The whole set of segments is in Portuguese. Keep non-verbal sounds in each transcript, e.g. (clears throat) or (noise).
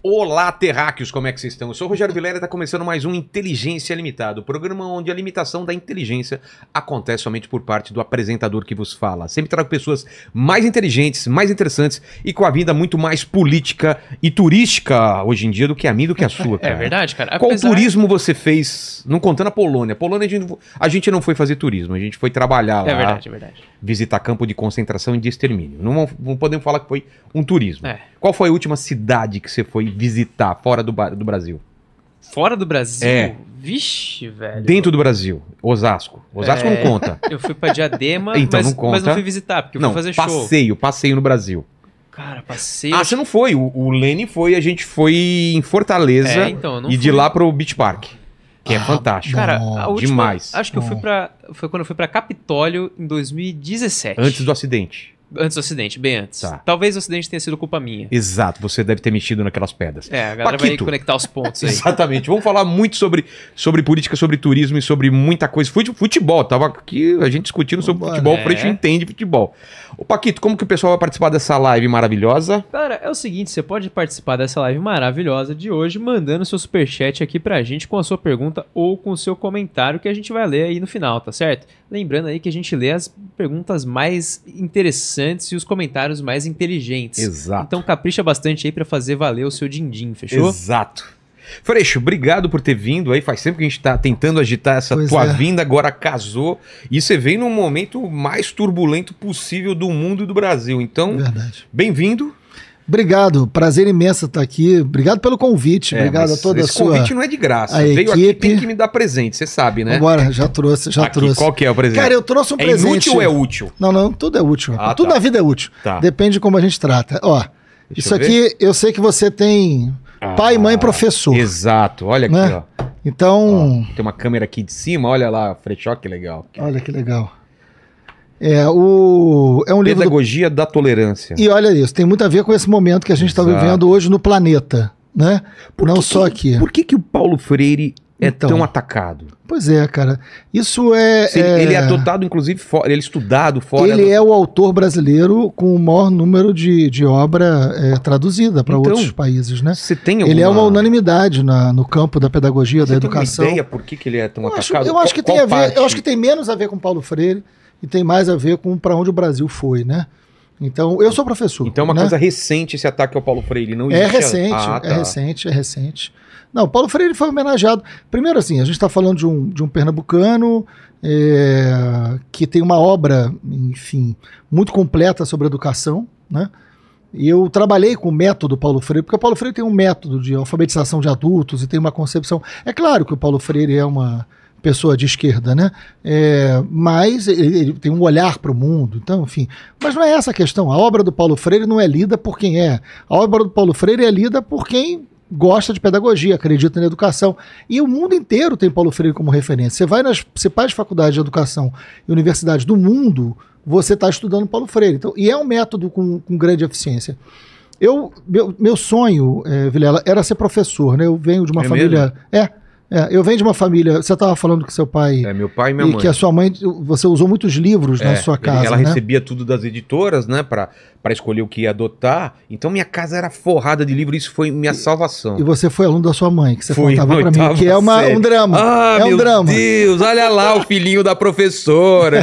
Olá, terráqueos, como é que vocês estão? Eu sou o Rogério Vilela e está começando mais um Inteligência Limitada, o um programa onde a limitação da inteligência acontece somente por parte do apresentador que vos fala. Sempre trago pessoas mais inteligentes, mais interessantes e com a vida muito mais política e turística hoje em dia do que a minha do que a sua, (laughs) é cara. É verdade, cara. Apesar... Qual turismo você fez, não contando a Polônia? A Polônia a gente, a gente, não foi fazer turismo, a gente foi trabalhar é lá. É verdade, é verdade. Visitar campo de concentração e de extermínio. Não, não podemos falar que foi um turismo. É. Qual foi a última cidade que você foi visitar fora do, do Brasil? Fora do Brasil? É. Vixe, velho. Dentro do Brasil. Osasco. Osasco é, não conta. (laughs) Eu fui pra Diadema, então, mas, não conta. mas não fui visitar, porque eu não, fui fazer passeio, show. Passeio, passeio no Brasil. Cara, passeio. Ah, você não foi. O, o foi, a gente foi em Fortaleza é, então, e fui. de lá pro Beach Park. Que é ah, é fantástico. Cara, a última, demais. Acho que eu fui é. pra. Foi quando eu fui pra Capitólio em 2017. Antes do acidente. Antes do acidente, bem antes. Tá. Talvez o acidente tenha sido culpa minha. Exato, você deve ter mexido naquelas pedras. É, a galera Paquito. vai conectar os pontos (laughs) aí. Exatamente. Vamos falar muito sobre, sobre política, sobre turismo e sobre muita coisa. Futebol, tava aqui a gente discutindo sobre futebol, né? o Freixo é. entende futebol. Ô Paquito, como que o pessoal vai participar dessa live maravilhosa? Cara, é o seguinte, você pode participar dessa live maravilhosa de hoje mandando seu superchat aqui pra gente com a sua pergunta ou com o seu comentário que a gente vai ler aí no final, tá certo? Lembrando aí que a gente lê as perguntas mais interessantes interessantes e os comentários mais inteligentes. Exato. Então capricha bastante aí para fazer valer o seu din-din, fechou? Exato. Freixo, obrigado por ter vindo aí. Faz tempo que a gente tá tentando agitar essa pois tua é. vinda, agora casou. E você vem num momento mais turbulento possível do mundo e do Brasil. Então, bem-vindo. Obrigado, prazer imenso estar aqui. Obrigado pelo convite. É, obrigado a toda esse a sua. O convite não é de graça. A Veio equipe. aqui tem que me dar presente, você sabe, né? Agora, já trouxe, já aqui, trouxe. Qual que é o presente? Cara, eu trouxe um é presente. Inútil ou é útil? Não, não, tudo é útil. Ah, tudo tá. na vida é útil. Tá. Depende de como a gente trata. Ó, Deixa isso eu aqui eu sei que você tem ah, pai, mãe, professor. Exato, olha aqui, né? ó. Então. Ó, tem uma câmera aqui de cima, olha lá, Frechó, que legal. Olha que legal. É, o, é um livro. Pedagogia do... da Tolerância. E olha isso, tem muito a ver com esse momento que a gente está vivendo hoje no planeta. Né? Por Não que só que, aqui. Por que, que o Paulo Freire é então, tão atacado? Pois é, cara. Isso é. Ele é, ele é adotado, inclusive, fora, ele é estudado fora. Ele é o autor brasileiro com o maior número de, de obra é, traduzida para então, outros países, né? Você tem alguma... Ele é uma unanimidade na, no campo da pedagogia, você da educação. Tem uma ideia por que, que ele é tão eu atacado? Acho, eu, acho que tem a ver, eu acho que tem menos a ver com Paulo Freire e tem mais a ver com para onde o Brasil foi, né? Então, eu sou professor. Então, é uma né? coisa recente esse ataque ao Paulo Freire, não É recente, a... ah, é tá. é recente, é recente. Não, Paulo Freire foi homenageado. Primeiro, assim, a gente está falando de um, de um pernambucano é, que tem uma obra, enfim, muito completa sobre educação, né? E eu trabalhei com o método Paulo Freire, porque o Paulo Freire tem um método de alfabetização de adultos e tem uma concepção. É claro que o Paulo Freire é uma pessoa de esquerda, né? É, mas ele, ele, tem um olhar para o mundo, então, enfim. Mas não é essa a questão. A obra do Paulo Freire não é lida por quem é. A obra do Paulo Freire é lida por quem gosta de pedagogia, acredita na educação. E o mundo inteiro tem Paulo Freire como referência. Você vai nas principais faculdades de educação e universidades do mundo, você está estudando Paulo Freire. Então, e é um método com, com grande eficiência. Eu, meu, meu sonho, é, Vilela, era ser professor, né? Eu venho de uma é família. Mesmo? É, é, eu venho de uma família. Você estava falando que seu pai. É, meu pai e minha e mãe. E que a sua mãe. Você usou muitos livros é, na sua casa. Ela né? recebia tudo das editoras, né? para escolher o que ia adotar. Então minha casa era forrada de livro, isso foi minha salvação. E você foi aluno da sua mãe, que você Fui, contava para mim, que é uma, um drama. Ah, é um meu drama. Deus, olha lá o filhinho da professora.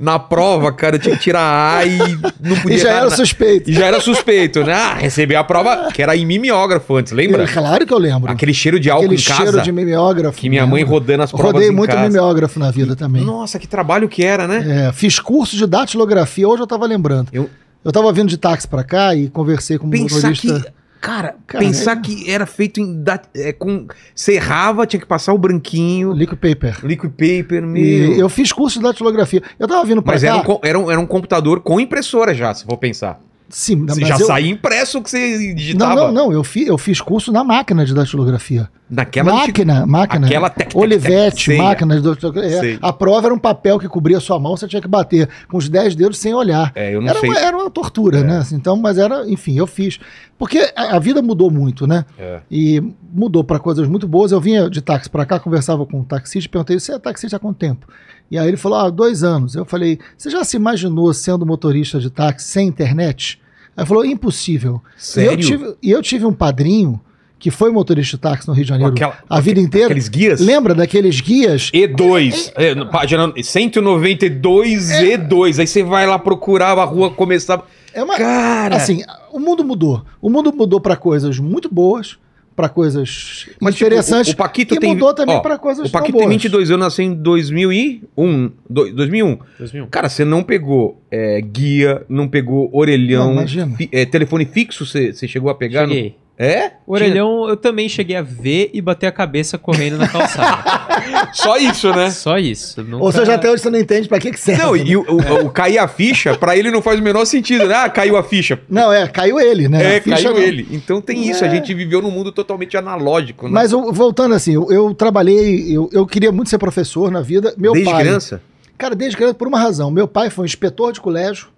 na prova, cara, eu tinha que tirar A e não podia. E já era na... suspeito. E já era suspeito, né? Ah, recebi a prova, que era em mimeógrafo antes, lembra? claro que eu lembro. Aquele cheiro de álcool Aquele em casa. Aquele cheiro de mimeógrafo. Que minha mãe rodando as provas Rodei muito casa. mimeógrafo na vida também. Nossa, que trabalho que era, né? É, fiz curso de datilografia, hoje eu tava lembrando. Eu, eu tava vindo de táxi para cá e conversei com um pensar motorista... Que, cara, cara pensar é... que era feito em... Da, é, com, serrava, tinha que passar o branquinho... Liquid paper. Liquid paper, meu... E eu fiz curso de datilografia. Eu tava vindo pra cá... Mas era, um, era, um, era um computador com impressora já, se for pensar. Sim, não, já eu... saía impresso que você digitava. Não, não, não. Eu, fi, eu fiz curso na máquina de datilografia. Naquela máquina, de... máquina. Aquela técnica Olivetti, máquina de datilografia. É, a prova era um papel que cobria a sua mão, você tinha que bater com os 10 dedos sem olhar. É, eu não era, sei. Uma, era uma tortura, é. né? Assim, então, mas era, enfim, eu fiz. Porque a, a vida mudou muito, né? É. E mudou para coisas muito boas. Eu vinha de táxi para cá, conversava com um taxista, perguntei: "Você é taxista há quanto tempo?" E aí ele falou: "Ah, dois anos". Eu falei: "Você já se imaginou sendo motorista de táxi sem internet?" Aí falou, impossível. Sério? E eu tive, eu tive um padrinho que foi motorista de táxi no Rio de Janeiro aquela, a vida inteira. Aqueles guias? Lembra daqueles guias? E2, é, página 192 é, E2. Aí você vai lá procurar a rua começar. É uma, Cara! Assim, o mundo mudou. O mundo mudou para coisas muito boas para coisas Mas, tipo, interessantes. Tipo, o, o Paquito e tem, mudou também para coisas O Paquito tem 22 anos, nasceu em 2001. 2001. 2001. Cara, você não pegou é, guia, não pegou orelhão, não, fi, é, telefone fixo, você chegou a pegar? Cheguei. No... É? orelhão Tinha... eu também cheguei a ver e bater a cabeça correndo na calçada. (laughs) Só isso, né? Só isso. Nunca... Ou seja, até hoje você não entende pra que, que serve. Não, e né? o, o, o cair a ficha, pra ele não faz o menor sentido, né? Ah, caiu a ficha. Não, é, caiu ele, né? É, caiu não. ele. Então tem isso, é... a gente viveu num mundo totalmente analógico. Né? Mas voltando assim, eu, eu trabalhei, eu, eu, queria muito ser professor na vida. Meu desde pai. Desde criança? Cara, desde criança, por uma razão. Meu pai foi um inspetor de colégio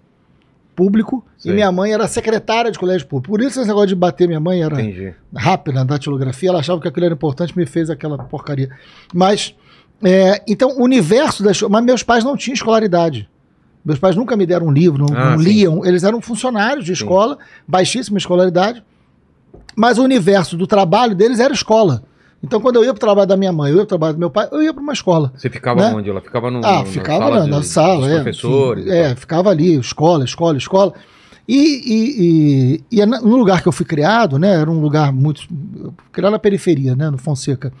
público Sim. e minha mãe era secretária de colégio público. Por isso esse negócio de bater minha mãe era Entendi. rápida na datilografia, ela achava que aquilo era importante me fez aquela porcaria. Mas, é, então, o universo das... Mas meus pais não tinham escolaridade. Meus pais nunca me deram um livro, não, ah, não liam. Eles eram funcionários de escola, sim. baixíssima escolaridade. Mas o universo do trabalho deles era escola. Então, quando eu ia para o trabalho da minha mãe, eu ia para o trabalho do meu pai, eu ia para uma escola. Você ficava né? onde? Ela ficava no, ah, no, ficava na sala, na, de, sala é, professores. É, ficava ali, escola, escola, escola. E, e, e, e, é no lugar que eu fui criado, né, era um lugar muito. criado na periferia, né, no Fonseca.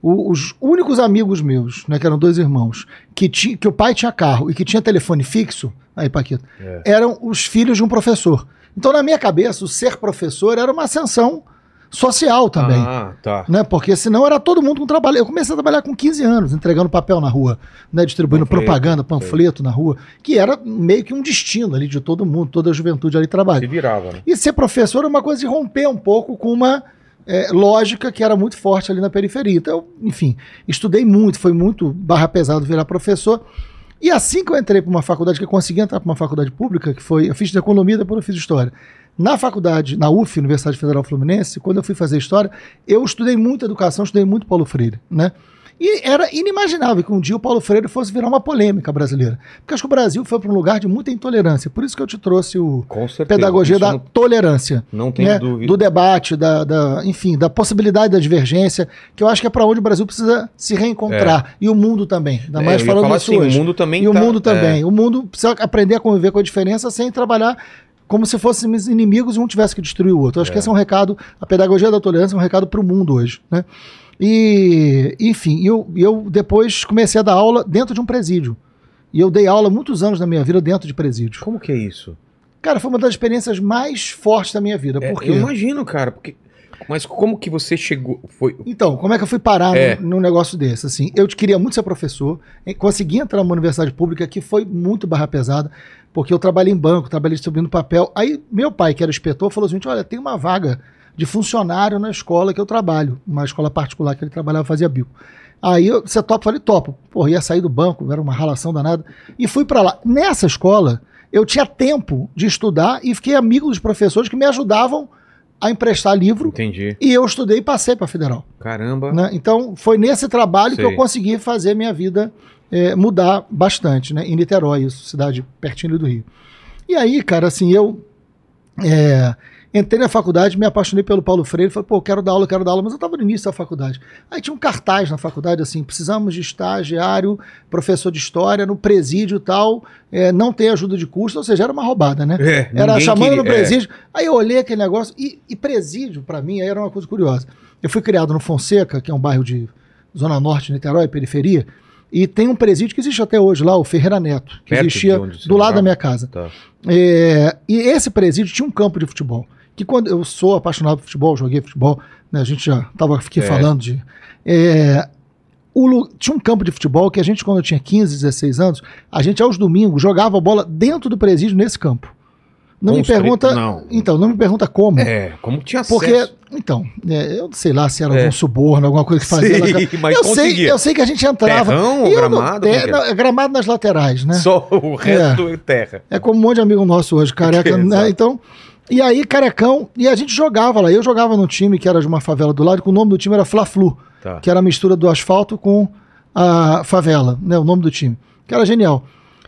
O, os únicos amigos meus, né, que eram dois irmãos, que, ti, que o pai tinha carro e que tinha telefone fixo, aí, Paquito, é. eram os filhos de um professor. Então, na minha cabeça, o ser professor era uma ascensão social também. Ah, tá. Né? Porque senão era todo mundo com trabalho. Eu comecei a trabalhar com 15 anos, entregando papel na rua, né? distribuindo panfleto, propaganda, panfleto foi. na rua, que era meio que um destino ali de todo mundo, toda a juventude ali trabalha. Se virava, né? E ser professor é uma coisa de romper um pouco com uma é, lógica que era muito forte ali na periferia. Então, enfim, estudei muito, foi muito barra pesado virar professor. E assim que eu entrei para uma faculdade, que eu consegui entrar para uma faculdade pública, que foi, eu fiz de economia, depois eu fiz história. Na faculdade, na UF, Universidade Federal Fluminense, quando eu fui fazer história, eu estudei muito educação, estudei muito Paulo Freire, né? E era inimaginável que um dia o Paulo Freire fosse virar uma polêmica brasileira. Porque acho que o Brasil foi para um lugar de muita intolerância. Por isso que eu te trouxe o certeza, Pedagogia da não, Tolerância. Não tem né? dúvida. Do debate, da, da, enfim, da possibilidade da divergência, que eu acho que é para onde o Brasil precisa se reencontrar. É. E o mundo também. Ainda é, mais falando isso assim, hoje. O mundo também e tá, o mundo também. É. O mundo precisa aprender a conviver com a diferença sem trabalhar como se fossem inimigos e um tivesse que destruir o outro. Eu acho é. que esse é um recado, a pedagogia da tolerância é um recado para o mundo hoje, né? E, enfim, eu, eu depois comecei a dar aula dentro de um presídio. E eu dei aula muitos anos na minha vida dentro de presídio. Como que é isso? Cara, foi uma das experiências mais fortes da minha vida. É, porque... Eu imagino, cara, porque. Mas como que você chegou? Foi... Então, como é que eu fui parar é. num, num negócio desse? Assim, eu queria muito ser professor, consegui entrar numa universidade pública que foi muito barra pesada porque eu trabalhei em banco, trabalhei distribuindo papel. Aí meu pai, que era inspetor, falou assim: olha, tem uma vaga de funcionário na escola que eu trabalho, uma escola particular que ele trabalhava, fazia bico. Aí eu, você topa? Falei, topo. Porra, ia sair do banco, era uma ralação danada. E fui para lá. Nessa escola, eu tinha tempo de estudar e fiquei amigo dos professores que me ajudavam a emprestar livro. Entendi. E eu estudei e passei para federal. Caramba. Né? Então, foi nesse trabalho Sei. que eu consegui fazer minha vida é, mudar bastante, né? Em Niterói, isso, cidade pertinho do Rio. E aí, cara, assim, eu é, entrei na faculdade, me apaixonei pelo Paulo Freire, falei, pô, quero dar aula, quero dar aula, mas eu estava no início da faculdade. Aí tinha um cartaz na faculdade, assim, precisamos de estagiário, professor de história, no presídio tal, é, não tem ajuda de custo, ou seja, era uma roubada, né? É, era chamando queria, no é. presídio. Aí eu olhei aquele negócio, e, e presídio, para mim, era uma coisa curiosa. Eu fui criado no Fonseca, que é um bairro de Zona Norte, Niterói, periferia, e tem um presídio que existe até hoje lá, o Ferreira Neto, que Perto existia do lado da minha casa. Tá. É, e esse presídio tinha um campo de futebol. Que quando eu sou apaixonado por futebol, joguei futebol, né, a gente já estava aqui é. falando de. É, o, tinha um campo de futebol que a gente, quando eu tinha 15, 16 anos, a gente aos domingos jogava bola dentro do presídio nesse campo. Não me pergunta. Não. Então, não me pergunta como. É, como tinha Porque, então, é, eu sei lá se era algum é. suborno, alguma coisa que fazia. Sim, (laughs) mas eu sei, eu sei que a gente entrava. Terrão, eu, gramado? Não, é? gramado nas laterais, né? Só o é. resto é, terra. É como um monte de amigo nosso hoje, careca. né? Então. E aí, carecão, e a gente jogava lá. Eu jogava num time que era de uma favela do lado, que o nome do time era Fla-Flu, tá. que era a mistura do asfalto com a favela, né? O nome do time. Que era genial.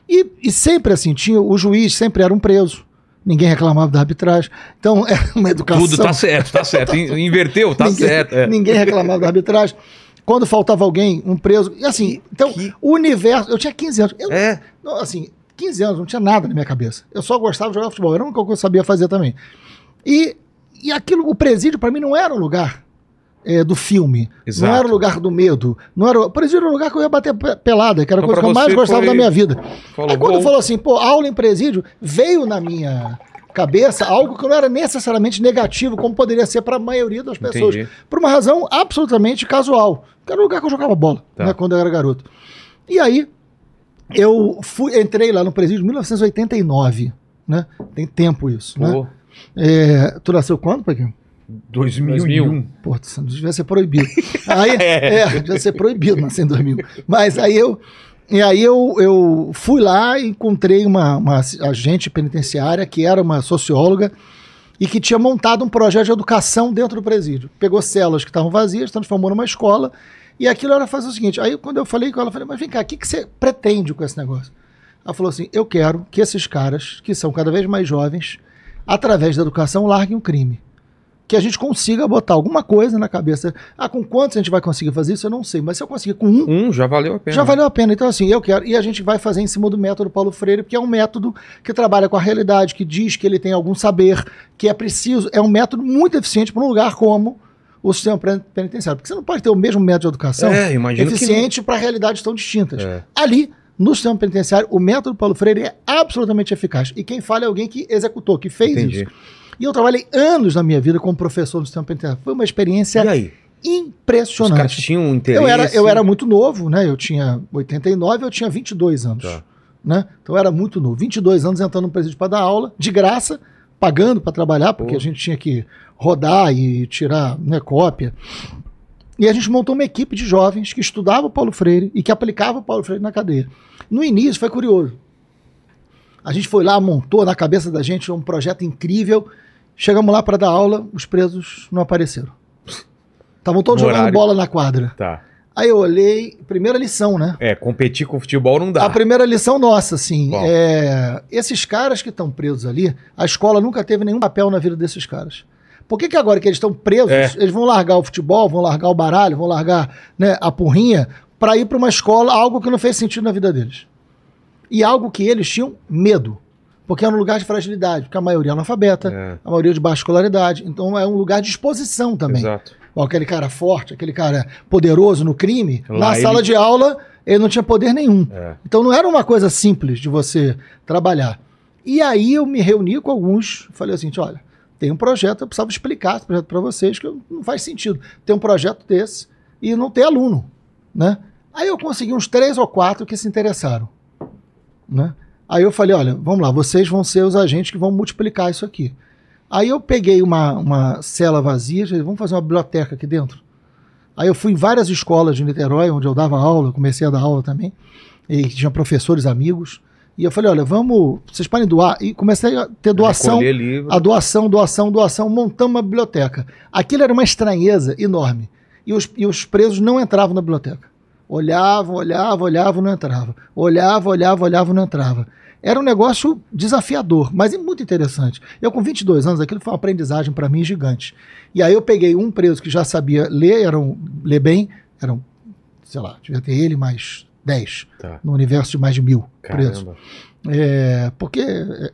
E, e sempre assim, tinha o juiz sempre era um preso ninguém reclamava da arbitragem. Então, é (laughs) uma educação. Tudo tá certo, tá certo. (laughs) Inverteu, tá ninguém, certo. É. Ninguém reclamava da arbitragem. Quando faltava alguém, um preso. E assim, então, que... o universo. Eu tinha 15 anos. Eu, é. assim, 15 anos, não tinha nada na minha cabeça. Eu só gostava de jogar futebol. Era o único que eu sabia fazer também. E, e aquilo, o presídio, para mim, não era um lugar é, do filme. Exato. Não era o lugar do medo. Não era, presídio era o lugar que eu ia bater pelada, que era a então, coisa que eu mais gostava foi... da minha vida. Falou, Aí quando falou assim, pô, aula em presídio, veio na minha cabeça algo que não era necessariamente negativo, como poderia ser para a maioria das pessoas. Entendi. Por uma razão absolutamente casual. Que era o lugar que eu jogava bola, tá. né, quando eu era garoto. E aí, eu fui, entrei lá no presídio em 1989, né? Tem tempo isso, né? Pô. né? É, tu nasceu quando, Paquinho? 2001. 2001. Pô, isso devia ser proibido. Aí, (laughs) é. é, devia ser proibido nascer em 2000. Mas aí eu, e aí eu, eu fui lá e encontrei uma, uma agente penitenciária que era uma socióloga e que tinha montado um projeto de educação dentro do presídio. Pegou celas que estavam vazias, transformou numa escola e aquilo era fazer o seguinte. Aí quando eu falei com ela, eu falei, mas vem cá, o que, que você pretende com esse negócio? Ela falou assim, eu quero que esses caras, que são cada vez mais jovens, através da educação, larguem o crime que a gente consiga botar alguma coisa na cabeça. Ah, com quantos a gente vai conseguir fazer isso? Eu não sei, mas se eu conseguir com um. Um, já valeu a pena. Já valeu a pena. Então, assim, eu quero. E a gente vai fazer em cima do método Paulo Freire, que é um método que trabalha com a realidade, que diz que ele tem algum saber, que é preciso. É um método muito eficiente para um lugar como o sistema penitenciário. Porque você não pode ter o mesmo método de educação é, eficiente para realidades tão distintas. É. Ali. No sistema penitenciário, o método Paulo Freire é absolutamente eficaz. E quem fala é alguém que executou, que fez Entendi. isso. E eu trabalhei anos na minha vida como professor do sistema penitenciário. Foi uma experiência impressionante. Os caras tinham um interesse. Eu era, eu era muito novo, né? Eu tinha 89, eu tinha 22 anos. Tá. Né? Então eu era muito novo. 22 anos entrando no presídio para dar aula, de graça, pagando para trabalhar, porque Pô. a gente tinha que rodar e tirar né, cópia. E a gente montou uma equipe de jovens que estudava o Paulo Freire e que aplicava o Paulo Freire na cadeia. No início foi curioso. A gente foi lá, montou na cabeça da gente um projeto incrível Chegamos lá para dar aula, os presos não apareceram. Estavam todos no jogando horário. bola na quadra. Tá. Aí eu olhei, primeira lição, né? É, competir com futebol não dá. A primeira lição nossa, assim, Bom. é, esses caras que estão presos ali, a escola nunca teve nenhum papel na vida desses caras. Por que, que agora que eles estão presos, é. eles vão largar o futebol, vão largar o baralho, vão largar né, a porrinha para ir para uma escola, algo que não fez sentido na vida deles? E algo que eles tinham medo. Porque é um lugar de fragilidade, porque a maioria é analfabeta, é. a maioria é de baixa escolaridade. Então é um lugar de exposição também. Exato. Bom, aquele cara forte, aquele cara poderoso no crime, Lá na sala de aula ele não tinha poder nenhum. É. Então não era uma coisa simples de você trabalhar. E aí eu me reuni com alguns, falei assim, olha, tem um projeto, eu precisava explicar esse projeto para vocês, que não faz sentido ter um projeto desse e não ter aluno, né? Aí eu consegui uns três ou quatro que se interessaram, né? Aí eu falei, olha, vamos lá, vocês vão ser os agentes que vão multiplicar isso aqui. Aí eu peguei uma, uma cela vazia, falei, vamos fazer uma biblioteca aqui dentro. Aí eu fui em várias escolas de Niterói, onde eu dava aula, comecei a dar aula também, e tinha professores amigos. E eu falei, olha, vamos, vocês podem doar. E comecei a ter doação, a doação, doação, doação, montamos uma biblioteca. Aquilo era uma estranheza enorme. E os, e os presos não entravam na biblioteca. Olhava, olhava, olhava, não entrava. Olhava, olhava, olhava, não entrava. Era um negócio desafiador, mas é muito interessante. Eu, com 22 anos, aquilo foi uma aprendizagem para mim gigante. E aí eu peguei um preso que já sabia ler, era um, ler bem, eram, sei lá, devia ter ele mais 10, tá. no universo de mais de mil Caramba. presos. É, porque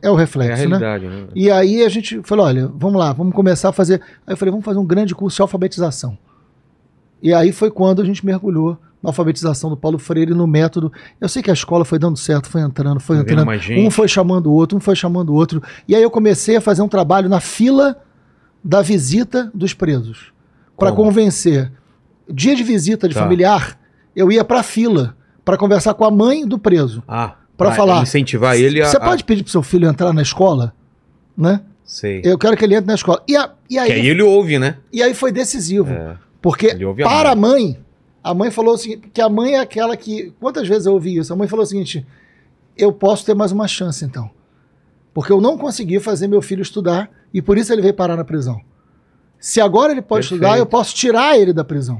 é o é reflexo, é né? né? E aí a gente falou: olha, vamos lá, vamos começar a fazer. Aí eu falei: vamos fazer um grande curso de alfabetização. E aí foi quando a gente mergulhou na alfabetização do Paulo Freire, no método. Eu sei que a escola foi dando certo, foi entrando, foi tá eu entrando. Um foi chamando o outro, um foi chamando o outro. E aí eu comecei a fazer um trabalho na fila da visita dos presos. Para convencer. Dia de visita de tá. familiar, eu ia para a fila para conversar com a mãe do preso. Ah, para falar. Incentivar ele a. Você pode pedir para seu filho entrar na escola? Né? Sei. Eu quero que ele entre na escola. E, a, e aí, que aí ele ouve, né? E aí foi decisivo. É. Porque para a mãe, mãe a mãe falou o seguinte, que a mãe é aquela que, quantas vezes eu ouvi isso? A mãe falou o seguinte: eu posso ter mais uma chance então. Porque eu não consegui fazer meu filho estudar e por isso ele veio parar na prisão. Se agora ele pode Perfeito. estudar, eu posso tirar ele da prisão.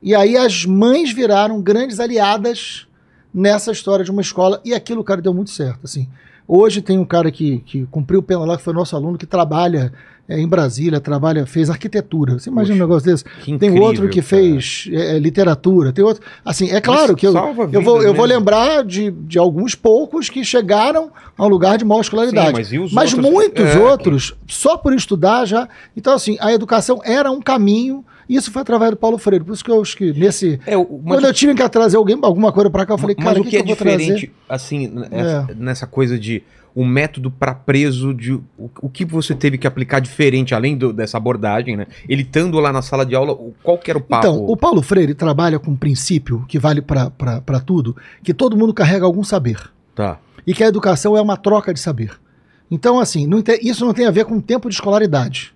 E aí as mães viraram grandes aliadas nessa história de uma escola e aquilo, cara, deu muito certo, assim. Hoje tem um cara que, que cumpriu pena lá, que foi nosso aluno, que trabalha é, em Brasília, trabalha, fez arquitetura. Você imagina Poxa, um negócio desse? tem outro que cara. fez é, é, literatura, tem outro. Assim, é claro que eu, eu, vou, eu vou lembrar de, de alguns poucos que chegaram a um lugar de maior escolaridade. Sim, mas, mas outros? muitos é, outros, só por estudar já. Então, assim, a educação era um caminho isso foi através do Paulo Freire. Por isso que eu acho que nesse. É, quando eu tive que trazer alguém, alguma coisa para cá, eu falei, mas cara, o que, que é diferente, assim, nessa, é. nessa coisa de o um método para preso, de o, o, que você teve que aplicar diferente, além do, dessa abordagem, né? Ele estando lá na sala de aula, qual que era o papo? Então, o Paulo Freire trabalha com um princípio que vale para tudo, que todo mundo carrega algum saber. Tá. E que a educação é uma troca de saber. Então, assim, não isso não tem a ver com tempo de escolaridade.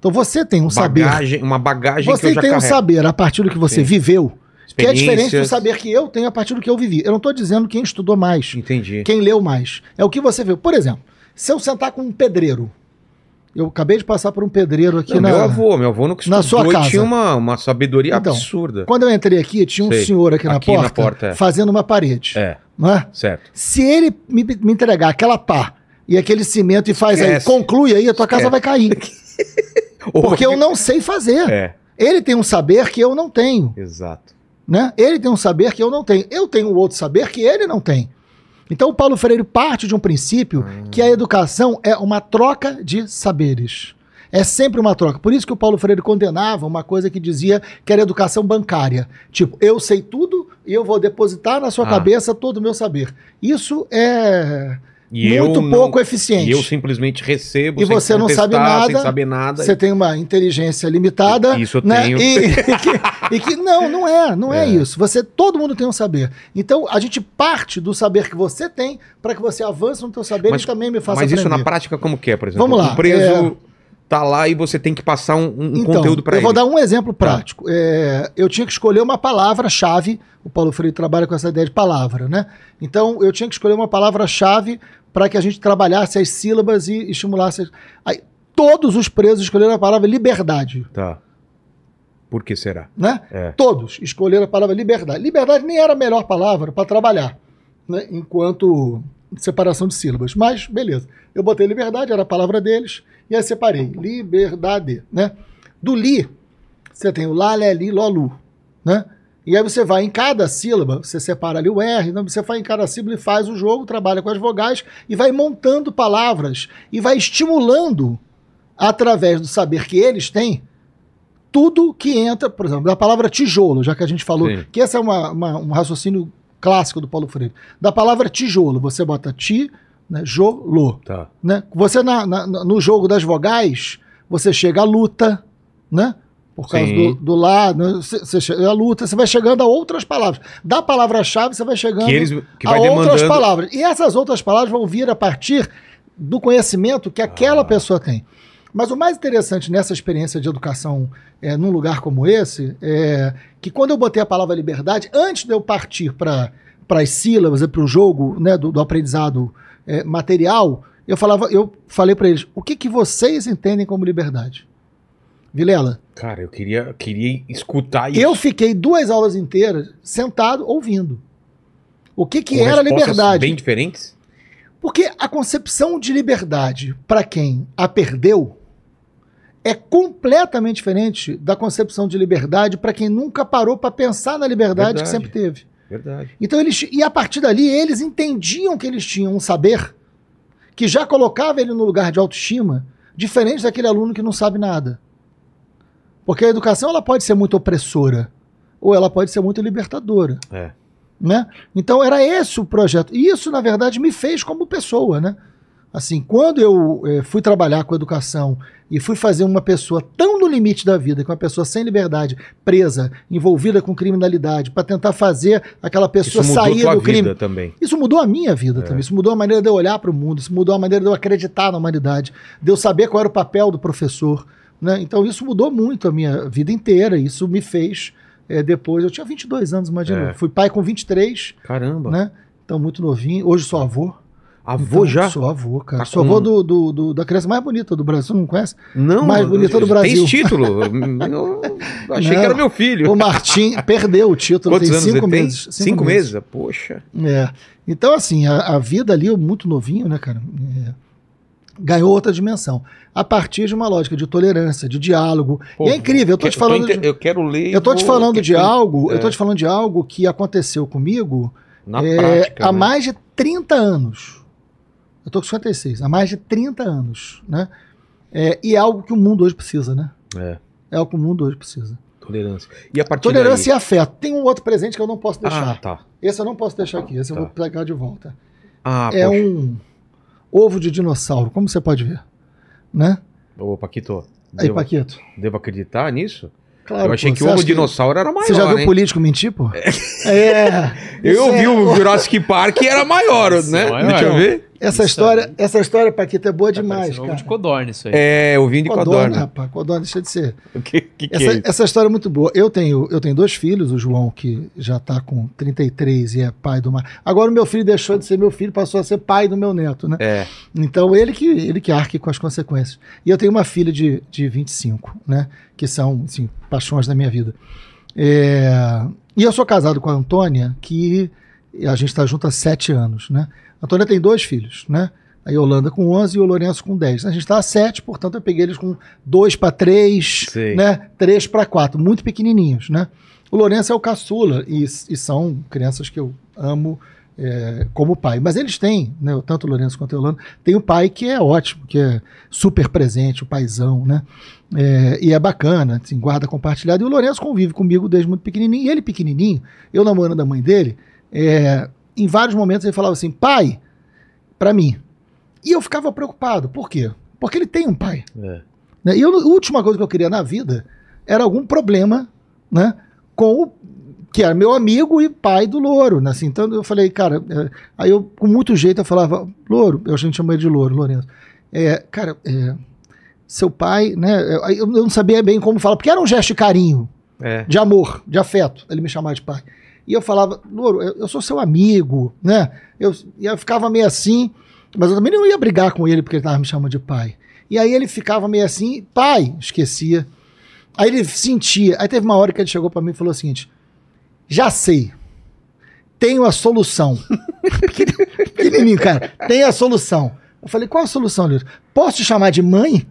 Então você tem um bagagem, saber. Uma bagagem Você tem um saber a partir do que você Sim. viveu, que é diferente do saber que eu tenho a partir do que eu vivi. Eu não estou dizendo quem estudou mais. Entendi. Quem leu mais. É o que você viu. Por exemplo, se eu sentar com um pedreiro, eu acabei de passar por um pedreiro aqui não, na. Meu avô, meu avô não que na sua casa. tinha uma, uma sabedoria então, absurda. Quando eu entrei aqui, tinha um Sei. senhor aqui na aqui porta, na porta é. fazendo uma parede. É. Não é? Certo. Se ele me, me entregar aquela pá e aquele cimento e faz Esquece. aí, conclui aí, a tua Esquece. casa vai cair. (laughs) Porque eu não sei fazer. É. Ele tem um saber que eu não tenho. Exato. Né? Ele tem um saber que eu não tenho. Eu tenho outro saber que ele não tem. Então, o Paulo Freire parte de um princípio hum. que a educação é uma troca de saberes. É sempre uma troca. Por isso que o Paulo Freire condenava uma coisa que dizia que era educação bancária. Tipo, eu sei tudo e eu vou depositar na sua ah. cabeça todo o meu saber. Isso é e muito pouco não, eficiente. E eu simplesmente recebo. E você não sabe nada. Sem saber nada. Você e... tem uma inteligência limitada. Isso eu né? tenho. E, e, que, e, que, não, não é, não é. é. isso. Você, todo mundo tem um saber. Então a gente parte do saber que você tem para que você avance no teu saber mas, e também me faça. Mas aprender. isso na prática como que é, por exemplo? Vamos lá. Um preso é... tá lá e você tem que passar um, um então, conteúdo para ele. Eu vou dar um exemplo tá. prático. Tá. É, eu tinha que escolher uma palavra-chave. O Paulo Freire trabalha com essa ideia de palavra, né? Então eu tinha que escolher uma palavra-chave para que a gente trabalhasse as sílabas e estimulasse. As... Aí, todos os presos escolheram a palavra liberdade. Tá. Por que será? Né? É. Todos escolheram a palavra liberdade. Liberdade nem era a melhor palavra para trabalhar, né? enquanto separação de sílabas. Mas, beleza. Eu botei liberdade, era a palavra deles, e aí separei. Liberdade. Né? Do li, você tem o lá, lé, li, lolu. Né? E aí você vai em cada sílaba, você separa ali o R, então você vai em cada sílaba e faz o jogo, trabalha com as vogais e vai montando palavras e vai estimulando através do saber que eles têm tudo que entra, por exemplo, da palavra tijolo, já que a gente falou, Sim. que esse é uma, uma, um raciocínio clássico do Paulo Freire, da palavra tijolo, você bota ti, né, jolo. Tá. Né? Você na, na, no jogo das vogais, você chega à luta, né? por causa do, do lá, né? cê, cê, é a luta, você vai chegando a outras palavras. Da palavra-chave, você vai chegando que eles, que vai a demandando... outras palavras. E essas outras palavras vão vir a partir do conhecimento que aquela ah. pessoa tem. Mas o mais interessante nessa experiência de educação é, num lugar como esse é que quando eu botei a palavra liberdade, antes de eu partir para as sílabas, para o jogo né, do, do aprendizado é, material, eu falava, eu falei para eles: o que, que vocês entendem como liberdade? Vilela. Cara, eu queria, queria escutar isso. Eu fiquei duas aulas inteiras sentado ouvindo. O que, que era liberdade? Bem diferentes? Porque a concepção de liberdade, para quem a perdeu, é completamente diferente da concepção de liberdade para quem nunca parou para pensar na liberdade Verdade. que sempre teve. Verdade. Então eles e a partir dali eles entendiam que eles tinham um saber que já colocava ele no lugar de autoestima, diferente daquele aluno que não sabe nada. Porque a educação ela pode ser muito opressora ou ela pode ser muito libertadora. É. Né? Então era esse o projeto. E isso, na verdade, me fez como pessoa, né? Assim, quando eu eh, fui trabalhar com educação e fui fazer uma pessoa tão no limite da vida, que é uma pessoa sem liberdade, presa, envolvida com criminalidade, para tentar fazer aquela pessoa sair do crime. Também. Isso mudou a minha vida é. também. Isso mudou a maneira de eu olhar para o mundo, isso mudou a maneira de eu acreditar na humanidade, de eu saber qual era o papel do professor, né? Então isso mudou muito a minha vida inteira, isso me fez é, depois. Eu tinha 22 anos, imagina. É. Fui pai com 23. Caramba. Né? Então muito novinho. Hoje sou avô. Avô então, já? Sou avô, cara. Tá sou avô do, do, do, da criança mais bonita do Brasil, não conhece? Não. Mais bonita do Brasil. Tem título. (laughs) Eu achei não, que era meu filho. O Martim perdeu o título, Quantos tem anos cinco meses. Tem? Cinco, cinco meses. meses? poxa. É. Então, assim, a, a, vida ali, eu muito novinho, né, cara? É ganhou outra dimensão. A partir de uma lógica de tolerância, de diálogo. Pô, e é incrível, eu tô te falando. Eu, tô inter... de... eu quero ler. Eu tô te falando de algo, é. eu tô é. te falando de algo que aconteceu comigo Na é, prática, há né? mais de 30 anos. Eu tô com 56, há mais de 30 anos, né? É, e é algo que o mundo hoje precisa, né? É. É algo que o mundo hoje precisa. Tolerância. E a partir Tolerância daí... e afeto. Tem um outro presente que eu não posso ah, deixar. Ah, tá. Esse eu não posso deixar aqui, esse tá. eu vou pegar de volta. Ah, é poxa. um ovo de dinossauro, como você pode ver, né? Ô, Paquito. Aí, devo, Paquito. Devo acreditar nisso? Claro, eu achei pô, que o ovo de dinossauro que... era maior. Você já viu hein? político mentir, pô? É. é (laughs) eu vi é... o Jurassic Park e era maior, né? Não, é Deixa eu ver. Essa história, essa história, Paquita, é boa tá demais, cara. de Codorna isso aí. É, eu é vim de Codorna. Codorna, rapaz. Codorna, deixa de ser. O que, que, que é essa, é essa história é muito boa. Eu tenho, eu tenho dois filhos, o João, que já está com 33 e é pai do mar. Agora o meu filho deixou de ser meu filho, passou a ser pai do meu neto, né? É. Então ele que, ele que arque com as consequências. E eu tenho uma filha de, de 25, né? Que são, assim, paixões da minha vida. É... E eu sou casado com a Antônia, que a gente está junto há sete anos, né? Antônia tem dois filhos, né? A Yolanda com 11 e o Lourenço com 10. A gente está a 7, portanto eu peguei eles com 2 para 3, né? 3 para 4, muito pequenininhos, né? O Lourenço é o caçula e, e são crianças que eu amo é, como pai. Mas eles têm, né, tanto o Lourenço quanto a Yolanda, tem o pai que é ótimo, que é super presente, o paizão, né? É, e é bacana, assim, guarda compartilhado. E o Lourenço convive comigo desde muito pequenininho. E ele pequenininho, eu namorando a mãe dele, é, em vários momentos ele falava assim, pai, para mim. E eu ficava preocupado. Por quê? Porque ele tem um pai. É. Né? E eu, a última coisa que eu queria na vida era algum problema, né? Com o que era meu amigo e pai do louro, né? Assim, então eu falei, cara, é, aí eu com muito jeito eu falava, louro, eu a gente chama ele de louro, Lourenço. É, cara, é, seu pai, né? É, eu, eu, não sabia bem como falar, porque era um gesto de carinho, é. de amor, de afeto, ele me chamava de pai. E eu falava, Louro, eu, eu, sou seu amigo, né? Eu, eu ficava meio assim, mas eu também não ia brigar com ele porque ele estava me chamando de pai. E aí ele ficava meio assim, pai, esquecia. Aí ele sentia. Aí teve uma hora que ele chegou para mim e falou o seguinte: já sei tenho a solução. (laughs) Pequenininho, cara. Tem a solução. Eu falei, qual a solução, Lito? Posso te chamar de mãe?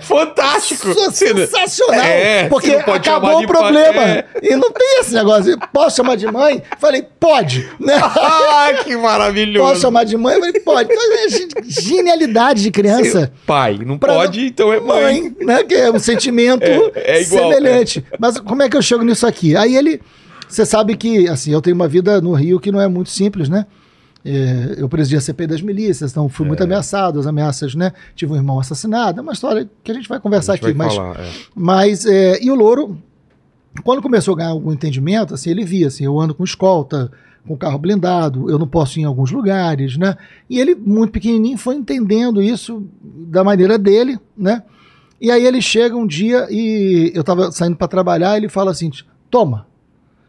Fantástico! É sensacional! É, porque acabou o problema. É. E não tem esse negócio. posso chamar de mãe? Falei, pode. Né? Ah, que maravilhoso! Posso chamar de mãe? Falei, pode. Então, é genialidade de criança. pai, não pode, então é mãe. mãe. né? Que é um sentimento é, é igual, semelhante. É. Mas como é que eu chego nisso aqui? Aí ele. Você sabe que, assim, eu tenho uma vida no Rio que não é muito simples, né? é, eu presidi a CPI das milícias, então fui é. muito ameaçado, as ameaças, né? Tive um irmão assassinado, é uma história que a gente vai conversar gente aqui. Vai mas, falar, é. mas é, e o Louro, quando começou a ganhar algum entendimento, assim, ele via, assim, eu ando com escolta, com carro blindado, eu não posso ir em alguns lugares, né? E ele, muito pequenininho, foi entendendo isso da maneira dele, né? E aí ele chega um dia e eu tava saindo para trabalhar, ele fala assim, toma,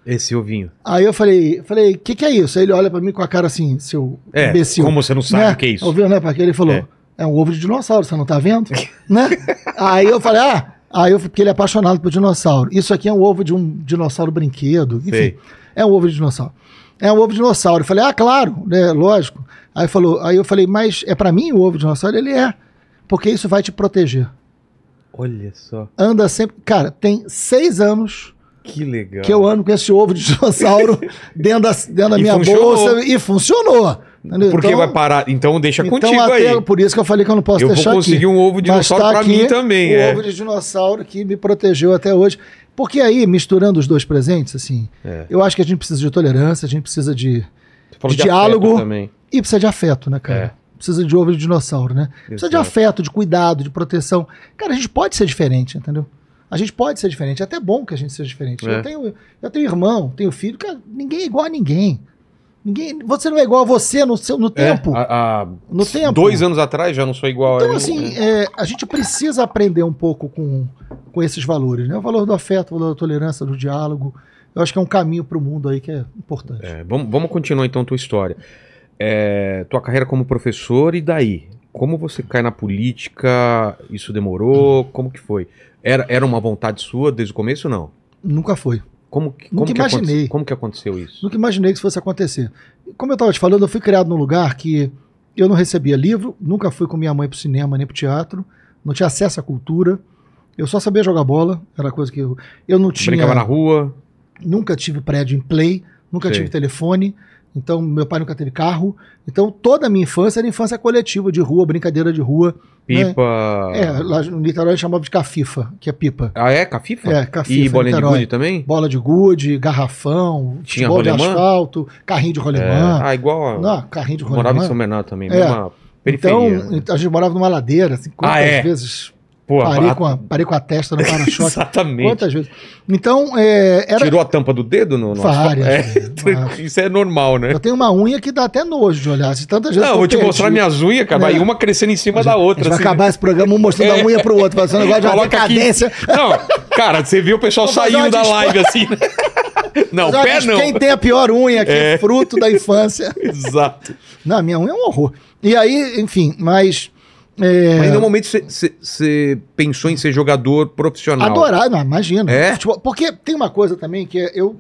esse ovinho. Aí eu falei, falei, que que é isso? Aí ele olha para mim com a cara assim, seu é, imbecil. Como você não sabe né? o que é isso? Ouviu, né? Porque ele falou, é. é. um ovo de dinossauro, você não tá vendo? (laughs) né? Aí eu falei, ah, aí eu porque ele é apaixonado por dinossauro. Isso aqui é um ovo de um dinossauro brinquedo, enfim. Sei. É um ovo de dinossauro. É um ovo de dinossauro. Eu falei, ah, claro, né? Lógico. Aí falou, aí eu falei, mas é para mim o ovo de dinossauro? Ele é, porque isso vai te proteger. Olha só. Anda sempre. Cara, tem seis anos que legal. Que eu ando com esse ovo de (laughs) dinossauro dentro da, dentro da minha funcionou. bolsa e funcionou. Entendeu? Porque então, vai parar. Então deixa então contigo até, aí. Por isso que eu falei que eu não posso eu deixar aqui. Eu vou conseguir aqui. um ovo de dinossauro tá para mim também. O é. ovo de dinossauro que me protegeu até hoje. Porque aí, misturando os dois presentes, assim, é. eu acho que a gente precisa de tolerância, a gente precisa de, de, de diálogo e precisa de afeto, né, cara? É. Precisa de ovo de dinossauro, né? Exato. Precisa de afeto, de cuidado, de proteção. Cara, a gente pode ser diferente, entendeu? A gente pode ser diferente, é até bom que a gente seja diferente. É. Eu, tenho, eu tenho irmão, tenho filho, cara, ninguém é igual a ninguém. Ninguém, você não é igual a você no, seu, no é, tempo. É, a, a, no tempo. Dois anos atrás já não sou igual então, a Então, assim, né? é, a gente precisa aprender um pouco com, com esses valores, né? O valor do afeto, o valor da tolerância, do diálogo. Eu acho que é um caminho para o mundo aí que é importante. É, vamos, vamos continuar então tua história. É, tua carreira como professor e daí? Como você cai na política? Isso demorou? Como que foi? Era, era uma vontade sua desde o começo ou não? Nunca foi. Como que, como Nunca que imaginei. como que aconteceu isso? Nunca imaginei que isso fosse acontecer. Como eu estava te falando, eu fui criado num lugar que eu não recebia livro, nunca fui com minha mãe para o cinema nem para o teatro, não tinha acesso à cultura. Eu só sabia jogar bola, era coisa que eu, eu não tinha. Brincava na rua. Nunca tive prédio em play, nunca Sei. tive telefone. Então, meu pai nunca teve carro. Então, toda a minha infância era infância coletiva de rua, brincadeira de rua. Pipa. É, é, lá no Niterói chamava de cafifa, que é pipa. Ah, é? Cafifa? É, cafifa. E é bola de gude também? Bola de gude, garrafão, Tinha bola de asfalto, carrinho de rolemã. É. Ah, igual. A... Não, carrinho de rolemã. Morava em São Bernardo também, é. mesma periferia. Então, a gente morava numa ladeira, assim, ah, quantas ah, é. vezes Pô, parei, a... com a, parei com a testa no (laughs) para-choque. Exatamente. Quantas vezes? Então, é, era... Tirou a tampa do dedo? No, no Várias. É, (laughs) é isso é normal, né? Eu tenho uma unha que dá até nojo de olhar. Se assim, tantas vezes Não, vou te perdi. mostrar minhas unhas, cara. É. E uma crescendo em cima da outra. Assim. Vai né? acabar esse programa um mostrando é. a unha pro outro. Fazendo negócio de uma decadência. Aqui. Não, cara, você viu o pessoal saindo da live assim. Né? (laughs) Não, pé não. Quem tem a pior unha aqui é, é fruto da infância. Exato. Não, minha unha é um horror. E aí, enfim, mas é... Mas em nenhum momento você pensou em ser jogador profissional. Adorar, imagina. É? porque tem uma coisa também que é, eu.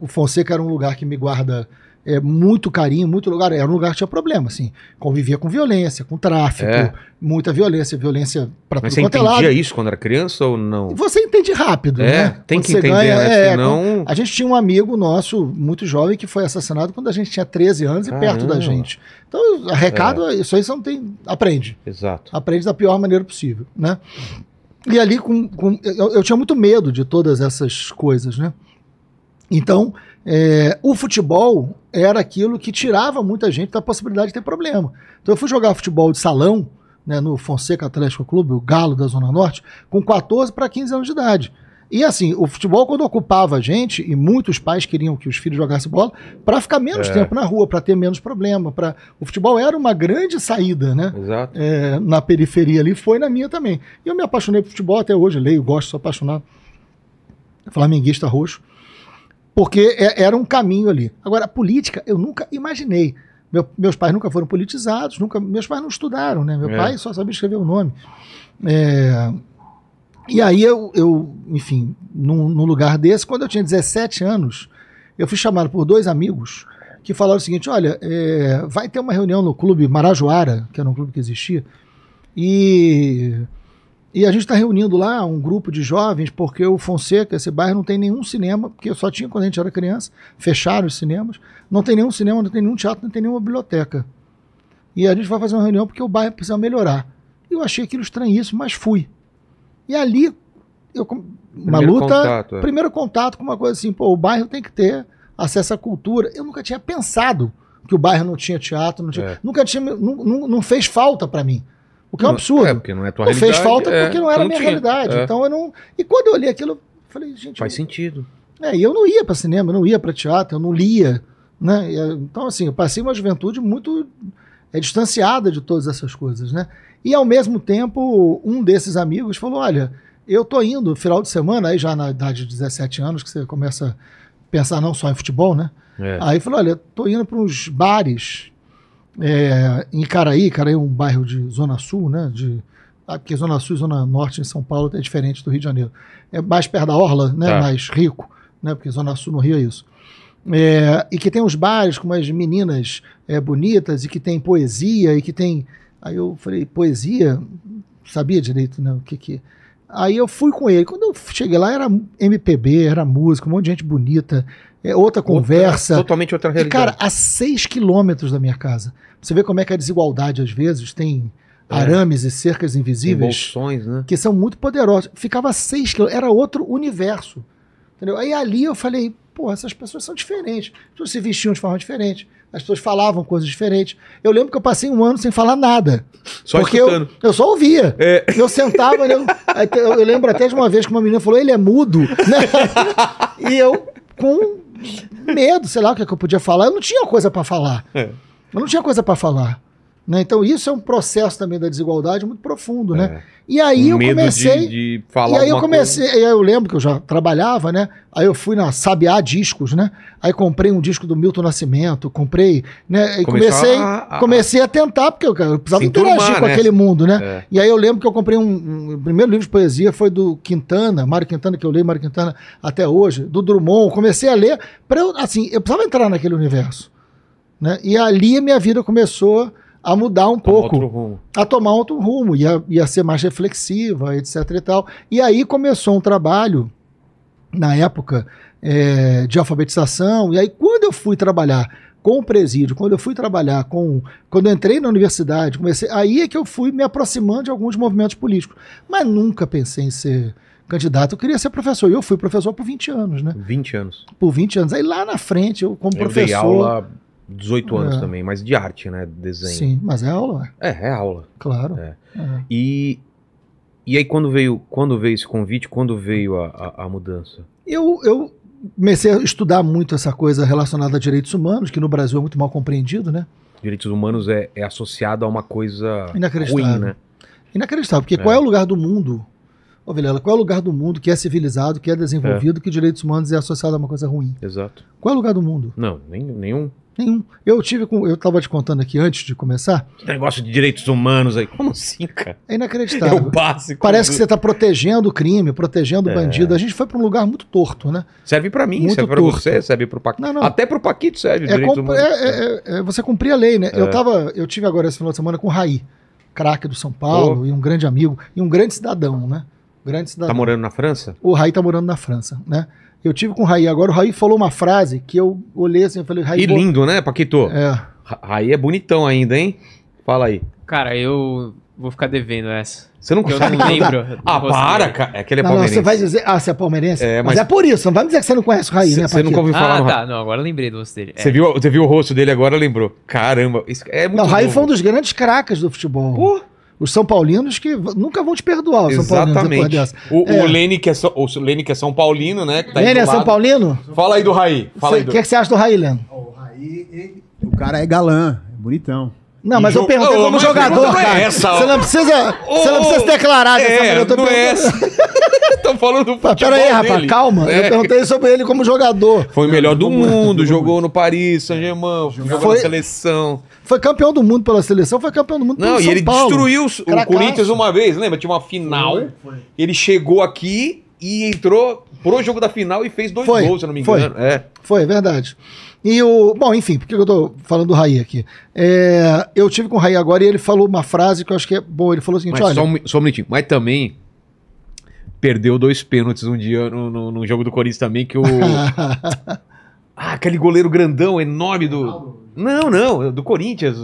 O Fonseca era um lugar que me guarda é, muito carinho, muito lugar. Era um lugar que tinha problema, assim. Convivia com violência, com tráfico, é. muita violência, violência para tudo Mas você é entendia isso quando era criança ou não? Você entende rápido, é, né? Tem quando que entender, ganha, né? é, Senão... A gente tinha um amigo nosso, muito jovem, que foi assassinado quando a gente tinha 13 anos Caramba. e perto da gente. Então, recado, é. isso aí você não tem... Aprende. Exato. Aprende da pior maneira possível, né? E ali, com, com eu, eu tinha muito medo de todas essas coisas, né? Então... então é, o futebol era aquilo que tirava muita gente da possibilidade de ter problema. Então eu fui jogar futebol de salão, né, no Fonseca Atlético Clube, o Galo da Zona Norte, com 14 para 15 anos de idade. E assim, o futebol quando ocupava a gente, e muitos pais queriam que os filhos jogassem bola, para ficar menos é. tempo na rua, para ter menos problema. Pra... O futebol era uma grande saída, né? Exato. É, na periferia ali, foi na minha também. E eu me apaixonei por futebol até hoje, leio, gosto, sou apaixonado. Flamenguista roxo porque é, era um caminho ali. Agora, a política, eu nunca imaginei. Meu, meus pais nunca foram politizados, nunca, meus pais não estudaram, né? Meu é. pai só sabia escrever o nome. É, e aí eu, eu enfim, num, num, lugar desse, quando eu tinha 17 anos, eu fui chamado por dois amigos que falaram o seguinte: olha, é, vai ter uma reunião no clube Marajoara, que era um clube que existia, e e a gente está reunindo lá um grupo de jovens, porque o Fonseca, esse bairro, não tem nenhum cinema, porque só tinha quando a gente era criança, fecharam os cinemas. Não tem nenhum cinema, não tem nenhum teatro, não tem nenhuma biblioteca. E a gente vai fazer uma reunião porque o bairro precisa melhorar. E eu achei aquilo estranhíssimo, mas fui. E ali, eu, uma primeiro luta, contato, é. primeiro contato com uma coisa assim, pô, o bairro tem que ter acesso à cultura. Eu nunca tinha pensado que o bairro não tinha teatro, não tinha, é. nunca tinha, não, não, não fez falta para mim. O que é um absurdo. É, porque não é tua não realidade. fez falta é, porque não era a minha tinha, realidade. É. Então eu não. E quando eu olhei aquilo, eu falei, gente. Faz eu... sentido. É, e eu não ia para cinema, eu não ia para teatro, eu não lia. Né? Eh, então, assim, eu passei uma juventude muito é, distanciada de todas essas coisas. Né? E ao mesmo tempo, um desses amigos falou: olha, eu tô indo final de semana, aí já na idade de 17 anos, que você começa a pensar não só em futebol, né? É. Aí falou: olha, tô indo para uns bares é, em Caraí, Caraí é um bairro de Zona Sul, né? De, ah, porque Zona Sul e Zona Norte em São Paulo é diferente do Rio de Janeiro. É mais perto da Orla, né? Tá. Mais rico, né? Porque Zona Sul no Rio é isso. É, e que tem uns bares com umas meninas é, bonitas e que tem poesia e que tem. Aí eu falei, poesia? Sabia direito, né? O que que. Aí eu fui com ele. Quando eu cheguei lá, era MPB, era música, um monte de gente bonita é outra conversa. Outra, totalmente outra realidade. E, cara, a 6 quilômetros da minha casa. Você vê como é que a desigualdade, às vezes, tem é. arames e cercas invisíveis. Bolsões, né? Que são muito poderosos. Ficava a 6 quilômetros, era outro universo. Entendeu? Aí ali eu falei, pô, essas pessoas são diferentes. As pessoas se vestiam de forma diferente, as pessoas falavam coisas diferentes. Eu lembro que eu passei um ano sem falar nada. Só porque eu, eu só ouvia. É. Eu sentava, né, eu, eu, lembro até de uma vez que uma menina falou, ele é mudo. (laughs) e eu, com medo, sei lá o que, é que eu podia falar. Eu não tinha coisa para falar. É. Eu não tinha coisa para falar. Né? Então, isso é um processo também da desigualdade muito profundo, né? É. E aí um eu comecei. De, de falar e aí eu comecei, coisa. eu lembro que eu já trabalhava, né? Aí eu fui na Sabiá Discos, né? Aí comprei um disco do Milton Nascimento, comprei, né? E Começou comecei, a, a, comecei a tentar, porque eu, eu precisava interagir com né? aquele mundo, né? É. E aí eu lembro que eu comprei um, um, O primeiro livro de poesia foi do Quintana, Mário Quintana, que eu leio Mário Quintana até hoje, do Drummond. Comecei a ler, para eu, assim, eu precisava entrar naquele universo. Né? E ali a minha vida começou a mudar um pouco, a tomar outro rumo, ia, ia ser mais reflexiva, etc e tal. E aí começou um trabalho, na época, é, de alfabetização, e aí quando eu fui trabalhar com o presídio, quando eu fui trabalhar com. Quando eu entrei na universidade, comecei. Aí é que eu fui me aproximando de alguns movimentos políticos. Mas nunca pensei em ser candidato. Eu queria ser professor. E eu fui professor por 20 anos, né? 20 anos. Por 20 anos. Aí lá na frente, eu, como eu professor. Dei aula 18 é. anos também, mas de arte, né? Desenho. Sim, mas é aula. É, é aula. Claro. É. é. E, e aí quando veio, quando veio esse convite, quando veio a, a, a, mudança? Eu, eu comecei a estudar muito essa coisa relacionada a direitos humanos, que no Brasil é muito mal compreendido, né? Direitos humanos é, é associado a uma coisa ruim, né? Inacreditável, porque é. qual é o lugar do mundo, ô Vilela, qual é o lugar do mundo que é civilizado, que é desenvolvido, que direitos humanos é associado a uma coisa ruim? Exato. Qual é o lugar do mundo? Não, nenhum. Nenhum. Eu tive com. Eu estava te contando aqui antes de começar. negócio de direitos humanos aí. Como assim, cara? É inacreditável. É o básico. Parece né? que você está protegendo o crime, protegendo o é. bandido. A gente foi para um lugar muito torto, né? Serve para mim, muito serve para você, serve para o Paquito. Não, não. Até para o Paquito serve é, direitos humanos. É, é, é, é você cumprir a lei, né? Eu, é. tava, eu tive agora esse final de semana com o Raí, craque do São Paulo oh. e um grande amigo e um grande cidadão, né? Grande tá cidadão. Tá morando na França? O Raí tá morando na França, né? Eu tive com o Raí agora, o Raí falou uma frase que eu olhei assim e falei, Raí. E lindo, né, Paquito? É. Raí é bonitão ainda, hein? Fala aí. Cara, eu vou ficar devendo essa. Você não conhece? Eu não lembro. ah, para, cara. É que ele é palmeirense. Não, você vai dizer, ah, você é palmeirense? É, mas... mas é por isso, não vai me dizer que você não conhece o Raí, cê, né, Você nunca ouviu falar Ah, no... tá, não, agora lembrei do rosto dele. Você, é. viu, você viu o rosto dele agora, lembrou. Caramba, isso é muito Não, o Raí novo. foi um dos grandes cracas do futebol. Pô. Os São Paulinos que nunca vão te perdoar. Exatamente. São o, é. o, Lene que é, so, o Lene que é São Paulino, né? Tá Lene é São Paulino? Fala aí do Raí. Fala do... O que, é que você acha do Raí, Leno? O Raí, ele... o cara é galã, é bonitão. Não, mas eu perguntei oh, como jogador, é essa, você não precisa, oh, você não precisa se declarar. É, eu tô não é (laughs) falando do futebol Pera aí, rapaz, calma. É. Eu perguntei sobre ele como jogador. Foi o melhor do mundo, jogou no Paris, é. Saint-Germain, jogou foi... na seleção. Foi campeão do mundo pela seleção, foi campeão do mundo Não, São Não, e ele Paulo. destruiu o Corinthians uma vez, lembra? Tinha uma final. Foi, foi. Ele chegou aqui e entrou pro jogo da final e fez dois foi, gols, se eu não me engano. É. Foi, é. foi verdade. E o. Bom, enfim, por que eu tô falando do Raí aqui? É, eu tive com o Raí agora e ele falou uma frase que eu acho que é boa. Ele falou o seguinte: Mas olha. Só um, só um minutinho. Mas também perdeu dois pênaltis um dia no, no, no jogo do Corinthians também, que o. (laughs) ah, aquele goleiro grandão, enorme do. Não, não, do Corinthians.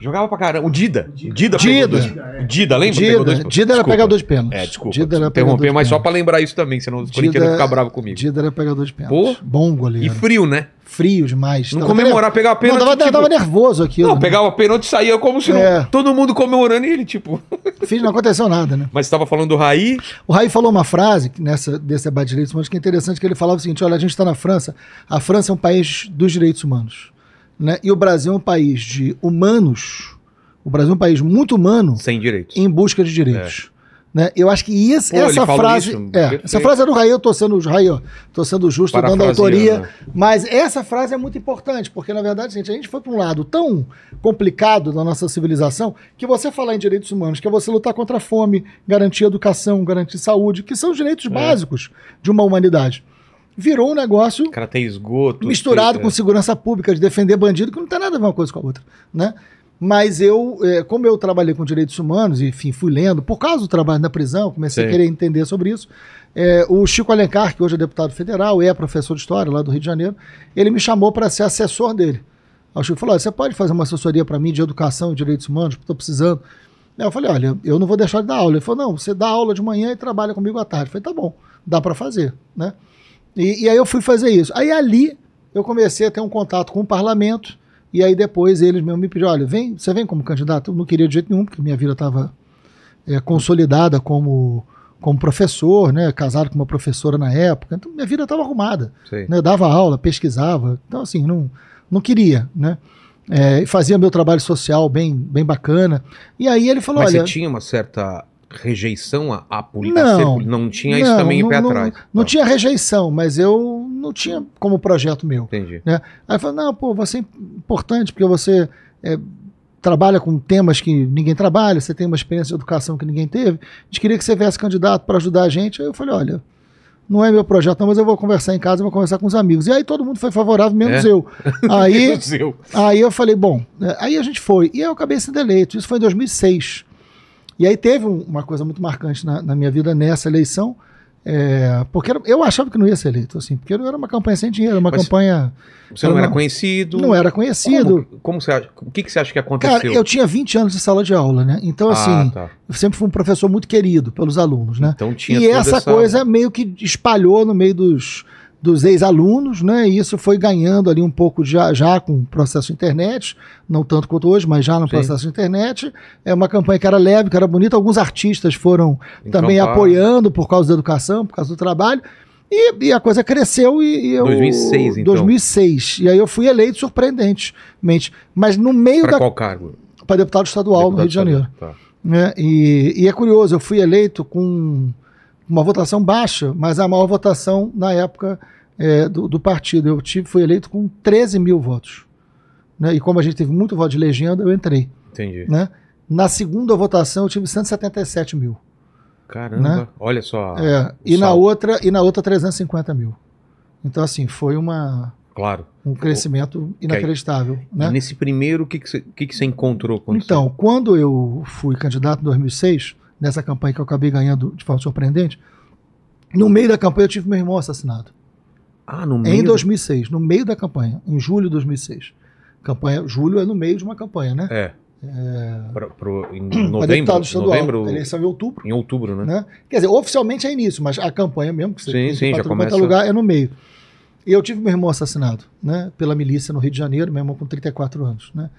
Jogava pra caramba. O Dida. O Dida. Dida. Dida, Dida, Dida lembra? Dida, dois... Dida era pegador de pênalti. É, desculpa. Dida era interromper, mas só pra lembrar isso também, senão os corintianos ficar bravos comigo. Dida era pegador de pênalti. Bom goleiro. E frio, né? Frio demais. Não tava comemorar, pegar pênalti. Não, tava, tipo... tava nervoso aqui. Não, né? pegava pênalti e saía como se é. não, todo mundo comemorando e ele, tipo. Fiz, não aconteceu nada, né? Mas estava falando do Raí. O Raí falou uma frase nessa, desse debate de direitos humanos que é interessante, que ele falava o seguinte: olha, a gente está na França, a França é um país dos direitos humanos. Né? E o Brasil é um país de humanos. O Brasil é um país muito humano. Sem direitos. Em busca de direitos. É. Né? Eu acho que isso, Pô, essa frase. Isso, é, essa frase é do Raí, eu tô sendo, Raí, ó, tô sendo justo, dando autoria. Mas essa frase é muito importante, porque na verdade, gente, a gente foi para um lado tão complicado da nossa civilização que você falar em direitos humanos, que é você lutar contra a fome, garantir educação, garantir saúde, que são os direitos é. básicos de uma humanidade virou um negócio. O cara tem esgoto. Misturado com é. segurança pública, de defender bandido, que não tem nada a ver uma coisa com a outra. Né? Mas eu, é, como eu trabalhei com direitos humanos, enfim, fui lendo, por causa do trabalho na prisão, comecei Sim. a querer entender sobre isso. É, o Chico Alencar, que hoje é deputado federal, é professor de história lá do Rio de Janeiro, ele me chamou para ser assessor dele. o Chico falou: você pode fazer uma assessoria para mim de educação e direitos humanos, porque estou precisando. eu falei: olha, eu não vou deixar de dar aula. Ele falou: não, você dá aula de manhã e trabalha comigo à tarde. Eu falei: tá bom, dá para fazer, né? E, e aí eu fui fazer isso. Aí ali eu comecei a ter um contato com o parlamento, e aí depois eles mesmo me pediram, olha, vem, você vem como candidato? Eu não queria de jeito nenhum, porque minha vida estava é, consolidada como, como professor, né, casado com uma professora na época, então minha vida estava arrumada. Né, eu dava aula, pesquisava, então assim, não, não queria, né? É, fazia meu trabalho social bem, bem bacana. E aí ele falou, Mas olha... você tinha uma certa rejeição a, a, não, não tinha isso também não, pé não, atrás. Não, não, tinha rejeição, mas eu não tinha como projeto meu. Entendi. Né? Aí eu falei, não, pô, você é importante porque você é, trabalha com temas que ninguém trabalha, você tem uma experiência de educação que ninguém teve, a gente queria que você viesse candidato para ajudar a gente. Aí eu falei, olha, não é meu projeto, não, mas eu vou conversar em casa, vou conversar com os amigos. E aí todo mundo foi favorável, menos é? eu. (laughs) Aí, menos eu. aí eu falei, bom, né, aí a gente foi. E eu acabei sendo eleito. Isso foi em 2006. E aí teve uma coisa muito marcante na, na minha vida nessa eleição, é, porque eu achava que não ia ser eleito, assim, porque era uma campanha sem dinheiro, era uma Mas campanha. Você não era conhecido? Não era conhecido. Como, como você acha, o que, que você acha que aconteceu? Cara, eu tinha 20 anos de sala de aula, né? Então, ah, assim, tá. eu sempre fui um professor muito querido pelos alunos, né? Então tinha E essa, essa coisa meio que espalhou no meio dos dos ex-alunos, né? E isso foi ganhando ali um pouco já, já com o processo internet, não tanto quanto hoje, mas já no Sim. processo internet. É uma campanha que era leve, que era bonita. Alguns artistas foram também apoiando por causa da educação, por causa do trabalho. E, e a coisa cresceu e, e eu. 2006, então. 2006. E aí eu fui eleito surpreendentemente. Mas no meio pra da. qual cargo? Para deputado estadual deputado no Rio de Janeiro. Tá. Né? E, e é curioso, eu fui eleito com uma votação baixa, mas a maior votação na época é, do, do, partido. Eu tive, fui eleito com 13 mil votos. Né? E como a gente teve muito voto de legenda, eu entrei. Entendi. Né? Na segunda votação, eu tive 177 mil. Caramba, né? olha só. É, e, na outra, e na outra, 350 mil. Então, assim, foi uma. Claro. Um crescimento inacreditável. Né? Nesse primeiro, o que, que, você, que, que você encontrou? Quando então, quando eu fui candidato em 2006 nessa campanha que eu acabei ganhando de forma surpreendente, no meio da campanha eu tive meu irmão assassinado. Ah, no meio? Em 2006, no meio da campanha, em julho de 2006. Campanha, julho é no meio de uma campanha, né? É. é... Pra, pro, em (clears throat) novembro, estadual, novembro, eleição em outubro. Em outubro, né? né? Quer dizer, oficialmente é início, mas a campanha mesmo, que você sim, sim, já começa... lugar, é no meio. E eu tive meu irmão assassinado, né? Pela milícia no Rio de Janeiro, meu irmão com 34 anos, né?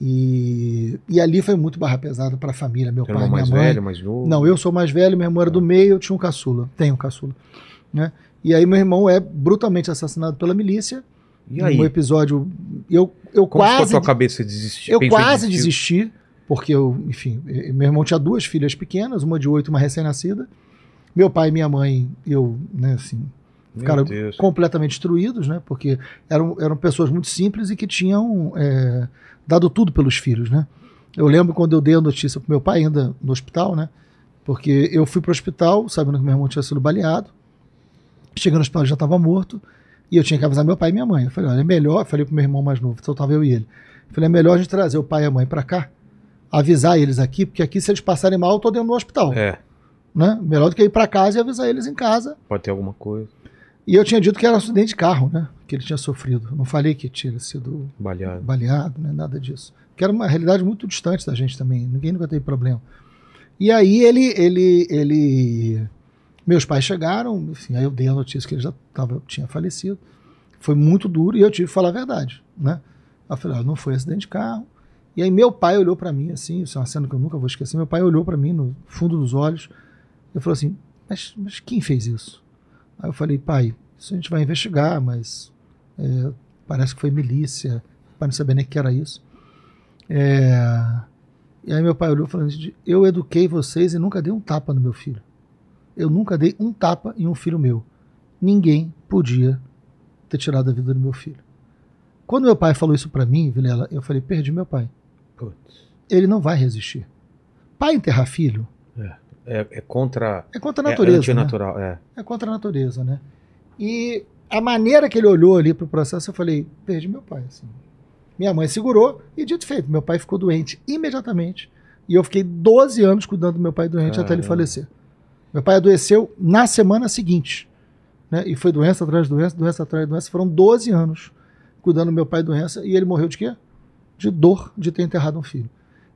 E, e ali foi muito barra pesada para a família, meu pai, minha mais mãe. Velho, mais novo. Não, eu sou mais velho, meu irmão era do tá. meio, eu tinha um caçula, tenho um caçula, né? E aí meu irmão é brutalmente assassinado pela milícia. E aí? Um episódio eu eu Como quase ficou a tua cabeça desistir. Eu quase desisti, porque eu, enfim, meu irmão tinha duas filhas pequenas, uma de oito, uma recém-nascida. Meu pai e minha mãe, eu, né, assim, ficaram completamente destruídos, né? Porque eram, eram pessoas muito simples e que tinham é, dado tudo pelos filhos, né? Eu lembro quando eu dei a notícia pro meu pai ainda no hospital, né? Porque eu fui pro hospital sabendo que meu irmão tinha sido baleado. Chegando no hospital ele já estava morto e eu tinha que avisar meu pai e minha mãe. Eu falei, olha, é melhor, eu falei pro meu irmão mais novo, só tava eu e ele. Eu falei, é melhor a gente trazer o pai e a mãe para cá, avisar eles aqui, porque aqui se eles passarem mal, eu tô dentro do hospital. É. Né? Melhor do que ir para casa e avisar eles em casa. Pode ter alguma coisa. E eu tinha dito que era um acidente de carro, né? Que ele tinha sofrido. não falei que tinha sido baleado, baleado né? nada disso. Que era uma realidade muito distante da gente também. Ninguém nunca teve problema. E aí ele, ele, ele, meus pais chegaram, enfim, aí eu dei a notícia que ele já tava, tinha falecido. Foi muito duro e eu tive que falar a verdade, né? Eu falei, não foi acidente de carro. E aí meu pai olhou para mim assim, isso é uma cena que eu nunca vou esquecer. Meu pai olhou para mim no fundo dos olhos e falou assim: mas, mas quem fez isso? Aí eu falei, pai, isso a gente vai investigar, mas é, parece que foi milícia, para não saber nem o que era isso. É, e aí meu pai olhou falando, eu eduquei vocês e nunca dei um tapa no meu filho. Eu nunca dei um tapa em um filho meu. Ninguém podia ter tirado a vida do meu filho. Quando meu pai falou isso para mim, Vilela, eu falei, perdi meu pai. Putz. Ele não vai resistir. Pai enterrar filho é, é, contra. É contra a natureza. É antinatural, né? é. É contra a natureza, né? E a maneira que ele olhou ali para o processo, eu falei: perdi meu pai. Assim. Minha mãe segurou e, dito feito, meu pai ficou doente imediatamente. E eu fiquei 12 anos cuidando do meu pai doente Caramba. até ele falecer. Meu pai adoeceu na semana seguinte. Né? E foi doença atrás de doença, doença atrás de doença. Foram 12 anos cuidando do meu pai doença. E ele morreu de quê? De dor de ter enterrado um filho.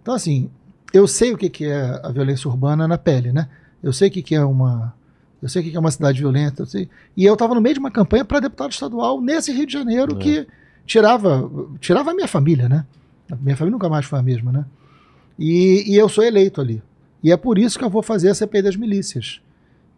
Então, assim, eu sei o que, que é a violência urbana na pele, né? Eu sei o que, que é uma. Eu sei o que, que é uma cidade violenta. Eu sei, e eu estava no meio de uma campanha para deputado estadual nesse Rio de Janeiro é. que tirava, tirava a minha família, né? A minha família nunca mais foi a mesma, né? E, e eu sou eleito ali. E é por isso que eu vou fazer a CPI das milícias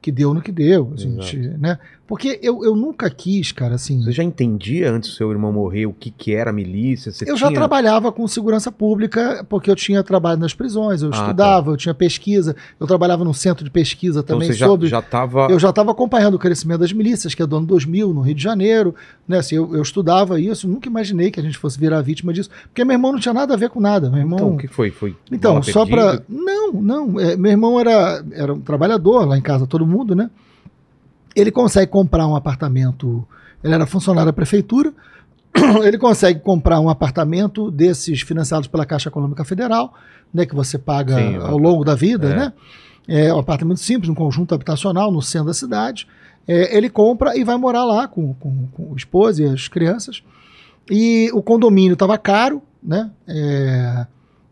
que deu no que deu, gente, né? Porque eu, eu nunca quis, cara, assim. Você já entendia antes do seu irmão morrer o que, que era milícia? Você eu tinha... já trabalhava com segurança pública, porque eu tinha trabalho nas prisões, eu ah, tá. estudava, tá. eu tinha pesquisa, eu trabalhava num centro de pesquisa então também então você sobre. Já, já tava... Eu já estava acompanhando o crescimento das milícias, que é do ano 2000, no Rio de Janeiro, né? Assim, eu, eu estudava isso, nunca imaginei que a gente fosse virar vítima disso, porque meu irmão não tinha nada a ver com nada. Meu irmão... Então, o que foi? Foi. Então, só para. Não, não. É, meu irmão era, era um trabalhador lá em casa, todo mundo mundo, né? Ele consegue comprar um apartamento. Ele era funcionário da prefeitura. (clears throat) Ele consegue comprar um apartamento desses financiados pela Caixa Econômica Federal, né? Que você paga Sim, ao longo da vida, é. né? É um apartamento simples, um conjunto habitacional no centro da cidade. É, ele compra e vai morar lá com, com, com a esposa e as crianças. E o condomínio estava caro, né? É,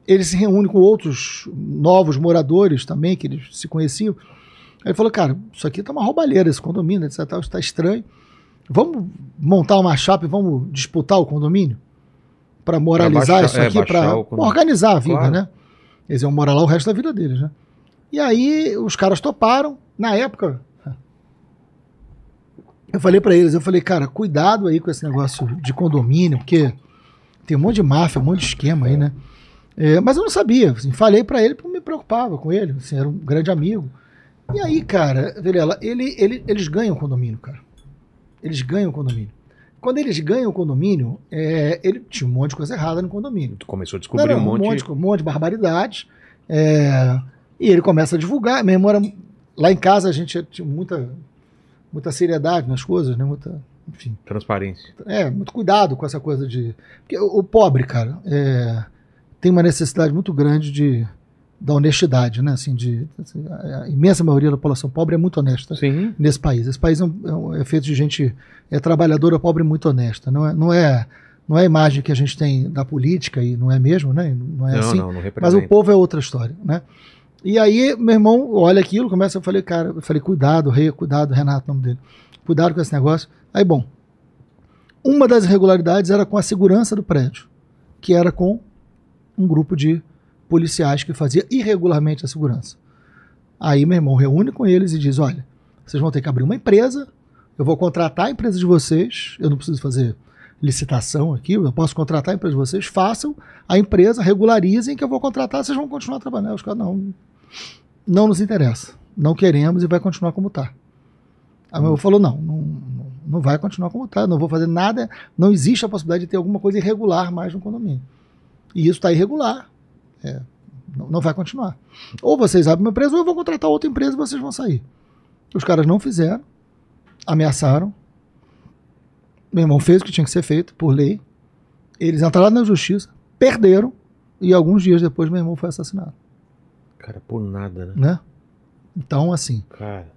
ele se reúne com outros novos moradores também, que eles se conheciam, Aí ele falou, cara, isso aqui tá uma roubalheira, esse condomínio, etc. Isso tá estranho. Vamos montar uma chapa e vamos disputar o condomínio? para moralizar baixar, isso é, aqui, é, para organizar a vida, claro. né? Eles iam morar lá o resto da vida deles, né? E aí os caras toparam. Na época, eu falei para eles, eu falei, cara, cuidado aí com esse negócio de condomínio, porque tem um monte de máfia, um monte de esquema aí, né? É, mas eu não sabia, assim, falei para ele porque me preocupava com ele, assim, era um grande amigo. E aí, cara, Vilela, ele, ele, eles ganham o condomínio, cara. Eles ganham o condomínio. Quando eles ganham o condomínio, é, ele tinha um monte de coisa errada no condomínio. Tu começou a descobrir não, não, um, monte... Um monte, de... um monte de barbaridades. É, e ele começa a divulgar. Minha era, lá em casa a gente tinha muita, muita seriedade nas coisas, né? Muita, enfim. Transparência. É, muito cuidado com essa coisa de. Porque o, o pobre, cara, é, tem uma necessidade muito grande de da honestidade, né? Assim, de, assim, a imensa maioria da população pobre é muito honesta Sim. nesse país. Esse país é, é, um, é, feito de gente é trabalhadora, pobre, muito honesta. Não é, não é, não é a imagem que a gente tem da política e não é mesmo, né? Não é não, assim. Não, não mas o povo é outra história, né? E aí meu irmão olha aquilo, começa a falei, cara, eu falei cuidado, rei, cuidado, Renato, nome dele, cuidado com esse negócio. Aí bom, uma das irregularidades era com a segurança do prédio, que era com um grupo de policiais que fazia irregularmente a segurança. Aí meu irmão reúne com eles e diz: olha, vocês vão ter que abrir uma empresa, eu vou contratar a empresa de vocês, eu não preciso fazer licitação aqui, eu posso contratar a empresa de vocês, façam a empresa, regularizem que eu vou contratar, vocês vão continuar trabalhando. Os caras, não, não nos interessa, não queremos e vai continuar como está. Aí meu irmão falou: não, não, não vai continuar como está, não vou fazer nada, não existe a possibilidade de ter alguma coisa irregular mais no condomínio. E isso está irregular, é, não, não vai continuar. Ou vocês abrem uma empresa, ou eu vou contratar outra empresa e vocês vão sair. Os caras não fizeram, ameaçaram. Meu irmão fez o que tinha que ser feito, por lei. Eles entraram na justiça, perderam, e alguns dias depois meu irmão foi assassinado. Cara, por nada, né? né? Então, assim. Cara.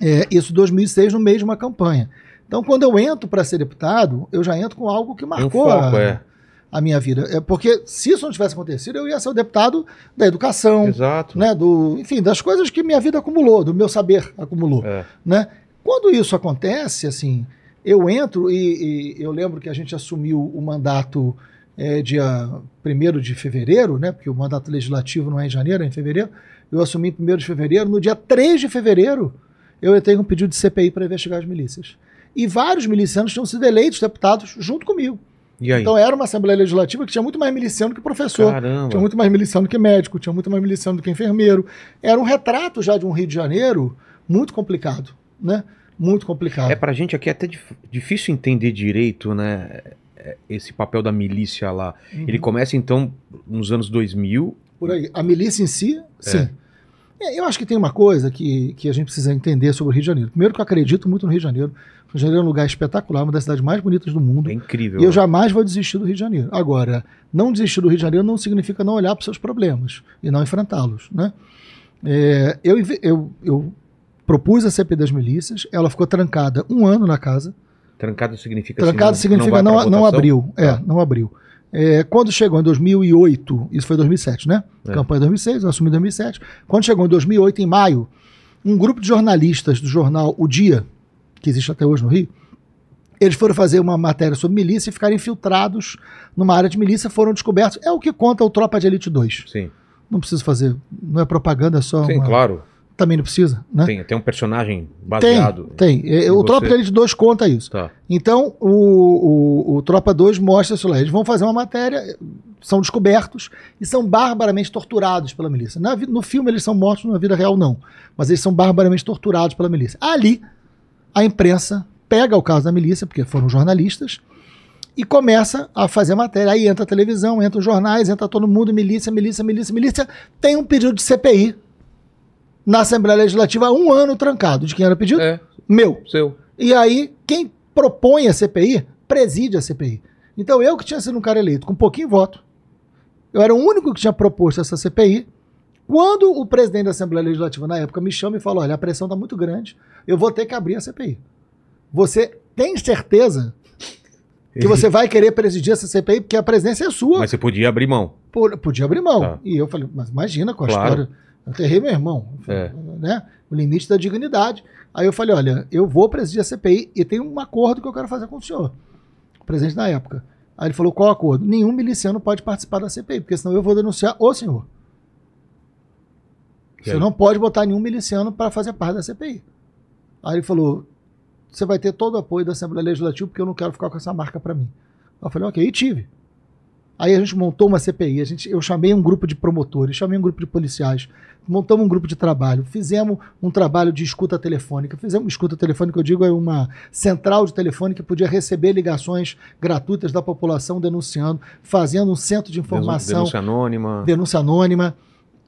É, isso 2006, no meio de uma campanha. Então, quando eu entro para ser deputado, eu já entro com algo que marcou. Um foco, a, é a minha vida. É porque se isso não tivesse acontecido, eu ia ser o deputado da educação, Exato. né, do, enfim, das coisas que minha vida acumulou, do meu saber acumulou, é. né? Quando isso acontece, assim, eu entro e, e eu lembro que a gente assumiu o mandato é, dia 1 de fevereiro, né, porque o mandato legislativo não é em janeiro, é em fevereiro. Eu assumi 1 de fevereiro, no dia 3 de fevereiro, eu entrei um pedido de CPI para investigar as milícias. E vários milicianos tinham sido eleitos deputados junto comigo. Então era uma Assembleia Legislativa que tinha muito mais miliciano que professor, Caramba. tinha muito mais miliciano que médico, tinha muito mais miliciano que enfermeiro. Era um retrato já de um Rio de Janeiro muito complicado, né? Muito complicado. É, pra gente aqui é até dif difícil entender direito, né? Esse papel da milícia lá. Uhum. Ele começa, então, nos anos 2000. Por aí. A milícia em si, é. sim. É, eu acho que tem uma coisa que, que a gente precisa entender sobre o Rio de Janeiro. Primeiro que eu acredito muito no Rio de Janeiro. Rio de Janeiro é um lugar espetacular, uma das cidades mais bonitas do mundo. É incrível. E eu né? jamais vou desistir do Rio de Janeiro. Agora, não desistir do Rio de Janeiro não significa não olhar para os seus problemas e não enfrentá-los. Né? É, eu, eu, eu propus a CPI das milícias, ela ficou trancada um ano na casa. Trancado significa assim, Trancado assim, não, significa não, não, não abriu. É, ah. não abriu. É, quando chegou em 2008, isso foi 2007, né? É. Campanha 2006, eu assumi 2007. Quando chegou em 2008, em maio, um grupo de jornalistas do jornal O Dia, que existe até hoje no Rio, eles foram fazer uma matéria sobre milícia e ficaram infiltrados numa área de milícia, foram descobertos. É o que conta o Tropa de Elite 2. Sim. Não precisa fazer, não é propaganda, é só. Sim, uma... claro. Também não precisa, né? Tem, tem um personagem baseado. Tem, tem. É, o você. Tropa de Elite 2 conta isso. Tá. Então, o, o, o Tropa 2 mostra isso lá. Eles vão fazer uma matéria, são descobertos e são barbaramente torturados pela milícia. Na, no filme eles são mortos, na vida real não. Mas eles são barbaramente torturados pela milícia. Ali a imprensa pega o caso da milícia, porque foram jornalistas, e começa a fazer matéria. Aí entra a televisão, entra os jornais, entra todo mundo, milícia, milícia, milícia, milícia. Tem um pedido de CPI na Assembleia Legislativa há um ano trancado. De quem era o pedido? É, Meu. Seu. E aí, quem propõe a CPI, preside a CPI. Então, eu que tinha sido um cara eleito com pouquinho voto, eu era o único que tinha proposto essa CPI, quando o presidente da Assembleia Legislativa, na época, me chama e fala: olha, a pressão está muito grande, eu vou ter que abrir a CPI. Você tem certeza que você vai querer presidir essa CPI porque a presidência é sua? Mas você podia abrir mão. Por, podia abrir mão. Tá. E eu falei: mas imagina com a claro. história. Eu aterrei meu irmão. É. Né? O limite da dignidade. Aí eu falei: olha, eu vou presidir a CPI e tem um acordo que eu quero fazer com o senhor. O presidente na época. Aí ele falou: qual acordo? Nenhum miliciano pode participar da CPI, porque senão eu vou denunciar o senhor. Você não pode botar nenhum miliciano para fazer parte da CPI. Aí ele falou: você vai ter todo o apoio da Assembleia Legislativa, porque eu não quero ficar com essa marca para mim. Eu falei: ok, e tive. Aí a gente montou uma CPI, a gente, eu chamei um grupo de promotores, chamei um grupo de policiais, montamos um grupo de trabalho, fizemos um trabalho de escuta telefônica, fizemos escuta telefônica, eu digo, é uma central de telefone que podia receber ligações gratuitas da população denunciando, fazendo um centro de informação. Denúncia anônima. Denúncia anônima.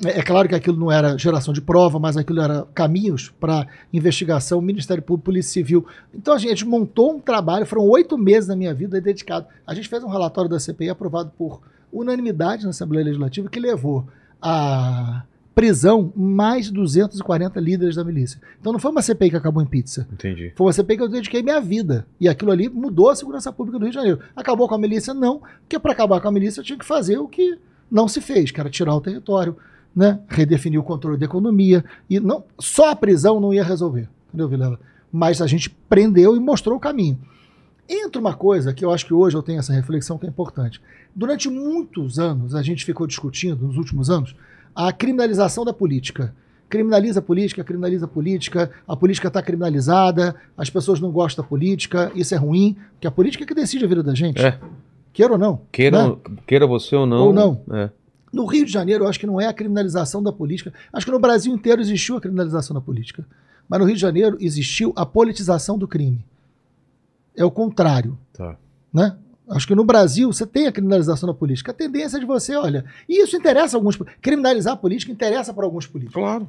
É, é claro que aquilo não era geração de prova, mas aquilo era caminhos para investigação, Ministério Público, Polícia Civil. Então a gente montou um trabalho, foram oito meses da minha vida dedicado. A gente fez um relatório da CPI aprovado por unanimidade na Assembleia Legislativa que levou a prisão mais de 240 líderes da milícia. Então não foi uma CPI que acabou em pizza. Entendi. Foi uma CPI que eu dediquei minha vida. E aquilo ali mudou a segurança pública do Rio de Janeiro. Acabou com a milícia? Não, porque para acabar com a milícia eu tinha que fazer o que não se fez, que era tirar o território, né, redefinir o controle da economia. E não só a prisão não ia resolver, entendeu, Vilela? Mas a gente prendeu e mostrou o caminho. Entra uma coisa que eu acho que hoje eu tenho essa reflexão que é importante. Durante muitos anos, a gente ficou discutindo, nos últimos anos, a criminalização da política. Criminaliza a política, criminaliza a política, a política está criminalizada, as pessoas não gostam da política, isso é ruim, porque a política é que decide a vida da gente. É. Queira ou não. Queira, né? queira você ou não. Ou não. É. No Rio de Janeiro, eu acho que não é a criminalização da política. Acho que no Brasil inteiro existiu a criminalização da política. Mas no Rio de Janeiro existiu a politização do crime. É o contrário. Tá. Né? Acho que no Brasil você tem a criminalização da política. A tendência é de você, olha, e isso interessa alguns. Criminalizar a política interessa para alguns políticos. Claro.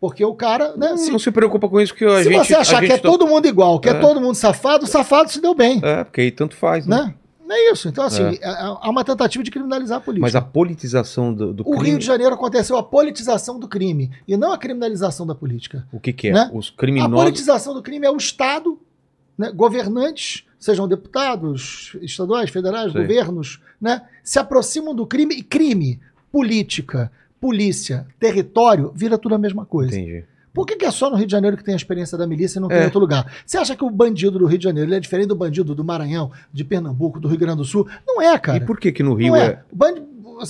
Porque o cara. Né, não, se, não se preocupa com isso que a se gente. Se você achar que é tá- todo mundo igual, que é. é. todo mundo safado, o safado se deu bem. É, porque aí tanto faz, né? né? Não é isso. Então, assim, é. É, é. há uma tentativa de criminalizar a política. Mas a politização do, do o crime. O Rio de Janeiro aconteceu a politização do crime e não a criminalização da política. O que, que é? Né? Os criminosos. A politização do crime é o Estado, né? governantes, sejam deputados, estaduais, federais, Sim. governos, né? se aproximam do crime e crime, política, polícia, território, vira tudo a mesma coisa. Entendi. Por que, que, é só no Rio de Janeiro que tem a experiência da milícia e não tem é. outro lugar? Você acha que o bandido do Rio de Janeiro é diferente do bandido do Maranhão, de Pernambuco, do Rio Grande do Sul? Não é, cara. E por que que no Rio não é? é... Band...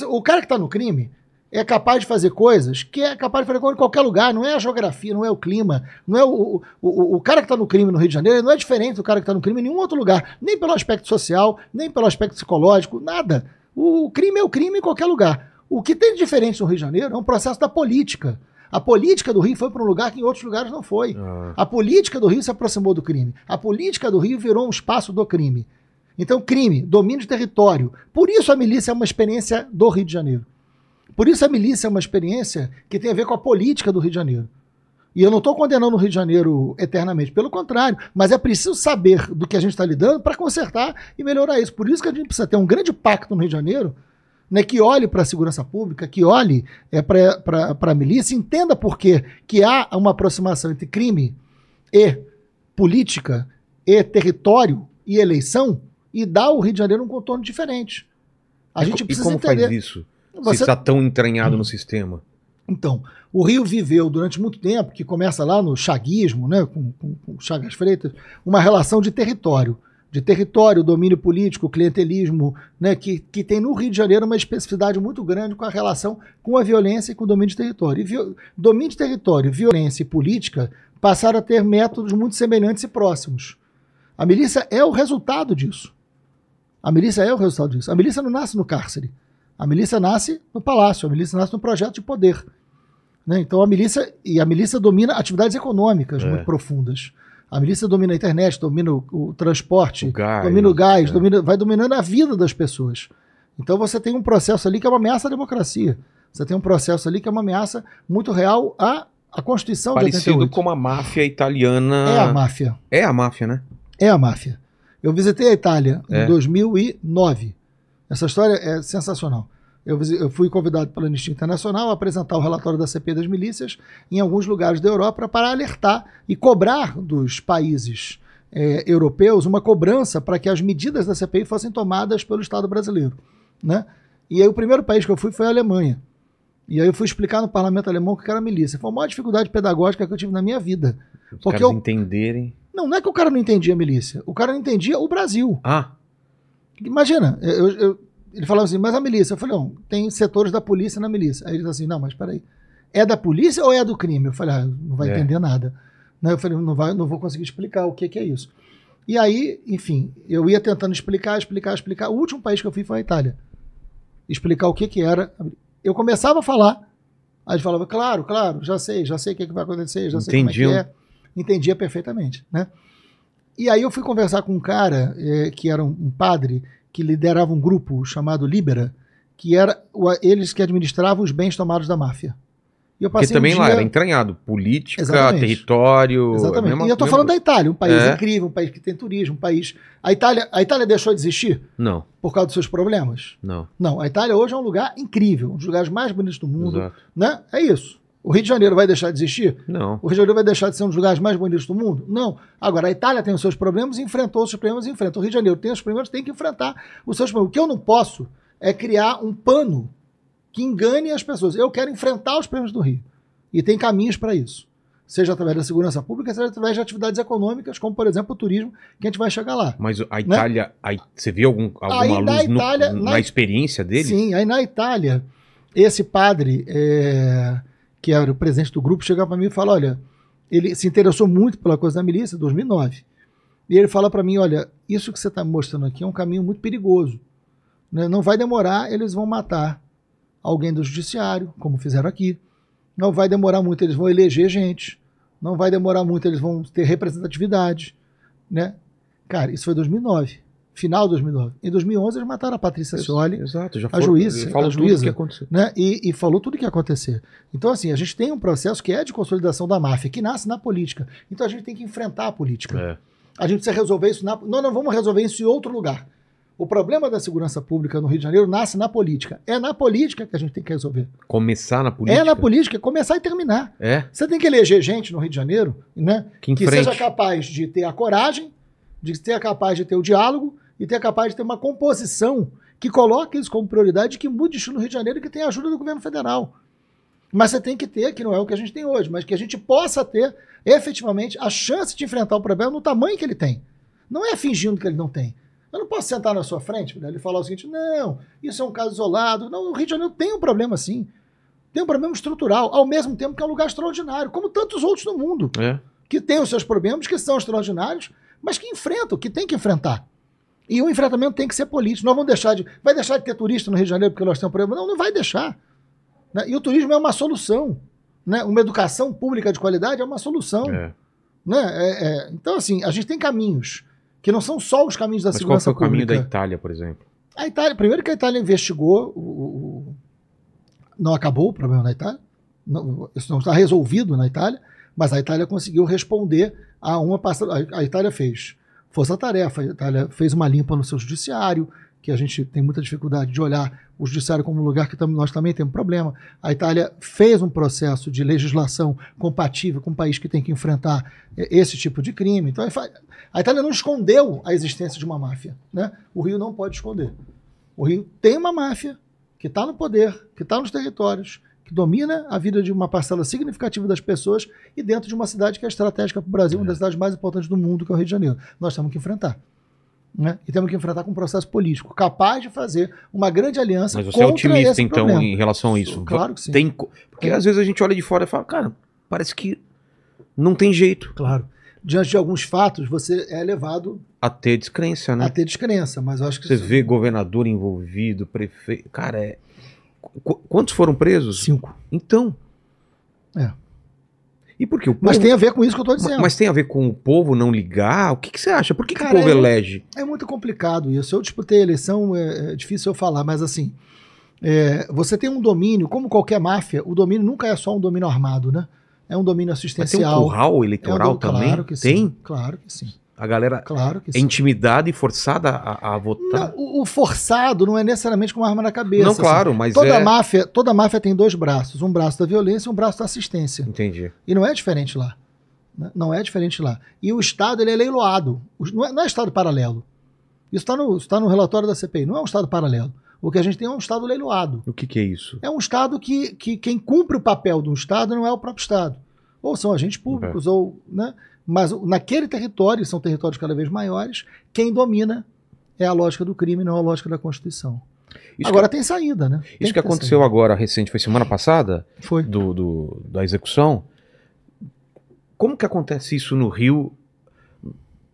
O cara que tá no crime, é capaz de fazer coisas que é capaz de fazer coisas em qualquer lugar. Não é a geografia, não é o clima, não é o, o, o cara que está no crime no Rio de Janeiro não é diferente do cara que está no crime em nenhum outro lugar, nem pelo aspecto social, nem pelo aspecto psicológico, nada. O crime é o crime em qualquer lugar. O que tem de diferente no Rio de Janeiro é um processo da política. A política do Rio foi para um lugar que em outros lugares não foi. Ah. A política do Rio se aproximou do crime. A política do Rio virou um espaço do crime. Então, crime, domínio de território. Por isso a milícia é uma experiência do Rio de Janeiro. Por isso a milícia é uma experiência que tem a ver com a política do Rio de Janeiro. E eu não estou condenando o Rio de Janeiro eternamente, pelo contrário, mas é preciso saber do que a gente está lidando para consertar e melhorar isso. Por isso que a gente precisa ter um grande pacto no Rio de Janeiro né, que olhe para a segurança pública, que olhe é, para a milícia, entenda por quê que há uma aproximação entre crime e política, e território, e eleição, e dá ao Rio de Janeiro um contorno diferente. A e gente precisa como entender. faz isso? Você... está tão entranhado hum. no sistema. Então, o Rio viveu durante muito tempo, que começa lá no chaguismo, né, com, com, com Chagas Freitas, uma relação de território de território, domínio político, clientelismo, né, que, que tem no Rio de Janeiro uma especificidade muito grande com a relação com a violência e com o domínio de território. E domínio de território, violência e política passaram a ter métodos muito semelhantes e próximos. A milícia é o resultado disso. A milícia é o resultado disso. A milícia não nasce no cárcere. A milícia nasce no palácio, a milícia nasce no projeto de poder. Né? Então a milícia e a milícia domina atividades econômicas é. muito profundas. A milícia domina a internet, domina o, o transporte, o gás, domina o gás, é. domina, vai dominando a vida das pessoas. Então você tem um processo ali que é uma ameaça à democracia. Você tem um processo ali que é uma ameaça muito real à, à Constituição Parecido de 88. como a máfia italiana. É a máfia. É a máfia, né? É a máfia. Eu visitei a Itália é. em 2009. Essa história é sensacional. Eu, eu fui convidado pela Anistia Internacional a apresentar o relatório da CPI das milícias em alguns lugares da Europa para alertar e cobrar dos países é, europeus uma cobrança para que as medidas da CPI fossem tomadas pelo Estado brasileiro. Né? E aí o primeiro país que eu fui foi a Alemanha. E aí eu fui explicar no parlamento alemão o que era milícia. Foi a maior dificuldade pedagógica que eu tive na minha vida. Os porque caras eu... entenderem. Não, não é que o cara não entendia a milícia. O cara não entendia o Brasil. Ah. Imagina, eu, eu, ele falava assim, mas a milícia? Eu falei, não, tem setores da polícia na milícia. Aí ele falou assim, não, mas peraí, é da polícia ou é do crime? Eu falei, ah, não vai é. entender nada. Né? Eu falei, não, vai, não vou conseguir explicar o que, que é isso. E aí, enfim, eu ia tentando explicar, explicar, explicar. O último país que eu fui foi a Itália. Explicar o que, que era. Eu começava a falar, aí ele falava, claro, claro, já sei, já sei o que, que vai acontecer, já sei Entendi. como é que é. Entendia perfeitamente, né? E aí eu fui conversar com um cara eh, que era um, um padre que liderava um grupo chamado Libera, que era o, eles que administravam os bens tomados da máfia. E eu passei Porque também um dia... lá era entranhado, política, Exatamente. território. É Exatamente. Mesma, e eu estou falando da Itália, um país é. incrível, um país que tem turismo, um país. A Itália, a Itália deixou de existir? Não. Por causa dos seus problemas? Não. Não. A Itália hoje é um lugar incrível, um dos lugares mais bonitos do mundo. Exato. Né? É isso. O Rio de Janeiro vai deixar de existir? Não. O Rio de Janeiro vai deixar de ser um dos lugares mais bonitos do mundo? Não. Agora, a Itália tem os seus problemas, enfrentou os seus problemas, enfrenta. O Rio de Janeiro tem os problemas, tem que enfrentar os seus problemas. O que eu não posso é criar um pano que engane as pessoas. Eu quero enfrentar os problemas do Rio. E tem caminhos para isso. Seja através da segurança pública, seja através de atividades econômicas, como, por exemplo, o turismo, que a gente vai chegar lá. Mas a né? Itália, né? você viu algum, alguma aí, luz Itália, no, na, na, experiência dele? Sim, aí na Itália, esse padre. É que era o presidente do grupo, chegava para mim e fala: Olha, ele se interessou muito pela coisa da milícia, 2009. E ele fala para mim: Olha, isso que você está mostrando aqui é um caminho muito perigoso. Né? Não vai demorar, eles vão matar alguém do judiciário, como fizeram aqui. Não vai demorar muito, eles vão eleger gente. Não vai demorar muito, eles vão ter representatividade. Né? Cara, isso foi 2009 final de 2009. Em 2011 eles mataram a Patrícia Cioli, a juíza, falou a juíza, tudo que Né? E, e, falou tudo o que ia acontecer. Então assim, a gente tem um processo que é de consolidação da máfia, que nasce na política. Então a gente tem que enfrentar a política. É. A gente precisa resolver isso na... Nós não vamos resolver isso em outro lugar. O problema da segurança pública no Rio de Janeiro nasce na política. É na política que a gente tem que resolver. Começar na política? É na política, começar e terminar. É. Você tem que eleger gente no Rio de Janeiro, né? Que, que seja capaz de ter a coragem, de ser capaz de ter o diálogo e ter capaz de ter uma composição que coloque isso como prioridade, que mude isso no Rio de Janeiro, que tenha ajuda do governo federal. Mas você tem que ter, que não é o que a gente tem hoje, mas que a gente possa ter efetivamente a chance de enfrentar o problema no tamanho que ele tem. Não é fingindo que ele não tem. Eu não posso sentar na sua frente né, e falar o seguinte: não, isso é um caso isolado. Não, o Rio de Janeiro tem um problema assim, Tem um problema estrutural, ao mesmo tempo que é um lugar extraordinário, como tantos outros no mundo, é. que tem os seus problemas, que são extraordinários, mas que enfrentam, que tem que enfrentar. E o enfrentamento tem que ser político. Nós vamos deixar de. Vai deixar de ter turista no Rio de Janeiro porque nós temos um problema? Não, não vai deixar. Né? E o turismo é uma solução. Né? Uma educação pública de qualidade é uma solução. É. Né? É, é. Então, assim, a gente tem caminhos que não são só os caminhos da Mas segurança qual foi o pública. caminho da Itália, por exemplo? A Itália, primeiro que a Itália investigou, o, o, não acabou o problema na Itália, não, isso não está resolvido na Itália, mas a Itália conseguiu responder a uma parcela. A Itália fez força-tarefa, a Itália fez uma limpa no seu judiciário, que a gente tem muita dificuldade de olhar o judiciário como um lugar que tam, nós também temos problema. A Itália fez um processo de legislação compatível com um país que tem que enfrentar é, esse tipo de crime. Então, é a Itália não escondeu a existência de uma máfia. Né? O Rio não pode esconder. O Rio tem uma máfia que está no poder, que está nos territórios, que domina a vida de uma parcela significativa das pessoas e dentro de uma cidade que é estratégica para o Brasil, é. uma das é. cidades mais importantes do mundo, que é o Rio de Janeiro. Nós temos que enfrentar. Né? E temos que enfrentar com um processo político capaz de fazer uma grande aliança. Mas você é otimista, então, problema. em relação a isso? Claro que sim. Tem, porque é. às vezes a gente olha de fora e fala, cara, parece que não tem jeito. Claro. Diante de alguns fatos, você é levado. A ter descrença, né? A ter descrença, mas eu acho que. Você isso... vê governador envolvido, prefeito. Cara, é, Qu quantos foram presos? Cinco. Então. É. E por que o povo... Mas tem a ver com isso que eu estou dizendo. Mas, tem a ver com o povo não ligar? O que, que você acha? Por que, Cara, que o povo é, elege? É muito complicado isso. Eu disputei tipo, a eleição, é, é difícil eu falar, mas assim. É, você tem um domínio, como qualquer máfia, o domínio nunca é só um domínio armado, né? É um domínio assistencial. Mas tem um curral eleitoral é um domínio, também? Claro que tem? sim. Claro que sim. A galera claro é sim. intimidada e forçada a, a votar. Não, o, forçado não é necessariamente com uma arma na cabeça. Não, assim. claro, mas toda é... máfia, toda máfia tem dois braços, um braço da violência e um braço da assistência. Entendi. E não é diferente lá. Né? Não é diferente lá. E o Estado ele é leiloado. Não é, não é Estado paralelo. Isso está no, tá no relatório da CPI. Não é um Estado paralelo. O que a gente tem é um Estado leiloado. O que, que é isso? É um Estado que, que quem cumpre o papel do Estado não é o próprio Estado. Ou são agentes é. públicos, é. ou. Né? Mas naquele território, são territórios cada vez maiores, quem domina é a lógica do crime, não a lógica da Constituição. Isso agora que, tem saída, né? Tem isso que, que aconteceu saída. agora recente, foi semana passada? Foi. Do, do, da execução. Como que acontece isso no Rio?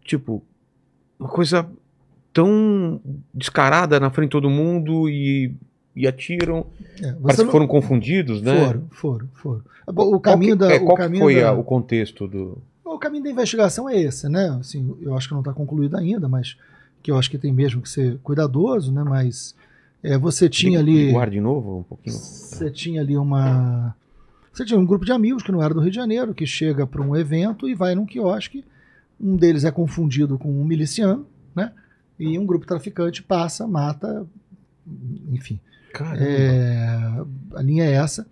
Tipo, uma coisa tão descarada na frente de todo mundo e, e atiram. É, Parece não... que foram confundidos, né? Foram, foram, foram. O caminho qual que, da. É, qual caminho foi da... a, o contexto do o caminho da investigação é esse, né? Assim, eu acho que não está concluído ainda, mas que eu acho que tem mesmo que ser cuidadoso, né? Mas é, você tinha ali. Guarda de novo um pouquinho. Você tinha ali uma. Você tinha um grupo de amigos que não era do Rio de Janeiro, que chega para um evento e vai num quiosque. Um deles é confundido com um miliciano, né? E um grupo traficante passa, mata, enfim. É, a linha é essa.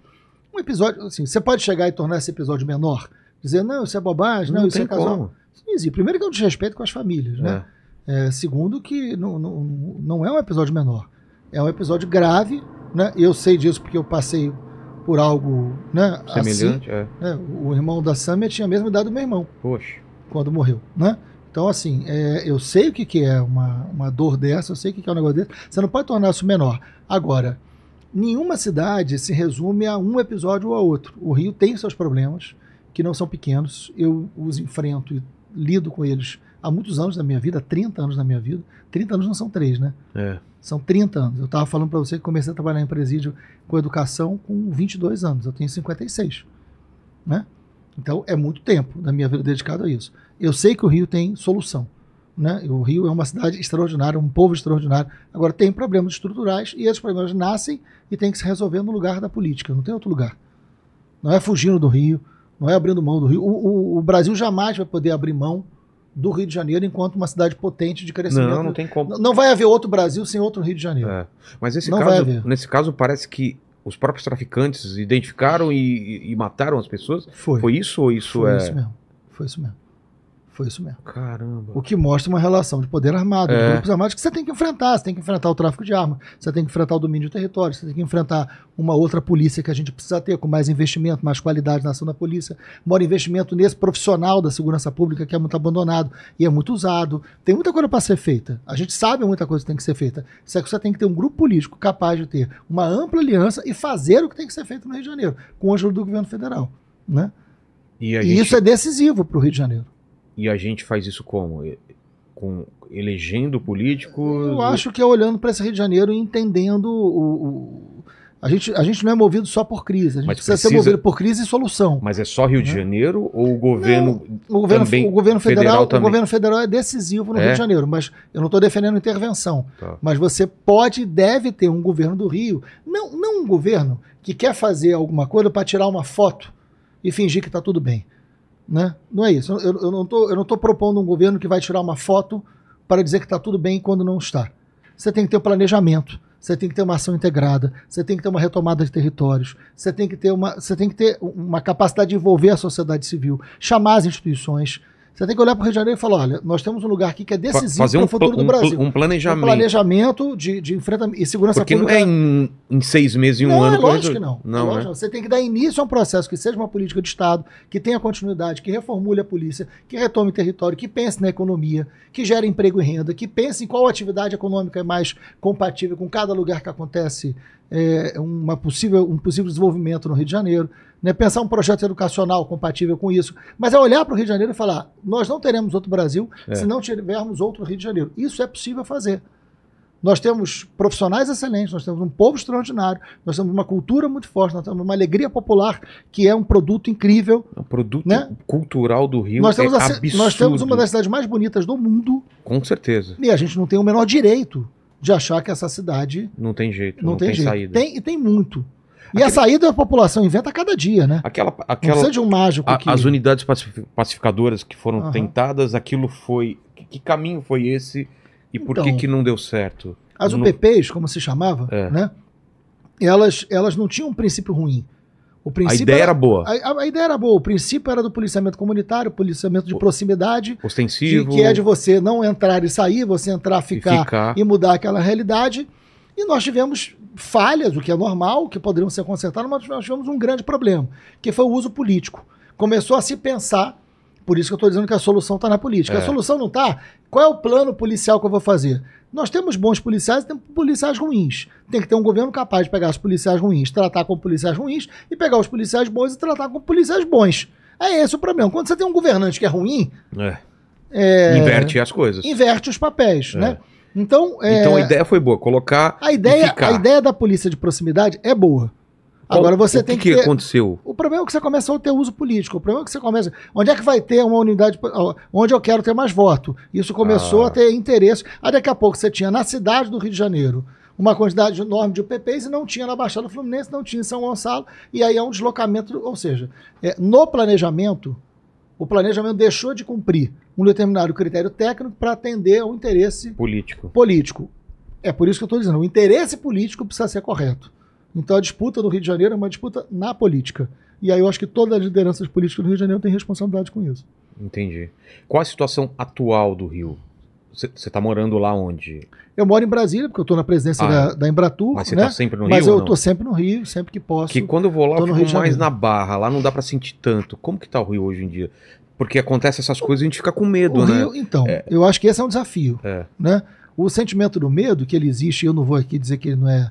Um episódio, assim, você pode chegar e tornar esse episódio menor, dizer, não, isso é bobagem, não, não isso é casal. Como. primeiro que é um desrespeito com as famílias, né? É. é. segundo que não, não, não é um episódio menor, é um episódio grave, né? Eu sei disso porque eu passei por algo, né? Assim. Semelhante, assim, é. né? O irmão da Samia tinha a mesma idade do meu irmão. Poxa. Quando morreu, né? Então, assim, é, eu sei o que, que é uma, uma dor dessa, eu sei o que, que é um negócio desse. Você não pode tornar isso menor. Agora, nenhuma cidade se resume a um episódio ou a outro. O Rio tem seus problemas que não são pequenos, eu os enfrento e lido com eles há muitos anos da minha vida, há 30 anos da minha vida. 30 anos não são três, né? É. São 30 anos. Eu estava falando para você que comecei a trabalhar em presídio com educação com 22 anos. Eu tenho 56, né? Então é muito tempo da minha vida dedicado a isso. Eu sei que o Rio tem solução, né? O Rio é uma cidade extraordinária, um povo extraordinário. Agora tem problemas estruturais e esses problemas nascem e tem que se resolver no lugar da política, não tem outro lugar. Não é fugindo do Rio, não é abrindo mão do Rio. O, o, o, Brasil jamais vai poder abrir mão do Rio de Janeiro enquanto uma cidade potente de crescimento. Não, não tem como. Não, não vai haver outro Brasil sem outro Rio de Janeiro. É. Mas esse caso, nesse caso parece que os próprios traficantes identificaram e, e mataram as pessoas. Foi. Foi isso ou isso Foi é? Isso mesmo. Foi isso mesmo. Foi isso mesmo. Caramba. O que mostra uma relação de poder armado, é. de grupos armados que você tem que enfrentar. Você tem que enfrentar o tráfico de armas, você tem que enfrentar o domínio do território, você tem que enfrentar uma outra polícia que a gente precisa ter, com mais investimento, mais qualidade na ação da polícia, maior investimento nesse profissional da segurança pública que é muito abandonado e é muito usado. Tem muita coisa para ser feita. A gente sabe muita coisa que tem que ser feita. Só que você tem que ter um grupo político capaz de ter uma ampla aliança e fazer o que tem que ser feito no Rio de Janeiro, com o ajuda do governo federal. Né? E, e gente... isso é decisivo para o Rio de Janeiro. E a gente faz isso como? Com, elegendo políticos? Eu acho que é olhando para esse Rio de Janeiro e entendendo o, o. a gente, a gente não é movido só por crise, a gente precisa, precisa, ser movido por crise e solução. Mas é só Rio de né? Janeiro ou o governo, não, o governo também, o governo federal, federal também. o governo federal é decisivo no é? Rio de Janeiro, mas eu não estou defendendo intervenção. Tá. Mas você pode e deve ter um governo do Rio, não, não um governo que quer fazer alguma coisa para tirar uma foto e fingir que está tudo bem. Né? Não é isso. Eu, eu não estou propondo um governo que vai tirar uma foto para dizer que está tudo bem quando não está. Você tem que ter um planejamento, você tem que ter uma ação integrada, você tem que ter uma retomada de territórios, você tem que ter uma, você tem que ter uma capacidade de envolver a sociedade civil, chamar as instituições, você tem que olhar para o Rio de Janeiro e falar: olha, nós temos um lugar aqui que é decisivo para o futuro um, do Brasil. Um planejamento. Um planejamento de, de enfrentamento e segurança Porque pública. Porque não é em, em, seis meses e um não, ano. É lógico que não. não lógico, é? Você tem que dar início a um processo que seja uma política de Estado, que tenha continuidade, que reformule a polícia, que retome território, que pense na economia, que gere emprego e renda, que pense em qual atividade econômica é mais compatível com cada lugar que acontece é, uma possível, um possível desenvolvimento no Rio de Janeiro né, pensar um projeto educacional compatível com isso, mas é olhar para o Rio de Janeiro e falar: nós não teremos outro Brasil é. se não tivermos outro Rio de Janeiro. Isso é possível fazer. Nós temos profissionais excelentes, nós temos um povo extraordinário, nós temos uma cultura muito forte, nós temos uma alegria popular que é um produto incrível. É um produto né? cultural do Rio nós temos é a, Nós temos uma das cidades mais bonitas do mundo. Com certeza. E a gente não tem o menor direito de achar que essa cidade... Não tem jeito, não, não tem, tem jeito. saída. Tem, e tem muito. E a saída da população inventa a cada dia, né? Aquela, aquela, Não precisa de um mágico. A, que... As unidades pacificadoras que foram uhum. tentadas, aquilo foi. Que, que caminho foi esse e então, por que, então, que não deu certo? As UPPs, como se chamava, é. né? Elas, elas não tinham um princípio ruim. O princípio a ideia era, era boa. A, a, ideia era boa. O princípio era do policiamento comunitário, policiamento de o, proximidade. Ostensivo. De, que é de você não entrar e sair, você entrar, ficar e, ficar. e mudar aquela realidade. E nós tivemos falhas, o que é normal, que poderiam ser consertadas, mas nós tivemos um grande problema, que foi o uso político. Começou a se pensar, por isso que eu estou dizendo que a solução está na política. É. A solução não está. Qual é o plano policial que eu vou fazer? Nós temos bons policiais e temos policiais ruins. Tem que ter um governo capaz de pegar os policiais ruins, tratar com policiais ruins, e pegar os policiais bons e tratar com policiais bons. É esse o problema. Quando você tem um governante que é ruim. É. É, inverte as coisas. Inverte os papéis, é. né? Então, é... então a ideia foi boa, colocar. A ideia, a ideia da polícia de proximidade é boa. Agora você o que tem que. O que aconteceu? O problema é que você começa a ter uso político. O problema é que você começa. Onde é que vai ter uma unidade. Onde eu quero ter mais voto? Isso começou ah. a ter interesse. Aí daqui a pouco você tinha na cidade do Rio de Janeiro uma quantidade enorme de UPPs e não tinha na Baixada Fluminense, não tinha em São Gonçalo. E aí é um deslocamento. Ou seja, é, no planejamento, o planejamento deixou de cumprir um determinado critério técnico para atender ao interesse político. político. É por isso que eu estou dizendo, o interesse político precisa ser correto. Então a disputa do Rio de Janeiro é uma disputa na política. E aí eu acho que todas as lideranças políticas do Rio de Janeiro têm responsabilidade com isso. Entendi. Qual a situação atual do Rio? Você está morando lá onde? Eu moro em Brasília, porque eu estou na presidência ah, da, da, Embratur. Mas você está né? sempre no Rio? Mas eu estou sempre no Rio, sempre que posso. Que quando eu vou lá, eu fico mais na barra. Lá não dá para sentir tanto. Como que está o Rio hoje em dia? Porque acontece essas coisas e a gente fica com medo, o né? Rio, então, é. eu acho que esse é um desafio. É. Né? O sentimento do medo, que ele existe, eu não vou aqui dizer que ele não é...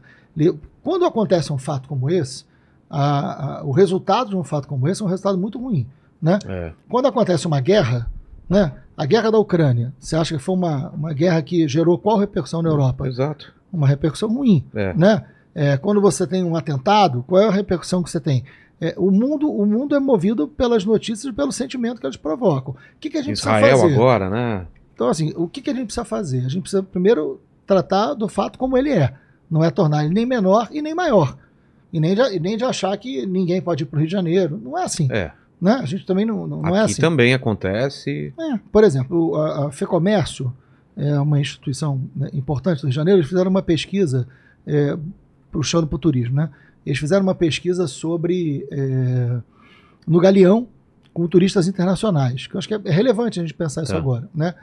Quando acontece um fato como esse, a, a, o resultado de um fato como esse é um resultado muito ruim. Né? É. Quando acontece uma guerra, né? A guerra da Ucrânia, você acha que foi uma, uma guerra que gerou qual repercussão na Europa? Exato. Uma repercussão ruim, é. né? É, quando você tem um atentado, qual é a repercussão que você tem? É, o, mundo, o mundo é movido pelas notícias e pelo sentimento que elas provocam. O que, que a gente Israel precisa fazer? agora, né? Então, assim, o que, que a gente precisa fazer? A gente precisa primeiro tratar do fato como ele é. Não é tornar ele nem menor e nem maior. E nem de, nem de achar que ninguém pode ir para o Rio de Janeiro. Não é assim. É. Né? A gente também não, não, não é assim. também acontece. É, por exemplo, a, a FEComércio é uma instituição né, importante do Rio de Janeiro, eles fizeram uma pesquisa é, puxando para o turismo. Né? Eles fizeram uma pesquisa sobre é, no Galeão com turistas internacionais, que eu acho que é, é relevante a gente pensar isso é. agora. Né?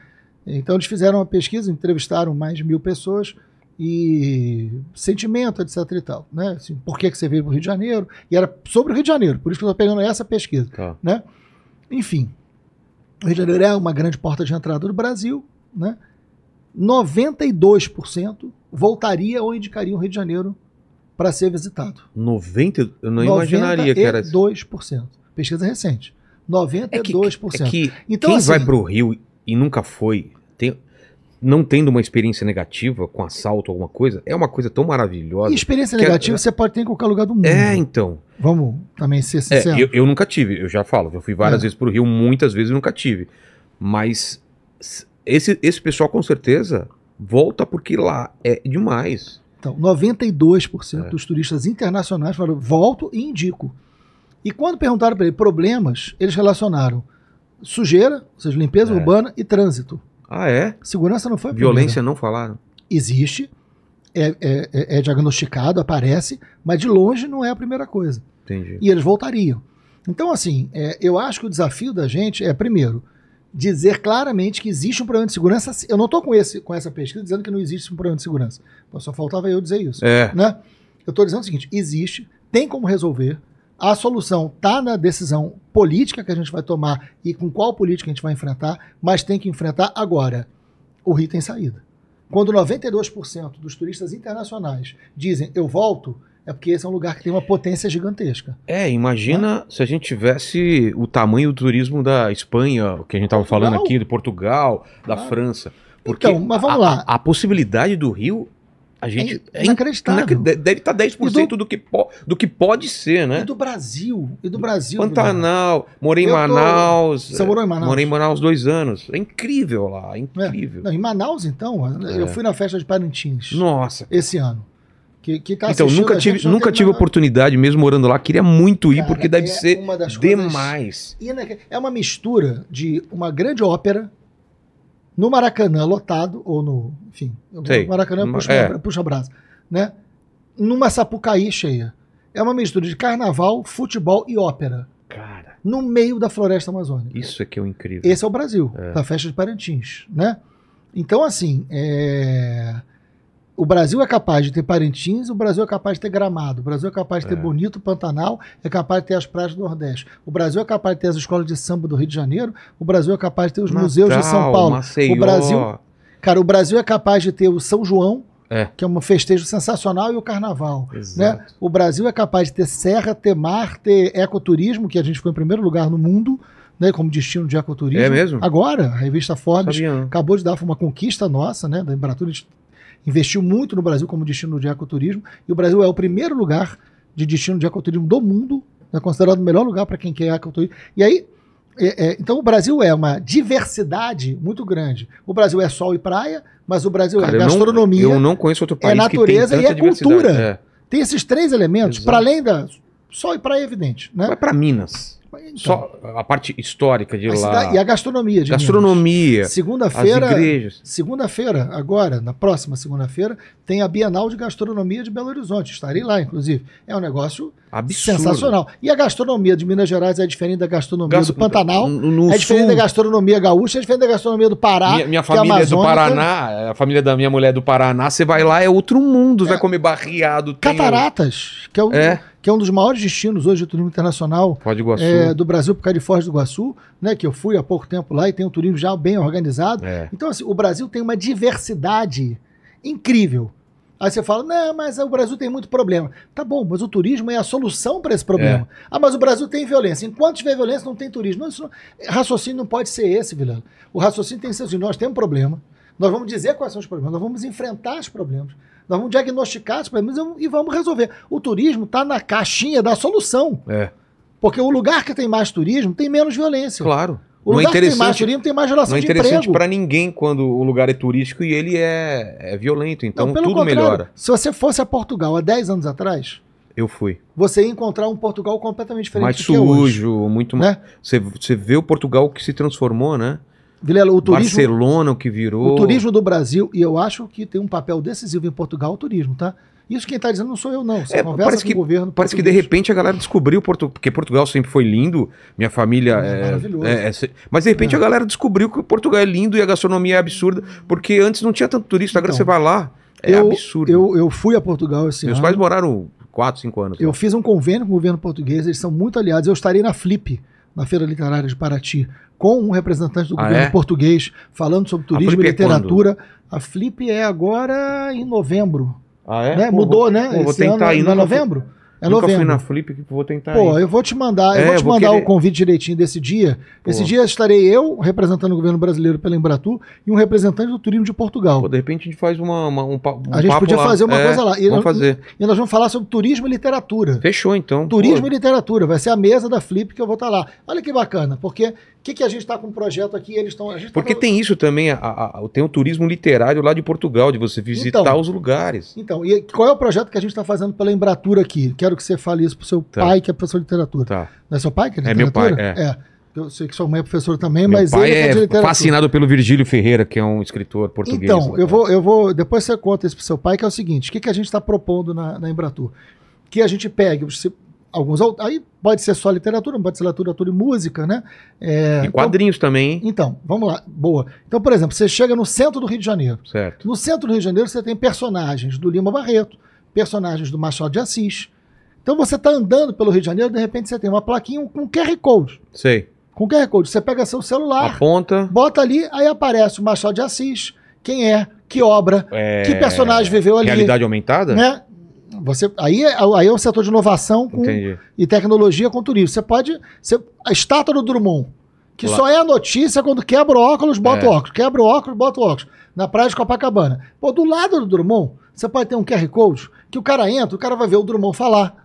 Então eles fizeram uma pesquisa, entrevistaram mais de mil pessoas e sentimento, etc e tal, né? Assim, por que, que você veio para o Rio de Janeiro? E era sobre o Rio de Janeiro, por isso que eu estou pegando essa pesquisa, tá. né? Enfim, o Rio de Janeiro é uma grande porta de entrada do Brasil, né? 92% voltaria ou indicaria o Rio de Janeiro para ser visitado. 90? Eu não 92%. imaginaria que era... 92%. Pesquisa recente. 92%. É que, é que então, quem assim, vai para o Rio e nunca foi não tendo uma experiência negativa com assalto, alguma coisa, é uma coisa tão maravilhosa. E experiência negativa é... você pode ter em qualquer lugar do é, mundo. É, então. Vamos também ser é, sinceros. É, eu, eu, nunca tive, eu já falo, eu fui várias é. vezes pro Rio, muitas vezes eu nunca tive. Mas esse, esse pessoal com certeza volta porque lá é demais. Então, 92% é. dos turistas internacionais falaram volto e indico. E quando perguntaram para ele problemas, eles relacionaram sujeira, ou seja, limpeza é. urbana e trânsito. Ah, é? Segurança não foi Violência não falaram? Existe, é, é, é, é, diagnosticado, aparece, mas de longe não é a primeira coisa. Entendi. E eles voltariam. Então, assim, é, eu acho que o desafio da gente é, primeiro, dizer claramente que existe um problema de segurança. Eu não estou com, esse, com essa pesquisa dizendo que não existe um problema de segurança. Só faltava eu dizer isso. É. Né? Eu estou dizendo o seguinte: existe, tem como resolver, a solução está na decisão política que a gente vai tomar e com qual política a gente vai enfrentar, mas tem que enfrentar agora. O Rio tem saída. Quando 92% dos turistas internacionais dizem eu volto, é porque esse é um lugar que tem uma potência gigantesca. É, imagina né? se a gente tivesse o tamanho do turismo da Espanha, que a gente estava falando aqui, do Portugal, da ah. França. Porque então, mas vamos a, lá. A possibilidade do Rio a é gente é, inacreditável. Inacred... Deve tá estar 10% do... do, que po... do que pode ser, né? E do Brasil. E do Brasil. Pantanal. Tá do morei em Manaus. Tô... Você morou em Manaus? Morei em Manaus dois anos. É incrível lá, é, é. incrível. Não, em Manaus, então, eu é. fui na festa de Parintins. Nossa. Esse ano. Que, que tá então, nunca tive, nunca tive oportunidade, mesmo morando lá. Queria muito ir, Cara, porque deve é ser demais. É uma mistura de uma grande ópera no Maracanã lotado, ou no. Enfim, Sei. no Maracanã puxa, é. puxa brasa, né? Numa Sapucaí cheia. É uma mistura de carnaval, futebol e ópera. Cara. No meio da floresta amazônica. Isso é que é o incrível. Esse é o Brasil, é. da festa de Parintins, né? Então, assim, é o Brasil é capaz de ter Parintins, o Brasil é capaz de ter Gramado, o Brasil é capaz de ter é. Bonito Pantanal, é capaz de ter as praias do Nordeste, o Brasil é capaz de ter as escolas de samba do Rio de Janeiro, o Brasil é capaz de ter os Natal, museus de São Paulo, Maceió. o Brasil, cara, o Brasil é capaz de ter o São João, é. que é um festejo sensacional, e o carnaval. Né? Exato. Né? O Brasil é capaz de ter serra, ter mar, ter ecoturismo, que a gente foi em primeiro lugar no mundo, né, como destino de ecoturismo. É mesmo? Agora, a revista Forbes né? acabou de dar uma conquista nossa, né, da Embratura investiu muito no Brasil como destino de ecoturismo e o Brasil é o primeiro lugar de destino de ecoturismo do mundo, é considerado o melhor lugar para quem quer ecoturismo. E aí, é, é, então o Brasil é uma diversidade muito grande. O Brasil é sol e praia, mas o Brasil é Cara, é eu gastronomia, não, eu não, conheço outro é país é natureza e é cultura. É. Tem esses três elementos, para além da sol e praia é evidente, né? Vai para Minas. Então, Só a parte histórica de lá. Cidade, e a gastronomia de Gastronomia. Segunda-feira. igrejas. Segunda-feira, agora, na próxima segunda-feira, tem a Bienal de Gastronomia de Belo Horizonte. Estarei lá, inclusive. É um negócio Absurdo. sensacional. E a gastronomia de Minas Gerais é diferente da gastronomia do Pantanal. No, no é diferente sul. da gastronomia gaúcha, é diferente da gastronomia do Pará. Minha, minha é família é, é do Paraná, a família da minha mulher é do Paraná. Você vai lá, é outro mundo. Você é. vai comer barriado Cataratas, tem... que é o. É que é um dos maiores destinos hoje de turismo internacional é, do Brasil, por causa de Foz do Iguaçu, né, que eu fui há pouco tempo lá e tem um turismo já bem organizado. É. Então, assim, o Brasil tem uma diversidade incrível. Aí você fala, não, mas o Brasil tem muito problema. Tá bom, mas o turismo é a solução para esse problema. É. Ah, mas o Brasil tem violência. Enquanto tiver violência, não tem turismo. Não, não... raciocínio não pode ser esse, Vilano. O raciocínio tem que ser assim, nós temos um problema. Nós vamos dizer quais são os problemas, nós vamos enfrentar os problemas. Nós vamos diagnosticar os problemas e vamos resolver. O turismo está na caixinha da solução. É. Porque o lugar que tem mais turismo tem menos violência. Claro. O não é lugar é que tem mais turismo tem mais geração não é interessante para ninguém quando o lugar é turístico e ele é, é violento. Então não, tudo melhora. Se você fosse a Portugal há 10 anos atrás, eu fui. Você ia encontrar um Portugal completamente diferente mais do que é sujo, hoje, muito né? Você, você vê o Portugal que se transformou, né? Vilela, o turismo, Barcelona, o que virou. O turismo do Brasil, e eu acho que tem um papel decisivo em Portugal o turismo, tá? Isso quem está dizendo não sou eu, não. Você é, conversa parece que, o governo. Parece português. que de repente a galera descobriu Portugal, porque Portugal sempre foi lindo, minha família é. é maravilhoso. É, é mas de repente é. a galera descobriu que Portugal é lindo e a gastronomia é absurda, porque antes não tinha tanto turista, agora então, você vai lá. É eu, absurdo. Eu, eu fui a Portugal esse Meus ano. Meus pais moraram 4, 5 anos. Eu lá. fiz um convênio com o governo português, eles são muito aliados. Eu estarei na Flip na Feira Literária de Paraty, com um representante do ah, governo é? português, falando sobre turismo e é literatura. É a Flip é agora em novembro. Ah, é? Né? Pô, Mudou, vou, né? Pô, Esse vou tentar ano, ir é novembro? É Nunca novembro. fui na Flip, que vou tentar. Pô, ir. eu vou te mandar, é, eu vou te vou mandar querer... o convite direitinho desse dia. Pô. Esse dia estarei eu, representando o governo brasileiro pela Embratu, e um representante do turismo de Portugal. Pô, de repente a gente faz uma, uma um, um A gente podia lá. fazer uma é, coisa lá. E vamos nós, fazer. E nós vamos falar sobre turismo e literatura. Fechou, então. Turismo Pô. e literatura. Vai ser a mesa da Flip que eu vou estar lá. Olha que bacana, porque o que, que a gente está com um projeto aqui? Eles estão. Tá porque tá... tem isso também, a, a, tem o turismo literário lá de Portugal, de você visitar então, os lugares. Então, e qual é o projeto que a gente está fazendo pela Embratura aqui? Quero quero que você fale isso pro seu tá. pai, que é professor de literatura. Tá. Não é seu pai que é de é literatura? meu pai, é. é. Eu sei que sua mãe é professora também, meu mas pai ele é, é fascinado pelo Virgílio Ferreira, que é um escritor português. Então, né? eu vou, eu vou. Depois você conta isso pro seu pai, que é o seguinte: o que, que a gente está propondo na, na Embratur? Que a gente pegue você, alguns aí pode ser só literatura, pode ser literatura e música, né? É, e então quadrinhos então, também. Hein? Então, vamos lá, boa. Então, por exemplo, você chega no centro do Rio de Janeiro. Certo. No centro do Rio de Janeiro você tem personagens do Lima Barreto, personagens do Machado de Assis, então você está andando pelo Rio de Janeiro, de repente você tem uma plaquinha com QR Code. Sei. Com QR Code. Você pega seu celular, aponta, bota ali, aí aparece o Machado de Assis, quem é, que obra, é... que personagem viveu ali. Realidade aumentada? Né? Você, aí, aí é um setor de inovação com, e tecnologia com turismo. Você pode. Você, a estátua do Drummond, que Lá. só é a notícia quando quebra o óculos, bota é. o óculos. Quebra o óculos, bota o óculos. Na praia de Copacabana. Pô, do lado do Drummond, você pode ter um QR Code que o cara entra, o cara vai ver o Drummond falar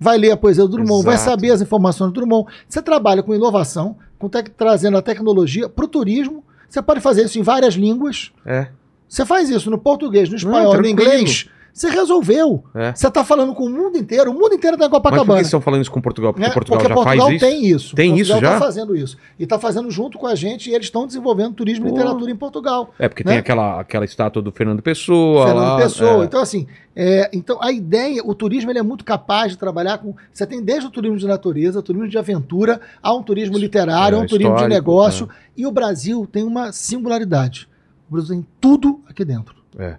vai ler a poesia do Drummond, Exato. vai saber as informações do Drummond. Você trabalha com inovação, com trazendo a tecnologia para o turismo. Você pode fazer isso em várias línguas. É. Você faz isso no português, no espanhol, Não, no inglês. Você resolveu. É. Você está falando com o mundo inteiro. O mundo inteiro da tá em Copacabana. Mas por que estão falando isso com Portugal? Porque é, Portugal porque já Portugal faz tem isso. isso. Tem Portugal isso já? está fazendo isso. E está fazendo junto com a gente. E eles estão desenvolvendo turismo e literatura em Portugal. É, porque né? tem aquela, aquela estátua do Fernando Pessoa. Fernando lá, Pessoa. É. Então, assim, é, então a ideia, o turismo ele é muito capaz de trabalhar com... Você tem desde o turismo de natureza, turismo de aventura, a um turismo literário, a um é, turismo de negócio. É. E o Brasil tem uma singularidade. O Brasil tem tudo aqui dentro. É.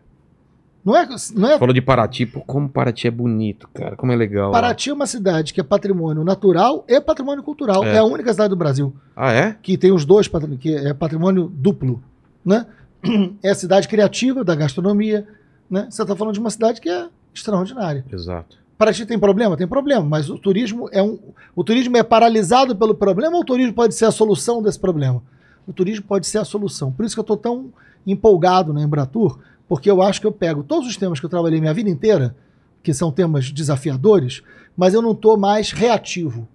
Não é, não é... Falou de Paraty, pô, como Paraty é bonito, cara, como é legal. Paraty ó. é uma cidade que é patrimônio natural e patrimônio cultural. É. é, a única cidade do Brasil. Ah, é? Que tem os dois, que é patrimônio duplo, né? (clears throat) É a cidade criativa da gastronomia, né? Você está falando de uma cidade que é extraordinária. Exato. Paraty tem problema? Tem problema, mas o turismo é um. O turismo é paralisado pelo problema ou o turismo pode ser a solução desse problema? O turismo pode ser a solução. Por isso que eu estou tão empolgado na Embratur porque eu acho que eu pego todos os temas que eu trabalhei minha vida inteira, que são temas desafiadores, mas eu não estou mais reativo.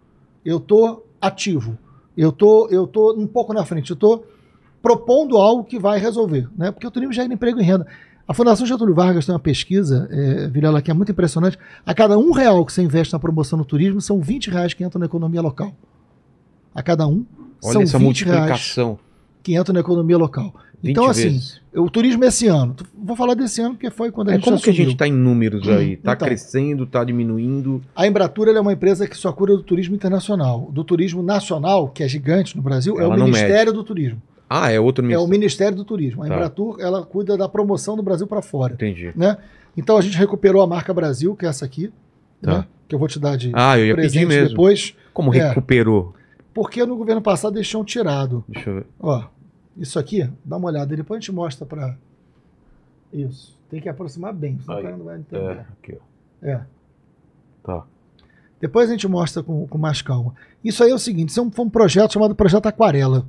Eu estou ativo. Eu tô, eu tô um pouco na frente. Eu estou propondo algo que vai resolver, né? Porque o turismo gera emprego e renda. A Fundação Getúlio Vargas tem uma pesquisa, é, Vilela, que é muito impressionante. A cada um real que você investe na promoção do turismo, são 20 reais que entram na economia local. A cada um, Olha são essa 20 multiplicação. reais que entram na economia local. Então, assim, o turismo é esse ano, vou falar desse ano porque foi quando a é, gente Como que a gente está em números aí? Está então, crescendo, está diminuindo? A Embratur é uma empresa que só cura do turismo internacional. Do turismo nacional, que é gigante no Brasil, é Ela é o Ministério mede. do Turismo. Ah, é outro ministério. É o Ministério do Turismo. A tá. Embratur, ela cuida da promoção do Brasil para fora. Entendi. Né? Então a gente recuperou a marca Brasil, que é essa aqui, tá. né? que eu vou te dar de ah, eu ia presente pedir mesmo. depois. Como é. recuperou? É, porque no governo passado deixaram tirado. Deixa eu ver. Ó, isso aqui, dá uma olhada, depois a gente mostra para. Isso. Tem que aproximar bem, senão o cara não vai é, entender. É, aqui, ó. É. Tá. Depois a gente mostra com, com mais calma. Isso aí é o seguinte: isso é um, foi um projeto chamado Projeto Aquarela.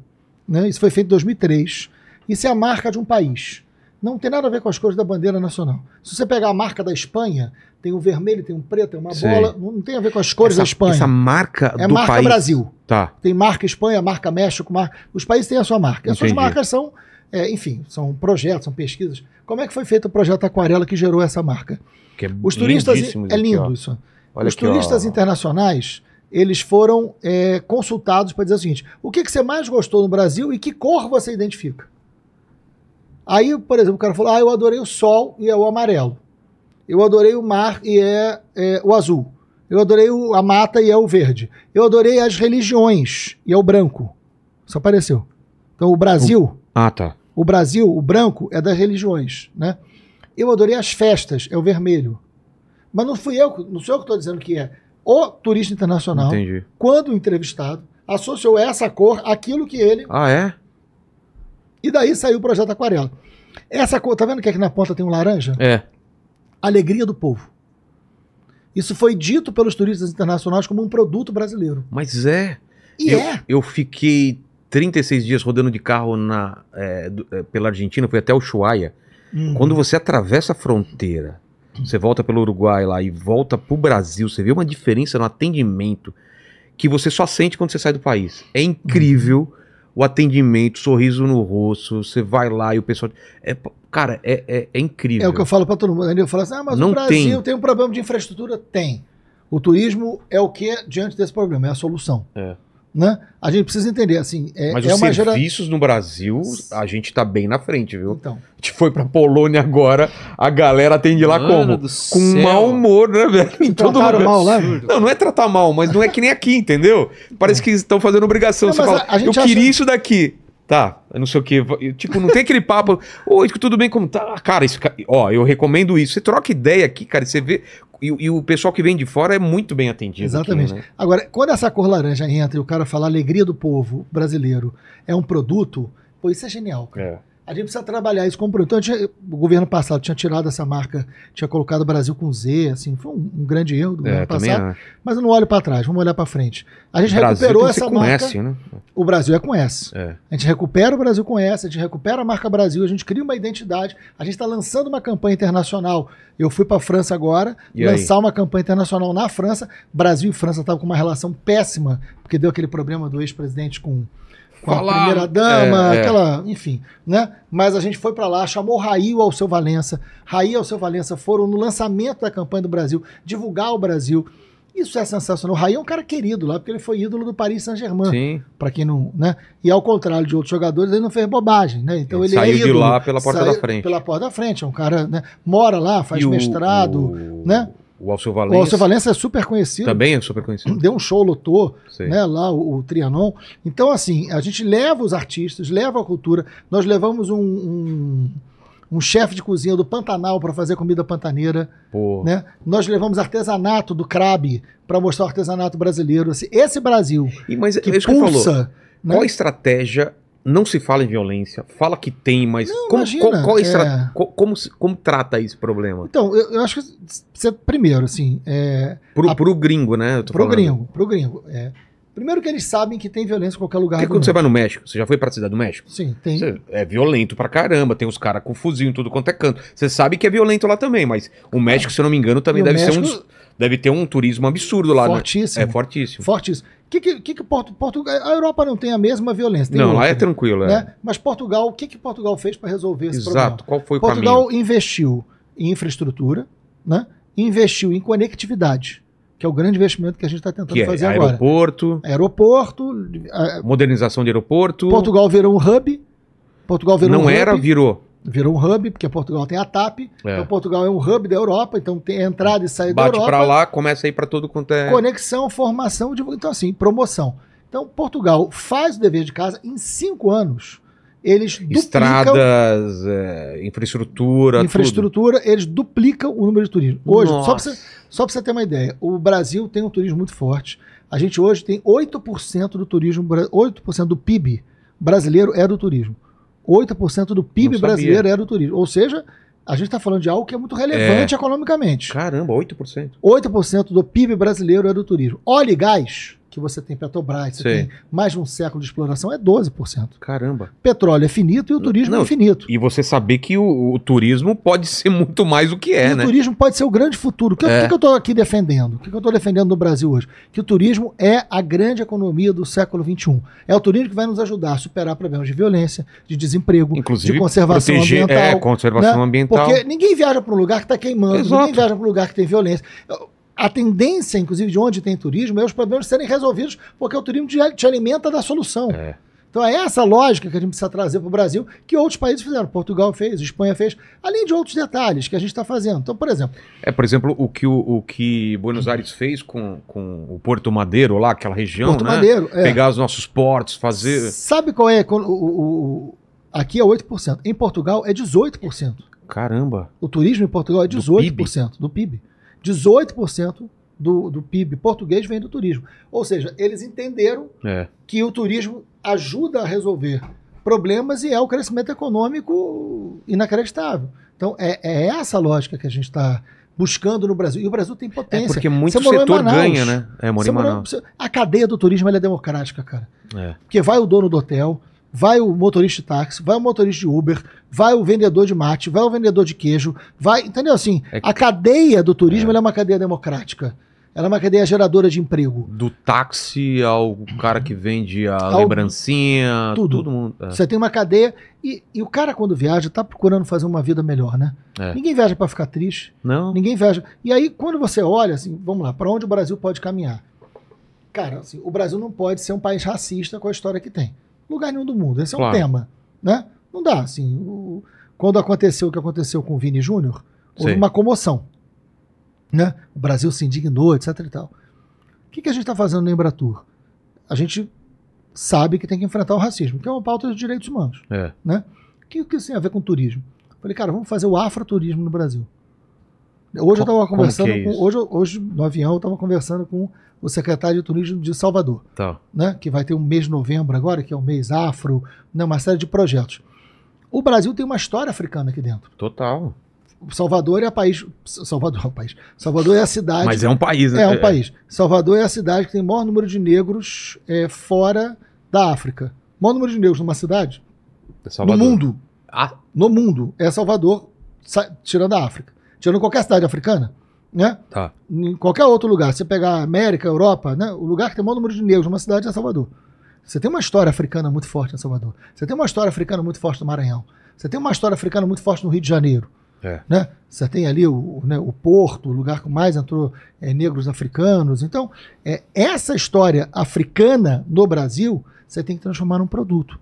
Né? Isso foi feito em 2003. Isso é a marca de um país. Não tem nada a ver com as cores da bandeira nacional. Se você pegar a marca da Espanha, tem um vermelho, tem um preto, tem uma bola. Não tem a ver com as cores essa, da Espanha. Essa marca é do marca país. Brasil. Tá. Tem marca Espanha, marca México, marca. Os países têm a sua marca. Entendi. As suas marcas são, é, enfim, são projetos, são pesquisas. Como é que foi feito o projeto Aquarela que gerou essa marca? Que é Os turistas é lindo aqui, isso. Olha Os aqui, turistas ó. internacionais eles foram é, consultados para dizer o seguinte: o que, que você mais gostou no Brasil e que cor você identifica? Aí, por exemplo, o cara falou: Ah, eu adorei o sol e é o amarelo. Eu adorei o mar e é, é o azul. Eu adorei o, a mata e é o verde. Eu adorei as religiões e é o branco. Só apareceu. Então o Brasil. O... Ah, tá. O Brasil, o branco, é das religiões, né? Eu adorei as festas, é o vermelho. Mas não fui eu, não sou eu que estou dizendo que é. O turista internacional, Entendi. quando entrevistado, associou essa cor àquilo que ele. Ah, é? E daí saiu o projeto Aquarela. Essa cor, tá vendo que aqui na ponta tem um laranja? É. Alegria do povo. Isso foi dito pelos turistas internacionais como um produto brasileiro. Mas é. E eu, é. Eu fiquei 36 dias rodando de carro na, é, é pela Argentina, fui até Ushuaia. Uhum. Quando você atravessa a fronteira, você volta pelo Uruguai lá e volta pro Brasil, você vê uma diferença no atendimento que você só sente quando você sai do país. É incrível. Uhum o atendimento, sorriso no rosto, você vai lá e o pessoal. É, cara, é, é, é incrível. É o que eu falo para todo mundo. Né? Eu falo assim: ah, mas Não o Brasil tem. tem um problema de infraestrutura? Tem. O turismo é o que diante desse problema? É a solução. É. Né? A gente precisa entender, assim. É, Mas é os serviços gera... no Brasil, a gente está bem na frente, viu? Então. A gente foi pra Polônia agora, a galera atende lá como? Com céu. mau humor, né, velho? Em todo mal né? Não, não é tratar mal, mas não é que nem aqui, entendeu? Parece é. que estão fazendo obrigação. Não, Você fala, a, a eu acha... queria isso daqui. Tá, eu não sei o que. Tipo, não tem aquele papo. Oi, tudo bem? Como tá? Cara, isso, ó, eu recomendo isso. Você troca ideia aqui, cara, e você vê e, e, o pessoal que vem de fora é muito bem atendido. Exatamente. Aqui, né? Agora, quando essa cor laranja entra e o cara fala alegria do povo brasileiro é um produto, pô, isso é genial, cara. É. A gente precisa trabalhar isso como produtor. Então, o governo passado tinha tirado essa marca, tinha colocado o Brasil com Z, assim, foi um, um grande erro do é, governo passado. Mas eu não olho para trás, vamos olhar para frente. A gente Brasil recuperou essa marca. S, né? O Brasil é com S. É. A gente recupera o Brasil com S, a gente recupera a marca Brasil, a gente cria uma identidade. A gente está lançando uma campanha internacional. Eu fui para a França agora e lançar aí? uma campanha internacional na França. Brasil e França estavam com uma relação péssima, porque deu aquele problema do ex-presidente com com Falar, a primeira é, dama, é, aquela, é. enfim, né? Mas a gente foi para lá, chamou Raí ao seu Valença. Raí ao seu Valença foram no lançamento da campanha do Brasil, divulgar o Brasil. Isso é sensacional. Raio Raí é um cara querido lá, porque ele foi ídolo do Paris Saint-Germain. Para quem não, né? E ao contrário de outros jogadores, ele não fez bobagem, né? Então ele, ele é saiu é ídolo, de lá pela porta da frente. Pela porta da frente, é um cara, né? Mora lá, faz e mestrado, o... né? O Alceu Valença. O Alceu Valença é super conhecido. Também é super conhecido. Deu um show, lotou, né, lá o, o, Trianon. Então, assim, a gente leva os artistas, leva a cultura. Nós levamos um, um, um chefe de cozinha do Pantanal para fazer comida pantaneira. Né? Nós levamos artesanato do Crabe para mostrar o artesanato brasileiro. Assim, esse Brasil e, mas, que é pulsa... Que né? Qual a estratégia não se fala em violência, fala que tem, mas não, como, imagina, qual, qual é... como, como, como, trata esse problema? Então, eu, eu acho que, primeiro, assim... É, pro, a, pro gringo, né? Pro falando. gringo, pro gringo, é. Primeiro que eles sabem que tem violência em qualquer lugar. Porque quando mundo. você vai no México, você já foi pra Cidade do México? Sim, tem. Você é violento pra caramba, tem os caras com fuzil em tudo quanto é canto. Você sabe que é violento lá também, mas o México, se eu não me engano, também deve ser um... Deve ter um turismo absurdo lá, né? fortíssimo, né? É fortíssimo. Fortíssimo que, que, que Porto, Portugal, a Europa não tem a mesma violência. não, outra, lá é tranquilo. É. Né? É. Mas Portugal, o que, que Portugal fez para resolver esse Exato, problema? Exato, qual foi o Portugal caminho? Portugal investiu em infraestrutura, né? investiu em conectividade, que é o grande investimento que a gente está tentando que é fazer é, aeroporto, agora. Aeroporto. Aeroporto. Modernização de aeroporto. Portugal virou um hub. Portugal virou não um era, hub. virou virou um hub, porque Portugal tem a TAP. É. Então Portugal é um hub da Europa, então tem entrada e saída da Europa. Bate para lá, começa a ir para todo quanto é. Conexão, formação, então assim, promoção. Então Portugal faz o dever de casa em cinco anos. Eles duplicam, Estradas, é, infraestrutura. Infraestrutura, tudo. eles duplicam o número de turismo. Hoje, só para você, você ter uma ideia, o Brasil tem um turismo muito forte. A gente hoje tem 8% do turismo, 8% do PIB brasileiro é do turismo. 8% do PIB brasileiro era é do turismo. Ou seja, a gente está falando de algo que é muito relevante é. economicamente. Caramba, 8%. 8% do PIB brasileiro é do turismo. Óleo e gás que você tem Petrobras, você Sim. tem mais de um século de exploração, é 12%. Caramba. Petróleo é finito e o turismo Não, é infinito. E você saber que o, o, turismo pode ser muito mais do que é, e né? O turismo pode ser o grande futuro. O que, é. que, que, eu estou aqui defendendo? O que, que eu estou defendendo no Brasil hoje? Que o turismo é a grande economia do século XXI. É o turismo que vai nos ajudar a superar problemas de violência, de desemprego, Inclusive, de conservação proteger, é, ambiental. É, conservação né? ambiental. Porque ninguém viaja para um lugar que está queimando, Exato. ninguém viaja para um lugar que tem violência. Eu, a tendência, inclusive, de onde tem turismo é os problemas serem resolvidos, porque o turismo te, te alimenta da solução. É. Então é essa lógica que a gente precisa trazer para o Brasil, que outros países fizeram. Portugal fez, Espanha fez, além de outros detalhes que a gente está fazendo. Então, por exemplo. É, por exemplo, o que, o, o que Buenos Aires fez com, com o Porto Madeiro, lá, aquela região. Porto né? Madeiro, é. Pegar os nossos portos, fazer. Sabe qual é? O, o, o, aqui é 8%. Em Portugal é 18%. Caramba! O turismo em Portugal é 18% do PIB. Do PIB. 18% do, do PIB português vem do turismo. Ou seja, eles entenderam é. que o turismo ajuda a resolver problemas e é o crescimento econômico inacreditável. Então, é, é essa lógica que a gente está buscando no Brasil. E o Brasil tem é potência. É porque muito setor Manaus, ganha, né? É, mora em Manaus. Morou, a cadeia do turismo é democrática, cara. É. Porque vai o dono do hotel, vai o motorista de táxi, vai o motorista de Uber, vai o vendedor de mate, vai o vendedor de queijo, vai. Entendeu? Assim, é que... a cadeia do turismo é. é uma cadeia democrática. Ela é uma cadeia geradora de emprego. Do táxi ao cara que vende a ao, lembrancinha, tudo. Todo mundo, é. Você tem uma cadeia. E, e, o cara, quando viaja, está procurando fazer uma vida melhor, né? É. Ninguém viaja para ficar triste. Não. Ninguém viaja. E aí, quando você olha, assim, vamos lá, para onde o Brasil pode caminhar? Cara, assim, o Brasil não pode ser um país racista com a história que tem lugar nenhum do mundo. Esse é claro. um tema, né? Não dá, assim. O, quando aconteceu o que aconteceu com o Vini Júnior, houve Sim. uma comoção, né? O Brasil se indignou, etc e tal. O que, que a gente está fazendo no Embratur? A gente sabe que tem que enfrentar o racismo, que é uma pauta dos direitos humanos, é. né? O que, que isso tem a ver com turismo? Falei, cara, vamos fazer o afroturismo no Brasil. Hoje Co eu estava conversando é com, hoje, hoje no avião eu estava conversando com o secretário de turismo de Salvador, tá. né? Que vai ter um mês de novembro agora, que é o um mês afro, né? Uma série de projetos. O Brasil tem uma história africana aqui dentro. Total. Salvador é a país. Salvador é um país. Salvador é a cidade. Mas é um país, né? É um é. país. Salvador é a cidade que tem o maior número de negros é, fora da África. O maior número de negros numa cidade? É Salvador. No mundo. Ah. No mundo. É Salvador, tirando a África. Tirando qualquer cidade africana, né? Tá. Em qualquer outro lugar. Se você pegar América, Europa, né? O lugar que tem o maior número de negros numa cidade é Salvador. Você tem uma história africana muito forte em Salvador. Você tem uma história africana muito forte no Maranhão. Você tem uma história africana muito forte no Rio de Janeiro. É. Né? Você tem ali o, né, o Porto, o lugar que mais entrou é, negros africanos. Então, é, essa história africana no Brasil, você tem que transformar num produto.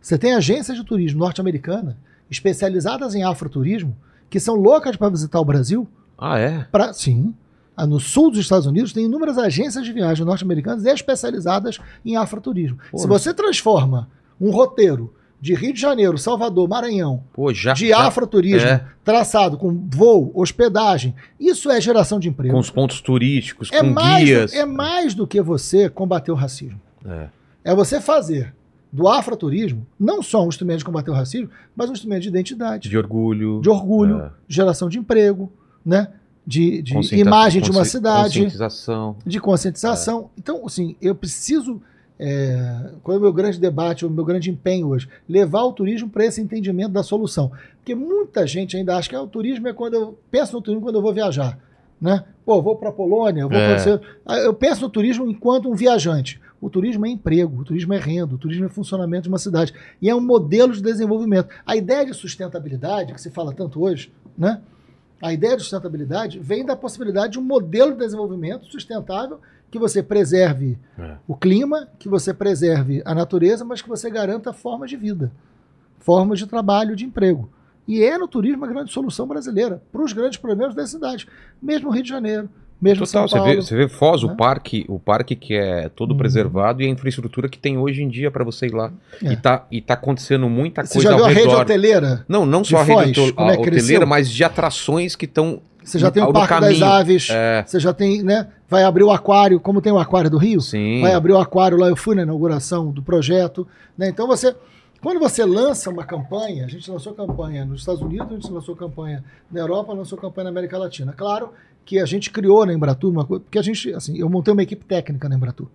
Você tem agências de turismo norte-americana especializadas em afroturismo que são loucas para visitar o Brasil. Ah, é? Pra, sim. Ah, no sul dos Estados Unidos tem inúmeras agências de viagem norte-americanas especializadas em afroturismo. Se você transforma um roteiro de Rio de Janeiro, Salvador, Maranhão, Pô, já, de já, afroturismo, é. traçado com voo, hospedagem. Isso é geração de emprego. Com os pontos turísticos, é com mais guias. Do, é mais do que você combater o racismo. É. é você fazer do afroturismo, não só um instrumento de combater o racismo, mas um instrumento de identidade. De orgulho. De orgulho, é... geração de emprego, né? de, de imagem de uma cidade. Conscientização. De conscientização. É. Então, assim, eu preciso. É, qual é o meu grande debate, o meu grande empenho hoje? Levar o turismo para esse entendimento da solução. Porque muita gente ainda acha que ah, o turismo é quando eu penso no turismo quando eu vou viajar. Né? Pô, vou para a Polônia, vou é. Ah, eu penso no turismo enquanto um viajante. O turismo é emprego, o turismo é renda, o turismo é funcionamento de uma cidade. E é um modelo de desenvolvimento. A ideia de sustentabilidade, que se fala tanto hoje, né? A ideia de sustentabilidade vem da possibilidade de um modelo de desenvolvimento sustentável que você preserve é. o clima, que você preserve a natureza, mas que você garanta formas de vida, formas de trabalho, de emprego. E é no turismo a grande solução brasileira para os grandes problemas das cidades. Mesmo Rio de Janeiro, mesmo Total, São Paulo, você, vê, você vê Foz, né? o parque, o parque que é todo uhum. preservado e a infraestrutura que tem hoje em dia para você ir lá. É. E, tá, e tá acontecendo muita você coisa já viu ao redor. a rede hoteleira? Não, não só a rede hotel, é a é hoteleira, mas de atrações que estão você já tem o Parque das Aves, é. você já tem, né? Vai abrir o aquário, como tem o aquário do Rio, Sim. vai abrir o aquário lá, eu fui na inauguração do projeto, né? Então você quando você lança uma campanha, a gente lançou campanha nos Estados Unidos, a gente lançou campanha na Europa, lançou campanha na América Latina. Claro que a gente criou na Embratur, uma coisa, porque a gente, assim, eu montei uma equipe técnica na Embratur.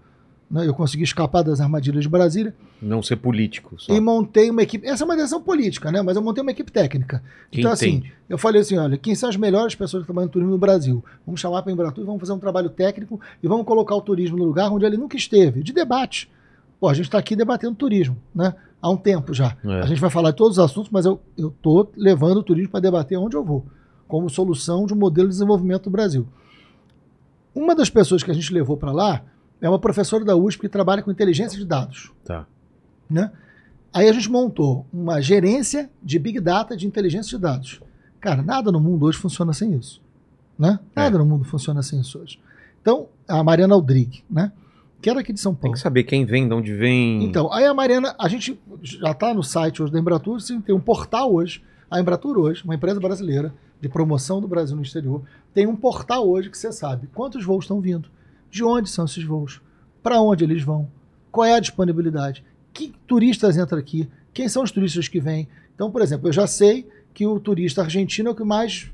Né? Eu consegui escapar das armadilhas de Brasília. Não ser político. Só. E montei uma equipe. Essa é uma decisão política, né? Mas eu montei uma equipe técnica. Quem então, assim, entende? assim, eu falei assim: olha, quem são as melhores pessoas que trabalham no turismo no Brasil? Vamos chamar para a Embratur e vamos fazer um trabalho técnico e vamos colocar o turismo no lugar onde ele nunca esteve de debate. Pô, a gente está aqui debatendo turismo, né? Há um tempo já. É. A gente vai falar de todos os assuntos, mas eu estou levando o turismo para debater onde eu vou como solução de um modelo de desenvolvimento do Brasil. Uma das pessoas que a gente levou para lá é uma professora da USP que trabalha com inteligência de dados. Tá. Né? Aí a gente montou uma gerência de Big Data de inteligência de dados. Cara, nada no mundo hoje funciona sem isso. Né? Nada é. no mundo funciona sem isso hoje. Então, a Mariana Aldrich, né? que era aqui de São Paulo. Tem que saber quem vem, de onde vem. Então, aí a Mariana, a gente já está no site hoje da Embratur, tem um portal hoje, a Embratur hoje, uma empresa brasileira, de promoção do Brasil no exterior, tem um portal hoje que você sabe quantos voos estão vindo, de onde são esses voos, para onde eles vão, qual é a disponibilidade, que turistas entram aqui, quem são os turistas que vêm. Então, por exemplo, eu já sei que o turista argentino é o que mais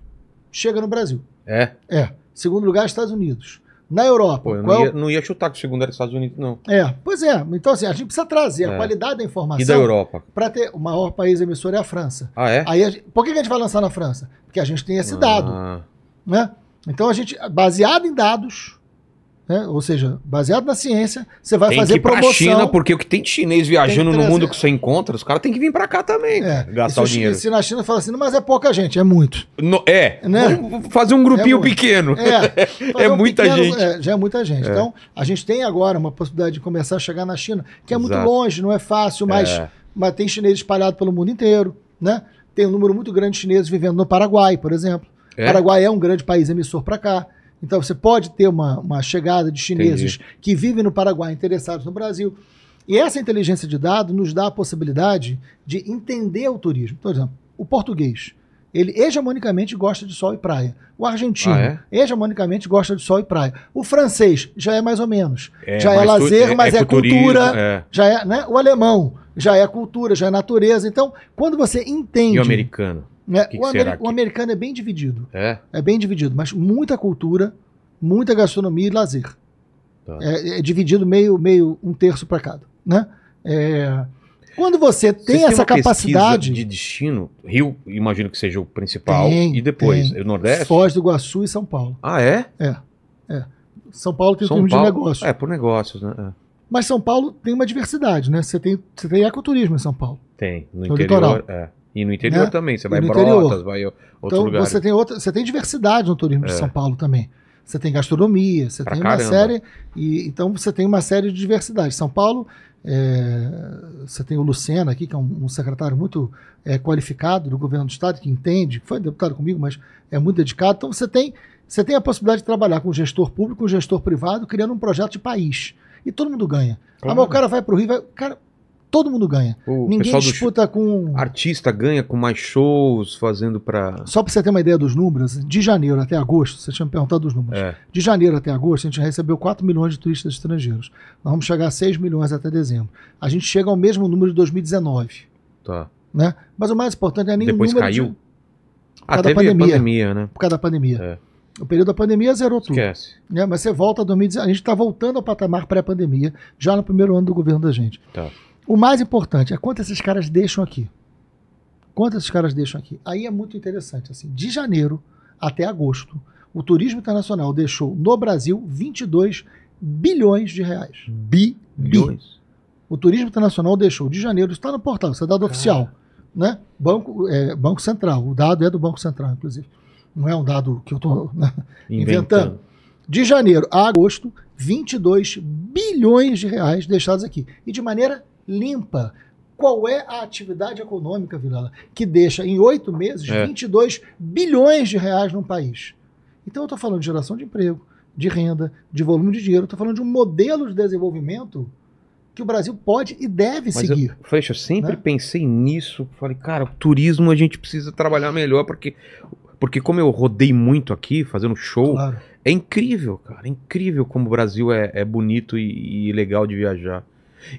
chega no Brasil. É? É. Segundo lugar, Estados Unidos na Europa. Pô, eu não, é ia, não, ia, chutar que o segundo era dos Estados Unidos, não. É, pois é. Então, assim, a gente precisa trazer é. a qualidade da informação. E da Europa? Para ter. O maior país emissor é a França. Ah, é? Aí gente... por que a gente vai lançar na França? Porque a gente tem esse ah. dado. Né? Então, a gente, baseado em dados, né? ou seja, baseado na ciência, você vai tem fazer que ir promoção. Pra China, porque o que tem de chinês viajando no mundo que você encontra, os caras têm que vir para cá também, é. gastar o dinheiro. Se na China fala assim, mas é pouca gente, é muito. No, é, né? fazer um grupinho é pequeno. É, (laughs) é um muita pequeno, é, gente. já é muita gente. É. Então, a gente tem agora uma possibilidade de começar a chegar na China, que é Exato. muito longe, não é fácil, mas, é. mas tem chinês espalhado pelo mundo inteiro, né? Tem um número muito grande de chineses vivendo no Paraguai, por exemplo. Paraguai é um grande país emissor para cá. Então você pode ter uma, uma chegada de chineses Entendi. que vivem no Paraguai interessados no Brasil. E essa inteligência de dados nos dá a possibilidade de entender o turismo. Então, por exemplo, o português, ele hegemonicamente gosta de sol e praia. O argentino, ah, é? hegemonicamente gosta de sol e praia. O francês, já é mais ou menos. É, já é lazer, é, mas é, é cultura. É. Já é, né? O alemão, já é cultura, já é natureza. Então, quando você entende. E o americano? É, que o, que o, americano é bem dividido. É? É bem dividido, mas muita cultura, muita gastronomia e lazer. Tá. É, é, dividido meio, meio um terço para cada, né? É... Quando você tem Vocês essa capacidade de destino, Rio, imagino que seja o principal tem, e depois tem. o Nordeste, Foz do Iguaçu e São Paulo. Ah, é? É. é. São Paulo tem São um Paulo, de negócio. É, por negócios, né? É. Mas São Paulo tem uma diversidade, né? Você tem, você tem ecoturismo em São Paulo. Tem, no, no interior, litoral. É. E no interior né? também, você vai em Brotas, interior. vai outro então, lugar. Você tem, outra, você tem diversidade no turismo é. de São Paulo também. Você tem gastronomia, você pra tem caramba. uma série. E, então você tem uma série de diversidade. São Paulo, é, você tem o Lucena aqui, que é um, um secretário muito é, qualificado do governo do estado, que entende, foi deputado comigo, mas é muito dedicado. Então você tem, você tem a possibilidade de trabalhar com o gestor público, com o gestor privado, criando um projeto de país. E todo mundo ganha. Claro. Ah, mas o cara vai para o Rio, vai, cara, todo mundo ganha. O Ninguém disputa com. Artista ganha com mais shows fazendo para. Só para você ter uma ideia dos números, de janeiro até agosto, você tinha me perguntado dos números. É. De janeiro até agosto, a gente recebeu 4 milhões de turistas estrangeiros. Nós vamos chegar a 6 milhões até dezembro. A gente chega ao mesmo número de 2019. Tá. Né? Mas o mais importante é nem Depois o número. Depois caiu? De... Por ah, causa da pandemia. pandemia, né? Por causa da pandemia. É. O período da pandemia zerou tudo. Esquece. Né? Mas você volta a 2019. A gente está voltando ao patamar pré-pandemia, já no primeiro ano do governo da gente. Tá. O mais importante é quanto esses caras deixam aqui. Quanto esses caras deixam aqui. Aí é muito interessante. Assim, de janeiro até agosto, o turismo internacional deixou no Brasil 22 bilhões de reais. Bi bilhões. O turismo internacional deixou de janeiro, está no portal, isso é dado ah. oficial. Né? Banco, é, Banco Central, o dado é do Banco Central, inclusive. Não é um dado que eu estou (laughs) né, inventando. inventando. De janeiro a agosto, 22 bilhões de reais deixados aqui. E de maneira limpa. Qual é a atividade econômica, Vilela, que deixa em oito meses é. 22 bilhões de reais no país? Então eu estou falando de geração de emprego, de renda, de volume de dinheiro, estou falando de um modelo de desenvolvimento que o Brasil pode e deve Mas seguir. Eu, Freixo, eu sempre né? pensei nisso, falei, cara, o turismo a gente precisa trabalhar melhor, porque, porque como eu rodei muito aqui, fazendo show, claro. é incrível, cara, é incrível como o Brasil é, é bonito e, e legal de viajar.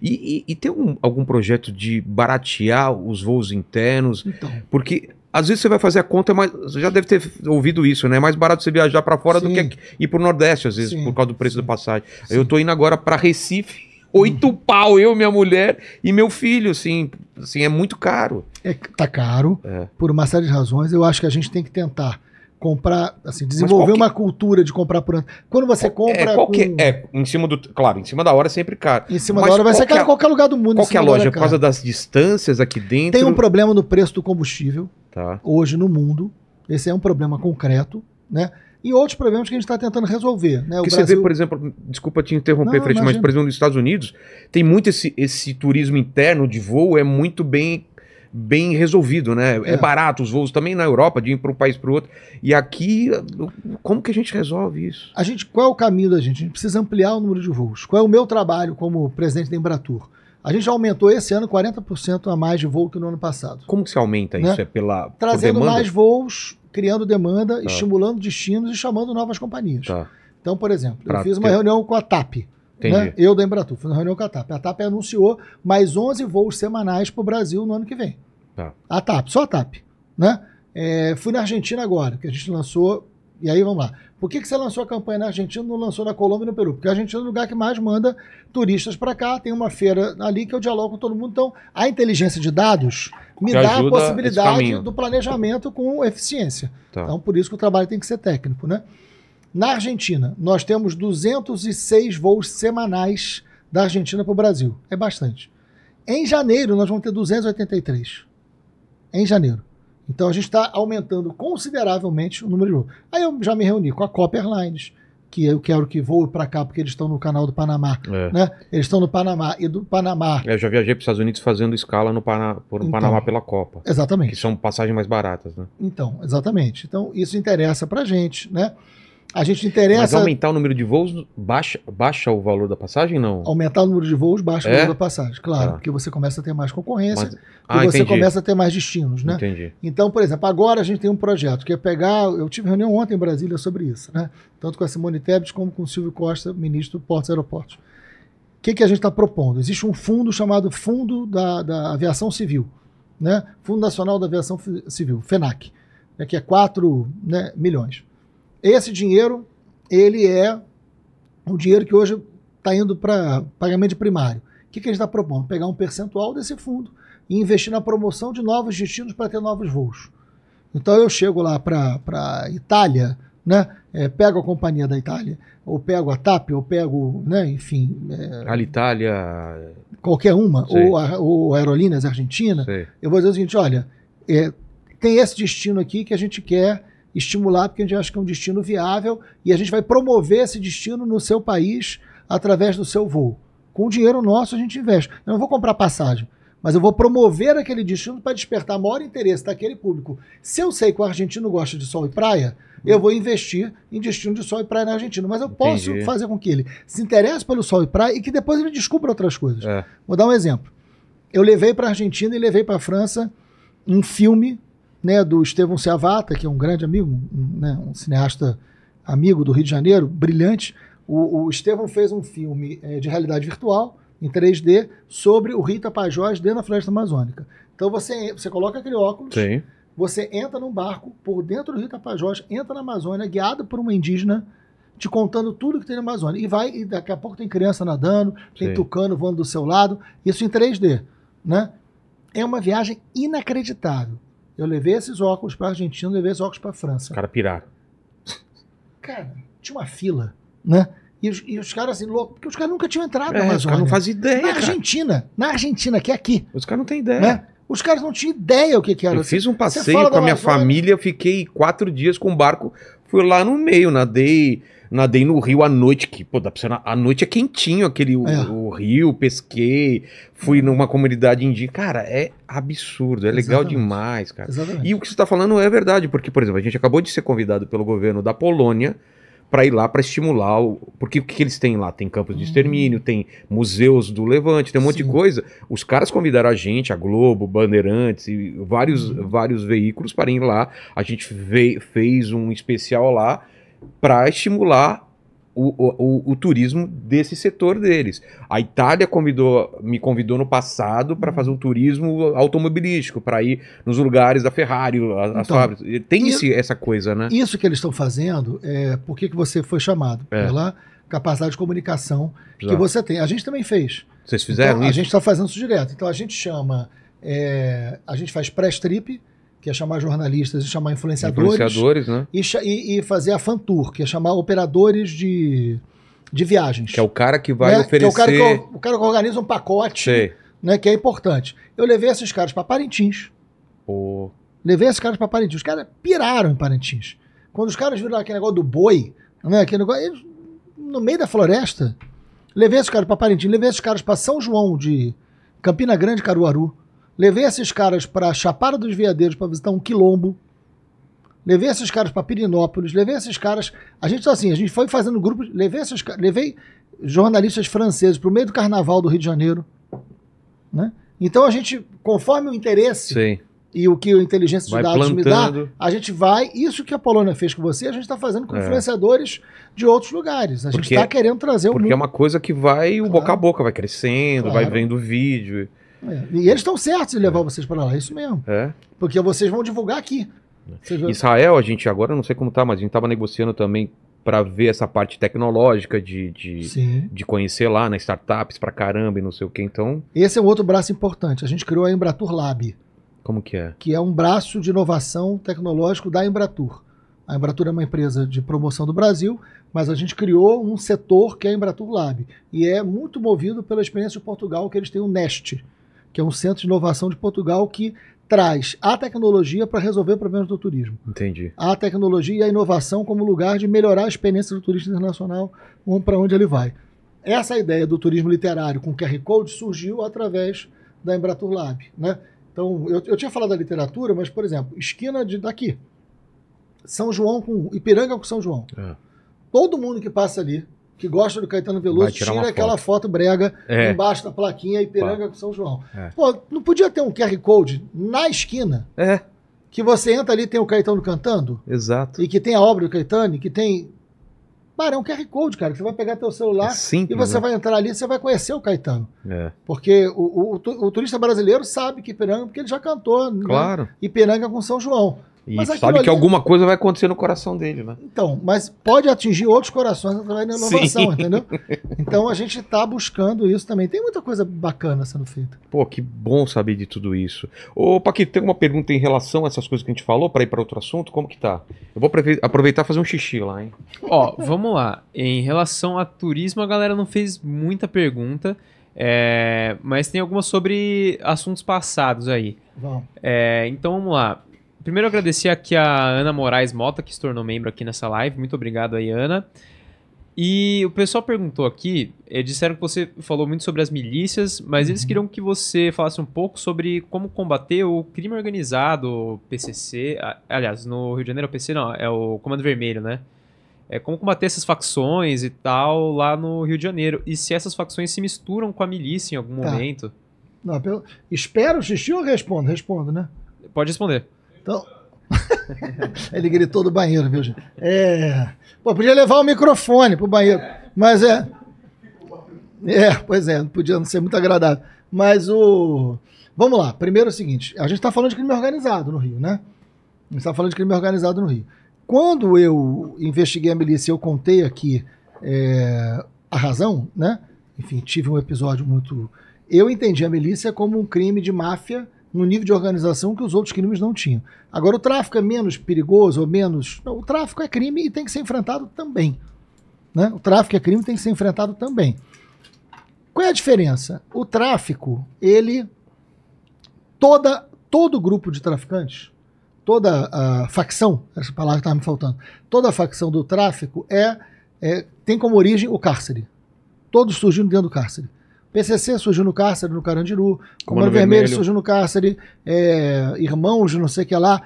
E, e, e tem um, algum projeto de baratear os voos internos? Então. Porque às vezes você vai fazer a conta, mas você já deve ter ouvido isso, né? É mais barato você viajar para fora Sim. do que ir para o Nordeste, às vezes, Sim. por causa do preço Sim. da passagem. Eu estou indo agora para Recife, oito hum. pau, eu, minha mulher e meu filho, assim, assim é muito caro. É, tá caro, é. por uma série de razões. Eu acho que a gente tem que tentar comprar, assim, desenvolver qualquer... uma cultura de comprar por ano. Quando você é, compra. É, qualquer, com... é, em cima do. Claro, em cima da hora é sempre caro. Em cima Mas da hora vai ser caro em qualquer lugar do mundo. Qualquer loja, é por causa das distâncias aqui dentro. Tem um problema no preço do combustível tá. hoje no mundo. Esse é um problema concreto, né? E outros problemas que a gente está tentando resolver. Né? O que Brasil... você vê, por exemplo, desculpa te interromper, Não, Fred, mas, por exemplo, nos Estados Unidos, tem muito esse, esse turismo interno de voo, é muito bem bem resolvido, né? É, é barato os voos também na Europa, de ir para um país para o outro. E aqui, como que a gente resolve isso? A gente, qual é o caminho da gente? A gente precisa ampliar o número de voos. Qual é o meu trabalho como presidente da Embratur? A gente aumentou esse ano 40% a mais de voo que no ano passado. Como que se aumenta né? isso? É pela Trazendo mais voos, criando demanda, tá. estimulando destinos e chamando novas companhias. Tá. Então, por exemplo, pra eu fiz uma reunião com a TAP. Né? Eu da Embratur, fui na reunião com a TAP. A TAP anunciou mais 11 voos semanais para o Brasil no ano que vem. Tá. A TAP, só a TAP. Né? É, fui na Argentina agora, que a gente lançou. E aí vamos lá. Por que, que você lançou a campanha na Argentina não lançou na Colômbia e no Peru? Porque a Argentina é o lugar que mais manda turistas para cá, tem uma feira ali que eu dialogo com todo mundo. Então, a inteligência de dados me dá a possibilidade do planejamento com eficiência. Tá. Então, por isso que o trabalho tem que ser técnico, né? Na Argentina, nós temos 206 voos semanais da Argentina para o Brasil. É bastante. Em janeiro, nós vamos ter 283. Em janeiro. Então, a gente está aumentando consideravelmente o número de voos. Aí eu já me reuni com a Copa Airlines, que eu quero que voe para cá, porque eles estão no canal do Panamá. É. Né? Eles estão no Panamá. E do Panamá. É, eu já viajei para os Estados Unidos fazendo escala no, Pana, por, então, Panamá pela Copa. Exatamente. Que são passagens mais baratas. Né? Então, exatamente. Então, isso interessa para a gente. Né? A gente interessa. Mas aumentar o número de voos baixa, baixa o valor da passagem, não? Aumentar o número de voos baixa é? o valor da passagem, claro, tá. porque você começa a ter mais concorrência Mas... Ah, e você entendi. começa a ter mais destinos, né? Entendi. Então, por exemplo, agora a gente tem um projeto que é pegar. Eu tive reunião ontem em Brasília sobre isso, né? Tanto com a Simone Tebet como com o Silvio Costa, ministro do Portos e Aeroportos. O que, que a gente está propondo? Existe um fundo chamado Fundo da, da Aviação Civil, né? Fundo Nacional da Aviação Civil, FENAC, né? que é 4 né, milhões. Esse dinheiro, ele é o dinheiro que hoje está indo para pagamento de primário. O que, que a gente está propondo? Pegar um percentual desse fundo e investir na promoção de novos destinos para ter novos voos. Então eu chego lá para a Itália, né? É, pego a companhia da Itália, ou pego a TAP, ou pego, né, enfim. É, Alitalia. Qualquer uma, ou, a, ou Aerolíneas Argentina. Sei. Eu vou dizer o seguinte: olha, é, tem esse destino aqui que a gente quer estimular, porque a gente acha que é um destino viável e a gente vai promover esse destino no seu país através do seu voo. Com o dinheiro nosso a gente investe. Eu não vou comprar passagem, mas eu vou promover aquele destino para despertar maior interesse daquele público. Se eu sei que o argentino gosta de sol e praia, eu vou investir em destino de sol e praia na Argentina. Mas eu posso fazer com que ele se interesse pelo sol e praia e que depois ele descubra outras coisas. É. Vou dar um exemplo. Eu levei para a Argentina e levei para a França um filme né, do Estevão Ciavata, que é um grande amigo, né, um cineasta amigo do Rio de Janeiro, brilhante. O, o Estevão fez um filme é, de realidade virtual, em 3D, sobre o Rio Tapajós dentro da floresta amazônica. Então você, você coloca aquele óculos, Sim. você entra num barco por dentro do Rio Tapajós, entra na Amazônia, guiado por uma indígena, te contando tudo que tem na Amazônia. E vai, e daqui a pouco tem criança nadando, tem Sim. tucano voando do seu lado, isso em 3D, né? É uma viagem inacreditável. Eu levei esses óculos para Argentina, levei esses óculos para França. Cara, pirar. Cara, tinha uma fila, né? E os, e os caras assim, louco, porque os caras nunca tinham entrado é, na Amazônia. Os caras não fazem ideia. Na Argentina, cara. na Argentina, que é aqui. Os caras não têm ideia. Né? Os caras não tinham ideia o que, que era. Eu fiz um passeio com a minha família, fiquei quatro dias com o barco, fui lá no meio, nadei, nadei no rio à noite, que, pô, dá pra você. À noite é quentinho aquele o, é. o rio, pesquei, fui é. numa comunidade indígena. Cara, é absurdo, é Exatamente. legal demais, cara. Exatamente. E o que você tá falando é verdade, porque, por exemplo, a gente acabou de ser convidado pelo governo da Polônia para ir lá para estimular o. Porque o que, eles têm lá? Tem campos de hum. extermínio, tem museus do Levante, tem um monte de coisa. Os caras convidaram a gente, a Globo, Bandeirantes e vários, uhum. vários veículos para ir lá. A gente fez um especial lá para estimular o, o, o, turismo desse setor deles. A Itália convidou, me convidou no passado para fazer um turismo automobilístico, para ir nos lugares da Ferrari, as então, fábricas. Tem isso, essa coisa, né? Isso que eles estão fazendo, é, por que você foi chamado? É. Pela capacidade de comunicação Exato. que você tem. A gente também fez. Vocês fizeram então, isso? A gente está fazendo isso direto. Então a gente chama, é, a gente faz pré-strip, que é chamar jornalistas e chamar influenciadores. Influenciadores, né? E, e, fazer a Fantour, que é chamar operadores de, de viagens. Que é o cara que vai né? oferecer. Que é o cara que, o cara que organiza um pacote, Sei. né? Que é importante. Eu levei esses caras para Parintins. Pô. Levei esses caras para Parintins. Os caras piraram em Parintins. Quando os caras viram aquele negócio do boi, né? Aquele negócio. Eles, no meio da floresta. Levei esses caras para Parintins, levei esses caras para São João de Campina Grande, Caruaru. Levei esses caras para Chapada dos Veadeiros para visitar um quilombo. Levei esses caras para Pirinópolis, levei esses caras. A gente assim, a gente foi fazendo grupos, levei esses levei jornalistas franceses para o meio do carnaval do Rio de Janeiro, né? Então a gente, conforme o interesse Sim. e o que a inteligência de vai dados plantando. me dá, a gente vai. Isso que a Polônia fez com você, a gente está fazendo com é. influenciadores de outros lugares. A porque, gente está querendo trazer o. Porque mundo. é uma coisa que vai, o boca a boca vai crescendo, claro. vai vendo vídeo. É. E eles estão certos em levar é. vocês para lá, é isso mesmo. É. Porque vocês vão divulgar aqui. Israel, a gente agora não sei como tá, mas a gente estava negociando também para ver essa parte tecnológica de, de, de conhecer lá nas né, startups para caramba e não sei o que. Então. Esse é um outro braço importante. A gente criou a Embratur Lab. Como que é? Que é um braço de inovação tecnológico da Embratur. A Embratur é uma empresa de promoção do Brasil, mas a gente criou um setor que é a Embratur Lab. E é muito movido pela experiência de Portugal, que eles têm o NEST, que é um centro de inovação de Portugal que traz a tecnologia para resolver problemas do turismo. Entendi. A tecnologia e a inovação como lugar de melhorar a experiência do turista internacional para onde ele vai. Essa é ideia do turismo literário com QR Code surgiu através da Embratur Lab. Né? Então, eu, eu tinha falado da literatura, mas, por exemplo, esquina de daqui. São João com. Ipiranga com São João. É. Todo mundo que passa ali que gosta do Caetano Veloso tira aquela foto, brega é. embaixo da plaquinha Ipiranga com São João. É. Pô, não podia ter um QR Code na esquina? É. Que você entra ali tem o Caetano cantando? Exato. E que tem a obra do Caetano, que tem. Cara, é um QR Code, cara, você vai pegar teu celular é simples, e você né? vai entrar ali e você vai conhecer o Caetano. É. Porque o, o, o, turista brasileiro sabe que Ipiranga, porque ele já cantou. Né? Claro. Né? Ipiranga com São João. E mas sabe que ali... alguma coisa vai acontecer no coração dele, né? Então, mas pode atingir outros corações através da inovação, Sim. entendeu? Então a gente está buscando isso também. Tem muita coisa bacana sendo feita. Pô, que bom saber de tudo isso. Ô, Paquito, tem alguma pergunta em relação a essas coisas que a gente falou para ir para outro assunto? Como que tá? Eu vou aproveitar e fazer um xixi lá, hein? Ó, vamos lá. Em relação a turismo, a galera não fez muita pergunta. É... mas tem algumas sobre assuntos passados aí. Vamos. É... então vamos lá. Primeiro agradecer aqui a Ana Moraes Mota, que se tornou membro aqui nessa live. Muito obrigado aí, Ana. E o pessoal perguntou aqui, eh, disseram que você falou muito sobre as milícias, mas eles uhum. queriam que você falasse um pouco sobre como combater o crime organizado, PCC, aliás, no Rio de Janeiro o PC não, é o Comando Vermelho, né? É como combater essas facções e tal lá no Rio de Janeiro, e se essas facções se misturam com a milícia em algum tá. momento. Não, pelo... Espero, Xixi, ou respondo? Respondo, né? Pode responder. Então. (laughs) Ele gritou do banheiro, viu, gente? É. Pô, podia levar o microfone pro banheiro. Mas é. É, pois é, podia não ser muito agradável. Mas o. Vamos lá. Primeiro é o seguinte: a gente está falando de crime organizado no Rio, né? A gente está falando de crime organizado no Rio. Quando eu investiguei a milícia, eu contei aqui é, a razão, né? Enfim, tive um episódio muito. Eu entendi a milícia como um crime de máfia no nível de organização que os outros crimes não tinham. Agora, o tráfico é menos perigoso ou menos. Não, o tráfico é crime e tem que ser enfrentado também. Né? O tráfico é crime e tem que ser enfrentado também. Qual é a diferença? O tráfico, ele. Toda, todo grupo de traficantes, toda a facção, essa palavra estava me faltando, toda a facção do tráfico é, é tem como origem o cárcere. Todos surgindo dentro do cárcere. PCC surgiu no cárcere, no Carandiru. Comando, Comando Vermelho. Vermelho surgiu no cárcere. É, irmãos, não sei o que lá.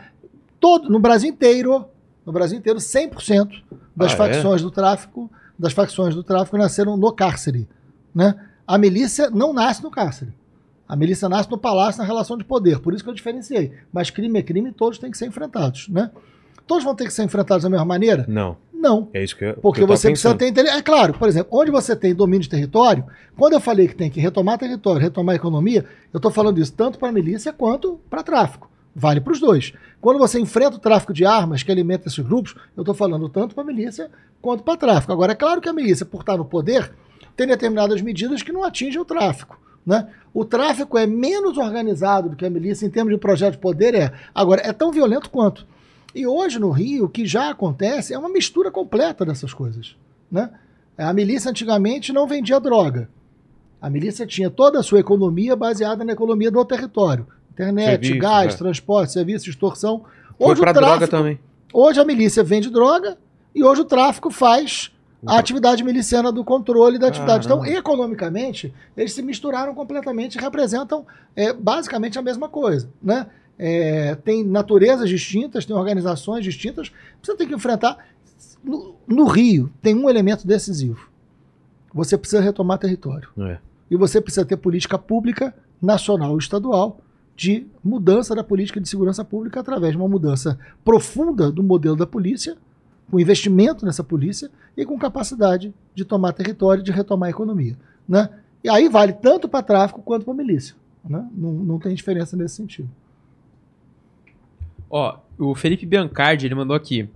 Todo, no Brasil inteiro, no Brasil inteiro, 100% das ah, é? facções é? do tráfico, das facções do tráfico nasceram no cárcere, né? A milícia não nasce no cárcere. A milícia nasce no palácio, na relação de poder. Por isso que eu diferenciei. Mas crime é crime e todos têm que ser enfrentados, né? Todos vão ter que ser enfrentados da mesma maneira? Não. Não. É isso que eu, Porque que eu você pensando. precisa ter. É claro, por exemplo, onde você tem domínio de território, quando eu falei que tem que retomar território, retomar economia, eu estou falando isso tanto para milícia quanto para tráfico. Vale para os dois. Quando você enfrenta o tráfico de armas que alimenta esses grupos, eu estou falando tanto para milícia quanto para tráfico. Agora, é claro que a milícia, por estar no poder, tem determinadas medidas que não atingem o tráfico. Né? O tráfico é menos organizado do que a milícia em termos de projeto de poder, é. Agora, é tão violento quanto. E hoje no Rio, o que já acontece é uma mistura completa dessas coisas. Né? A milícia antigamente não vendia droga. A milícia tinha toda a sua economia baseada na economia do território. Internet, serviço, gás, é. transporte, serviço, extorsão. Hoje Foi o tráfico, droga também. Hoje a milícia vende droga e hoje o tráfico faz a atividade miliciana do controle da atividade. Ah, então, economicamente, eles se misturaram completamente e representam é, basicamente a mesma coisa. Né? é, tem naturezas distintas, tem organizações distintas. Você tem que enfrentar. No, no, Rio, tem um elemento decisivo: você precisa retomar território. É. E você precisa ter política pública, nacional ou estadual, de mudança da política de segurança pública através de uma mudança profunda do modelo da polícia, com investimento nessa polícia e com capacidade de tomar território, e de retomar a economia. Né? E aí vale tanto para tráfico quanto para milícia. Né? Não, não tem diferença nesse sentido. Ó, o Felipe Biancardi, ele mandou aqui.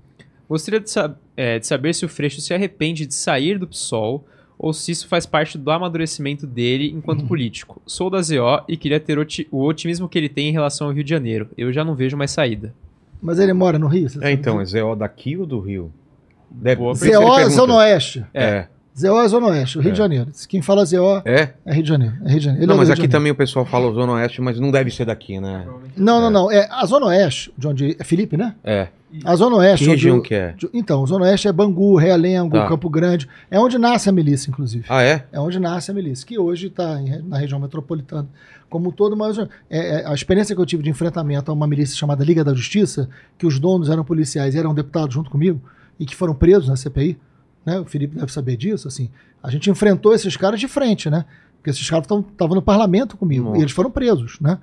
Gostaria de, sab é, de saber se o Freixo se arrepende de sair do PSOL ou se isso faz parte do amadurecimento dele enquanto uhum. político. Sou da ZO e queria ter o otimismo que ele tem em relação ao Rio de Janeiro. Eu já não vejo mais saída. Mas ele mora no Rio? é, então, é ZO daqui ou do Rio? Deve, ZO é Zona Oeste. É. é. ZO é Zona Oeste, o Rio é. de Janeiro. Quem fala ZO é? é Rio de Janeiro. É Rio de Janeiro. não, é mas aqui também o pessoal fala Zona Oeste, mas não deve ser daqui, né? Não, não, é. não. É, a Zona Oeste, de onde. É Felipe, né? É. A Zona Oeste. Que região eu, que é? Então, a Zona Oeste é Bangu, Realengo, tá. Campo Grande. É onde nasce a milícia, inclusive. Ah, é? É onde nasce a milícia, que hoje está na região metropolitana como um todo, mas é, é, a experiência que eu tive de enfrentamento a uma milícia chamada Liga da Justiça, que os donos eram policiais e eram deputados junto comigo, e que foram presos na CPI né? O Felipe deve saber disso, assim. A gente enfrentou esses caras de frente, né? Porque esses caras estavam no parlamento comigo Nossa. e eles foram presos, né?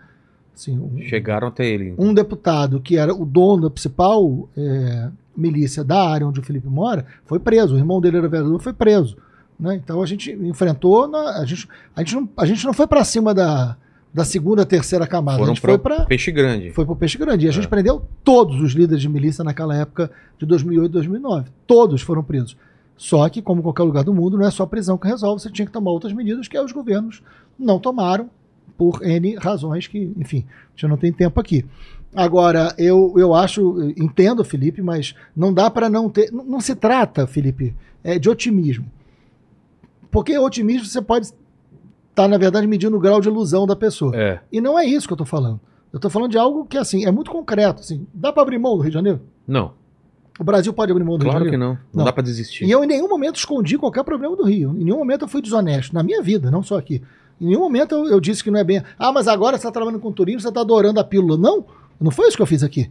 Assim, um, Chegaram até ele. Então. Um deputado que era o dono da principal é, milícia da área onde o Felipe mora foi preso. O irmão dele era vereador, foi preso. Né? Então a gente enfrentou, a, gente, a, gente não, a gente não foi para cima da, da segunda, terceira camada. Foram a gente foi para peixe grande. Foi para peixe grande. E a gente é. prendeu todos os líderes de milícia naquela época de 2008, 2009. Todos foram presos. Só que, como qualquer lugar do mundo, não é só a prisão que resolve, você tinha que tomar outras medidas que os governos não tomaram por N razões que, enfim, a gente não tem tempo aqui. Agora, eu, eu acho, entendo, Felipe, mas não dá para não ter. Não, não, se trata, Felipe, é, de otimismo. Porque otimismo você pode estar, tá, na verdade, medindo o grau de ilusão da pessoa. É. E não é isso que eu estou falando. Eu estou falando de algo que, assim, é muito concreto. Assim, dá para abrir mão do Rio de Janeiro? Não. O Brasil pode abrir mão do claro Rio? Claro que não. não. Não, dá para desistir. E eu em nenhum momento escondi qualquer problema do Rio. Em nenhum momento eu fui desonesto. Na minha vida, não só aqui. Em nenhum momento eu, eu disse que não é bem. Ah, mas agora você está trabalhando com turismo, você está adorando a pílula. Não, não foi isso que eu fiz aqui.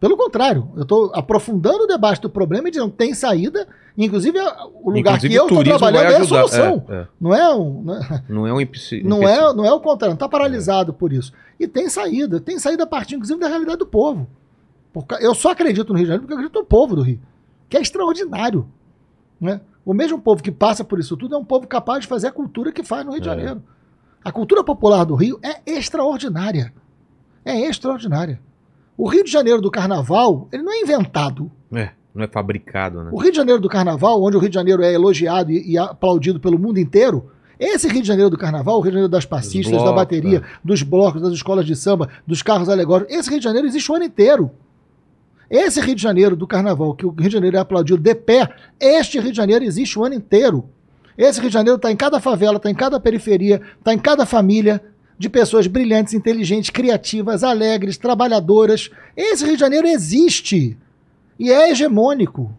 Pelo contrário, eu estou aprofundando o debate do problema e dizendo tem saída. Inclusive, o lugar Inclusive, que eu estou trabalhando é a solução. É, é. Não é um. Não é, não é um Não é, não é o contrário, não está paralisado por isso. E tem saída, tem saída a partir, inclusive, da realidade do povo eu só acredito no Rio de Janeiro porque eu acredito no povo do Rio, que é extraordinário. Né? O mesmo povo que passa por isso tudo é um povo capaz de fazer a cultura que faz no Rio de é. Janeiro. É. A cultura popular do Rio é extraordinária. É extraordinária. O Rio de Janeiro do Carnaval, ele não é inventado. É, não é fabricado, né? O Rio de Janeiro do Carnaval, onde o Rio de Janeiro é elogiado e, e aplaudido pelo mundo inteiro, esse Rio de Janeiro do Carnaval, o Rio de Janeiro das passistas, da bateria, é. dos blocos, das escolas de samba, dos carros alegóricos, esse Rio de Janeiro existe o ano inteiro. Esse Rio de Janeiro do carnaval, que o Rio de Janeiro é aplaudido de pé, este Rio de Janeiro existe o ano inteiro. Esse Rio de Janeiro está em cada favela, está em cada periferia, está em cada família de pessoas brilhantes, inteligentes, criativas, alegres, trabalhadoras. Esse Rio de Janeiro existe e é hegemônico.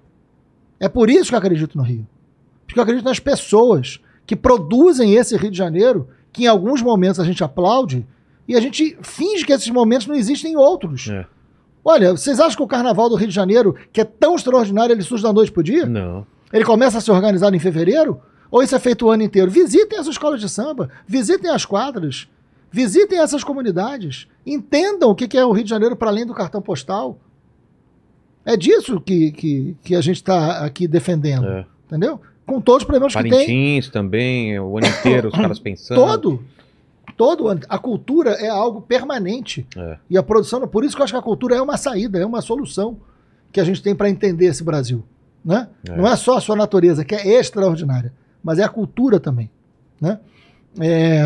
É por isso que eu acredito no Rio. Porque eu acredito nas pessoas que produzem esse Rio de Janeiro, que em alguns momentos a gente aplaude e a gente finge que esses momentos não existem em outros. É. Olha, vocês acham que o carnaval do Rio de Janeiro, que é tão extraordinário, ele surge da noite pro dia? Não. Ele começa a ser organizado em fevereiro? Ou isso é feito o ano inteiro? Visitem as escolas de samba, visitem as quadras, visitem essas comunidades, entendam o que é o Rio de Janeiro para além do cartão postal. É disso que, que, que a gente está aqui defendendo. É. Entendeu? Com todos os problemas Parintins que tem. Parintins também, o ano inteiro os caras (coughs) pensando. Todo todo a cultura é algo permanente. É. E a produção, por isso que eu acho que a cultura é uma saída, é uma solução que a gente tem para entender esse Brasil. Né? É. Não é só a sua natureza, que é extraordinária, mas é a cultura também. Né? É,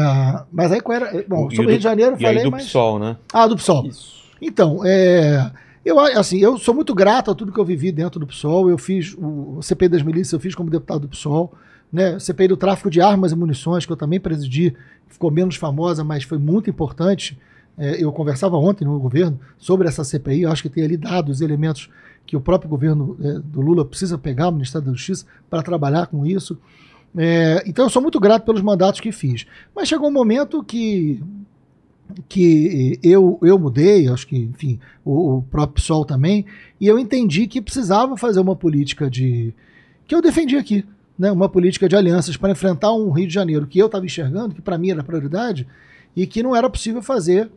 mas aí qual era. É, bom, sobre o Rio de Janeiro eu falei. do mas... PSOL, né? Ah, do PSOL. Isso. Então, é, eu, assim, eu sou muito grato a tudo que eu vivi dentro do PSOL. Eu fiz o CPI das milícias, eu fiz como deputado do PSOL né, CPI do tráfico de armas e munições, que eu também presidi, ficou menos famosa, mas foi muito importante. É, eu conversava ontem no governo sobre essa CPI, eu acho que tem ali dados, elementos que o próprio governo é, do Lula precisa pegar, o Ministério da Justiça, para trabalhar com isso. É, então eu sou muito grato pelos mandatos que fiz. Mas chegou um momento que que é, eu, eu mudei, acho que, enfim, o, o próprio PSOL também, e eu entendi que precisava fazer uma política de. que eu defendi aqui, né, uma política de alianças para enfrentar um Rio de Janeiro que eu estava enxergando, que para mim era prioridade, e que não era possível fazer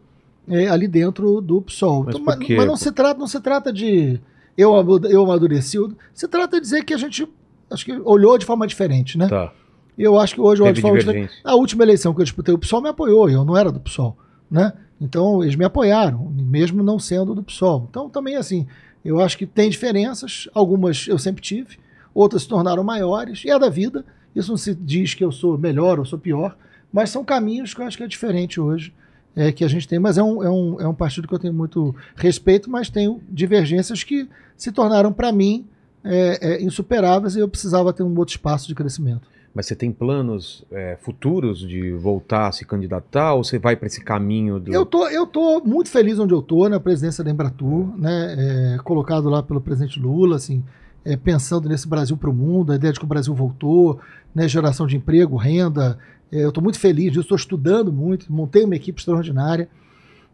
é, ali dentro do PSOL. Mas, então, mas, mas, não, se trata, não se trata de eu, eu amadureci, se trata de dizer que a gente acho que olhou de forma diferente, né? Tá. Eu acho que hoje eu de forma diferente. A última eleição que eu disputei, o PSOL me apoiou, eu não era do PSOL, né? Então eles me apoiaram, mesmo não sendo do PSOL. Então também assim, eu acho que tem diferenças, algumas eu sempre tive, outras se tornaram maiores, e é da vida. Isso não se diz que eu sou melhor ou sou pior, mas são caminhos que eu acho que é diferente hoje, é, que a gente tem. Mas é um, é, um, é um partido que eu tenho muito respeito, mas tenho divergências que se tornaram, para mim, é, é, insuperáveis e eu precisava ter um outro espaço de crescimento. Mas você tem planos é, futuros de voltar a se candidatar ou você vai para esse caminho? Do... Eu tô, eu tô muito feliz onde eu tô na presidência da Embratur, né? É, colocado lá pelo presidente Lula, assim, é, pensando nesse Brasil para o mundo, a ideia de que o Brasil voltou, né, geração de emprego, renda. É, eu estou muito feliz disso, estou estudando muito, montei uma equipe extraordinária.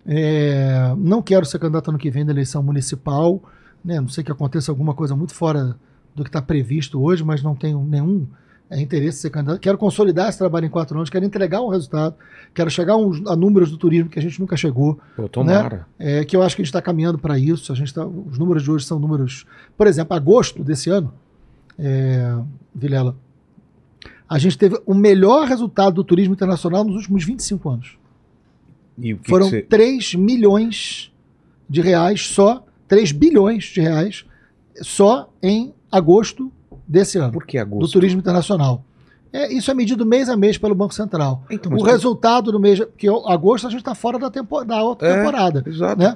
É, não quero ser candidato ano que vem na eleição municipal, né, não sei que aconteça alguma coisa muito fora do que está previsto hoje, mas não tenho nenhum é interesse ser candidato, quero consolidar esse trabalho em quatro anos, quero entregar um resultado, quero chegar a números do turismo que a gente nunca chegou. Pô, né? tomara. Né? É, que eu acho que a gente está caminhando para isso. A gente tá, os números de hoje são números. Por exemplo, agosto desse ano, é, Vilela, a gente teve o melhor resultado do turismo internacional nos últimos 25 anos. E o que Foram que 3 milhões de reais só, 3 bilhões de reais só em agosto desse ano. Por que agosto? Do turismo internacional. É, isso é medido mês a mês pelo Banco Central. Então, o resultado do mês. Porque agosto a gente está fora da, tempo, da outra é, temporada. Exato. Né?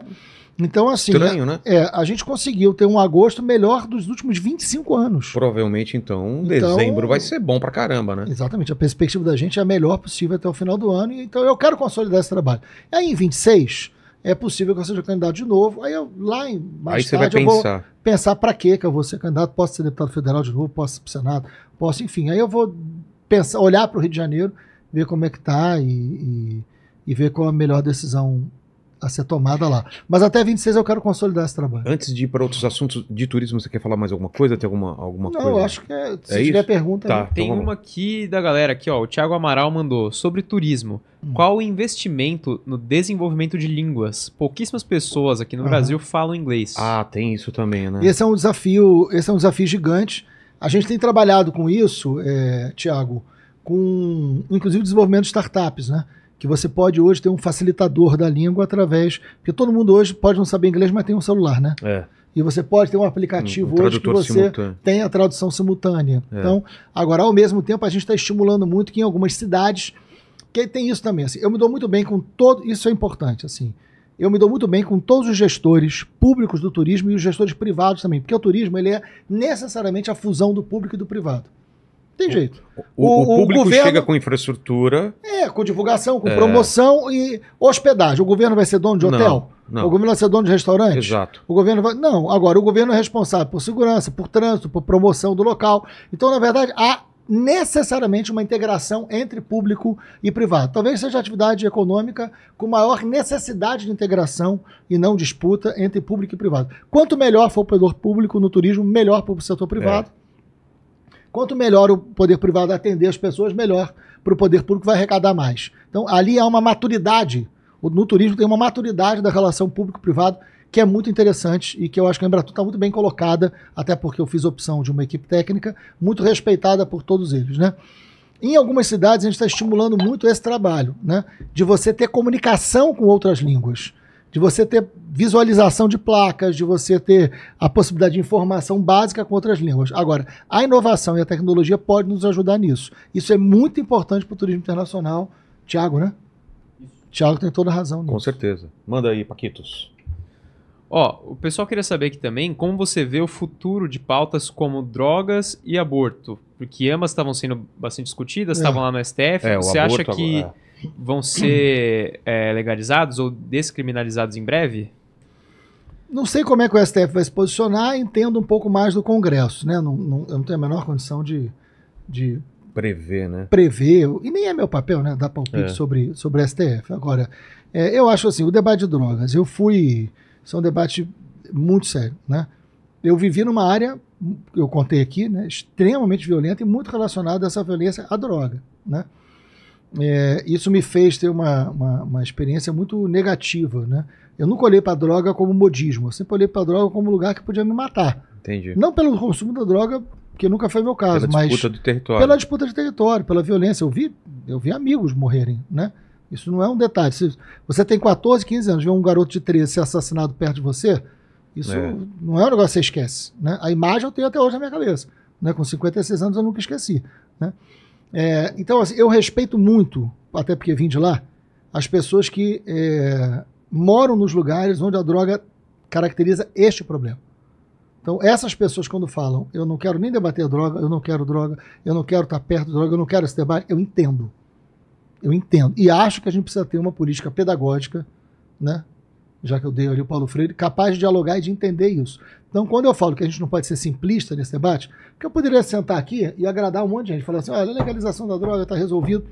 Então, assim. Estranho, né? É, a gente conseguiu ter um agosto melhor dos últimos 25 anos. Provavelmente, então, então dezembro então, vai ser bom pra caramba, né? Exatamente. A perspectiva da gente é a melhor possível até o final do ano. Então, eu quero consolidar esse trabalho. aí, em 26, é possível que eu seja candidato de novo. Aí eu, lá em mais Aí tarde, eu pensar. vou pensar para que eu vou ser candidato, posso ser deputado federal de novo, posso ser pro Senado, posso, enfim. Aí eu vou pensar, olhar para o Rio de Janeiro, ver como é que tá e, e, e ver qual é a melhor decisão a ser tomada lá. Mas até 26 eu quero consolidar esse trabalho. Antes de ir para outros assuntos de turismo, você quer falar mais alguma coisa? Tem alguma, alguma Não, coisa? Não, acho que é, se é tiver isso? pergunta. Tá, né? então Tem uma aqui da galera aqui, ó. O Thiago Amaral mandou sobre turismo. Hum. Qual o investimento no desenvolvimento de línguas? Pouquíssimas pessoas aqui no ah. Brasil falam inglês. Ah, tem isso também, né? Esse é um desafio, esse é um desafio gigante. A gente tem trabalhado com isso, é, com inclusive desenvolvimento de startups, né? que você pode hoje ter um facilitador da língua através. Porque todo mundo hoje pode não saber inglês, mas tem um celular, né? É. E você pode ter um aplicativo um, um hoje que você simultâneo. tem a tradução simultânea. É. Então, agora, ao mesmo tempo, a gente está estimulando muito que em algumas cidades. Que tem isso também. Assim, eu me dou muito bem com todo. Isso é importante, assim. Eu me dou muito bem com todos os gestores públicos do turismo e os gestores privados também, porque o turismo ele é necessariamente a fusão do público e do privado. Tem é. jeito. O, o, o, o público governo, chega com infraestrutura. É, com divulgação, com é... promoção e hospedagem. O governo vai ser dono de hotel? Não, não. O governo vai ser dono de restaurante? Exato. O governo vai... Não, agora, o governo é responsável por segurança, por trânsito, por promoção do local. Então, na verdade, há necessariamente uma integração entre público e privado. Talvez seja a atividade econômica com maior necessidade de integração e não disputa entre público e privado. Quanto melhor for o poder público no turismo, melhor para o setor privado. É. Quanto melhor o poder privado atender as pessoas, melhor para o poder público vai arrecadar mais. Então, ali há uma maturidade. No turismo tem uma maturidade da relação público-privado que é muito interessante e que eu acho que a Embratur está muito bem colocada, até porque eu fiz opção de uma equipe técnica muito respeitada por todos eles, né? Em algumas cidades a gente está estimulando muito esse trabalho, né? De você ter comunicação com outras línguas, de você ter visualização de placas, de você ter a possibilidade de informação básica com outras línguas. Agora, a inovação e a tecnologia pode nos ajudar nisso. Isso é muito importante para o turismo internacional. Tiago, né? Tiago tem toda a razão nisso. Com certeza. Manda aí, Paquitos. Ó, o pessoal queria saber aqui também como você vê o futuro de pautas como drogas e aborto, porque ambas estavam sendo bastante discutidas, é. estavam é. lá no STF. É, você acha que agora, é. vão ser eh, legalizados ou descriminalizados em breve? não sei como é que o STF vai se posicionar, entendo um pouco mais do Congresso, né? Não, não, eu não tenho a menor condição de, de prever, né? Prever, e nem é meu papel, né? Dar palpite é. sobre, sobre STF. Agora, é, eu acho assim, o debate de drogas, eu fui. Isso é um debate muito sério, né? Eu vivi numa área, eu contei aqui, né, extremamente violenta e muito relacionada a essa violência à droga, né? é, isso me fez ter uma, uma, uma, experiência muito negativa, né? Eu nunca olhei para droga como modismo, eu sempre olhei para droga como lugar que podia me matar. Entendi. Não pelo consumo da droga, que nunca foi meu caso, pela mas disputa território. pela disputa de território, pela violência. Eu vi, eu vi amigos morrerem, né? Isso não é um detalhe. Se você tem 14, 15 anos, vê um garoto de 13 ser assassinado perto de você, isso é. não é um negócio que você esquece, né? A imagem eu tenho até hoje na minha cabeça, né? Com 56 anos eu nunca esqueci, né? É, então, assim, eu respeito muito, até porque vim de lá, as pessoas que é, moram nos lugares onde a droga caracteriza este problema. Então, essas pessoas, quando falam, eu não quero nem debater droga, eu não quero droga, eu não quero estar tá perto de droga, eu não quero esse debate, eu entendo. Eu entendo. E acho que a gente precisa ter uma política pedagógica né, já que eu dei ali o Paulo Freire, capaz de dialogar e de entender isso. Então, quando eu falo que a gente não pode ser simplista nesse debate, porque eu poderia sentar aqui e agradar um monte de gente, falar assim, olha, a legalização da droga está resolvido.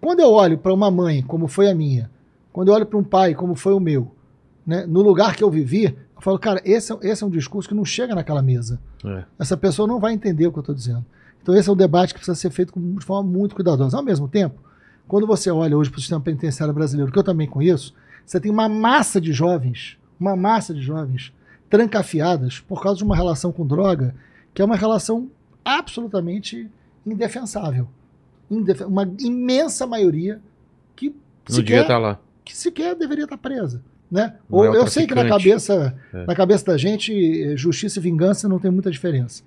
Quando eu olho para uma mãe, como foi a minha, quando eu olho para um pai, como foi o meu, né, no lugar que eu vivi, eu falo, cara, esse, é, esse é um discurso que não chega naquela mesa. É. Essa pessoa não vai entender o que eu estou dizendo. Então, esse é um debate que precisa ser feito de forma muito cuidadosa. Ao mesmo tempo, quando você olha hoje para o sistema penitenciário brasileiro, que eu também conheço, você tem uma massa de jovens, uma massa de jovens trancafiadas por causa de uma relação com droga, que é uma relação absolutamente indefensável. Indef uma imensa maioria que no sequer, tá lá. que sequer deveria estar tá presa. Né? É Ou, é eu sei que na cabeça, é. na cabeça da gente, eh, justiça e vingança não tem muita diferença.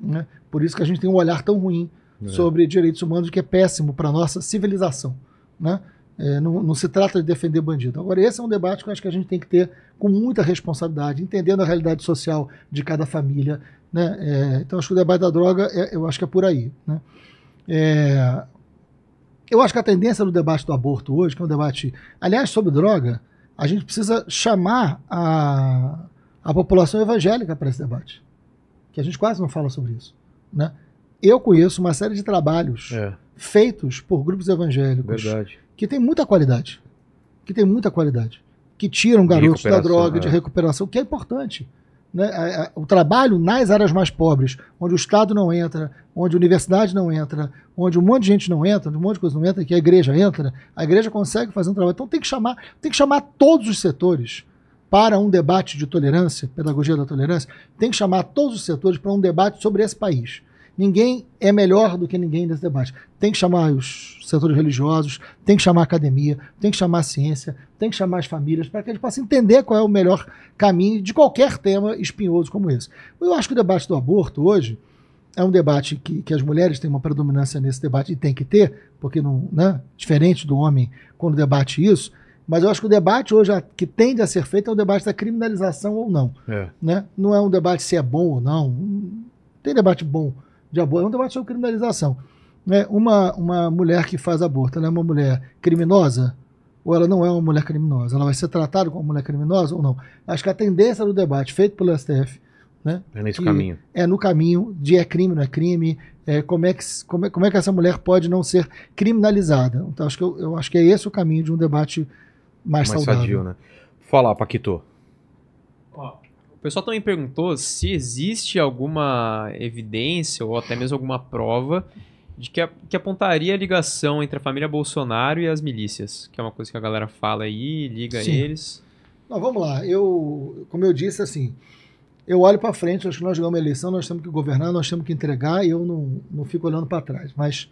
Né? Por isso que a gente tem um olhar tão ruim é. sobre direitos humanos, que é péssimo para a nossa civilização. Né? É, não, não, se trata de defender bandido. Agora, esse é um debate que eu acho que a gente tem que ter com muita responsabilidade, entendendo a realidade social de cada família. Né? É, então, acho que o debate da droga, é, eu acho que é por aí. Né? É, eu acho que a tendência do debate do aborto hoje, que é um debate, aliás, sobre droga, a gente precisa chamar a, a população evangélica para esse debate, que a gente quase não fala sobre isso. Né? Eu conheço uma série de trabalhos é. feitos por grupos evangélicos Verdade que tem muita qualidade. Que tem muita qualidade. Que tiram garotos da droga, é. de recuperação, que é importante. Né? É, é, o trabalho nas áreas mais pobres, onde o Estado não entra, onde a universidade não entra, onde um monte de gente não entra, onde um monte de coisa não entra, que a igreja entra, a igreja consegue fazer um trabalho. Então tem que chamar, tem que chamar todos os setores para um debate de tolerância, pedagogia da tolerância, tem que chamar todos os setores para um debate sobre esse país. Ninguém é melhor do que ninguém nesse debate. Tem que chamar os setores religiosos, tem que chamar a academia, tem que chamar a ciência, tem que chamar as famílias, para que eles possam entender qual é o melhor caminho de qualquer tema espinhoso como esse. Eu acho que o debate do aborto hoje é um debate que, que as mulheres têm uma predominância nesse debate e tem que ter, porque não, né, diferente do homem quando debate isso, mas eu acho que o debate hoje que tende a ser feito é o debate da criminalização ou não. É. Né? Não é um debate se é bom ou não. Tem debate bom de aborto, é um debate sobre criminalização. Né? Uma, uma mulher que faz aborto, ela é uma mulher criminosa? Ou ela não é uma mulher criminosa? Ela vai ser tratada como mulher criminosa ou não? Acho que a tendência do debate feito pelo STF né? É nesse caminho. É no caminho de é crime, não é crime, é, como, é que, como, é, como é que essa mulher pode não ser criminalizada. Então, acho que eu, eu acho que é esse o caminho de um debate mais, mais saudável. Sadio, né? Fala, Paquito. Ó, o pessoal também perguntou se existe alguma evidência ou até mesmo alguma prova de que, a, que apontaria a ligação entre a família Bolsonaro e as milícias, que é uma coisa que a galera fala aí, liga Sim. eles. Não, vamos lá. Eu, como eu disse, assim, eu olho para frente, acho que nós ganhamos uma eleição, nós temos que governar, nós temos que entregar e eu não, não fico olhando para trás. Mas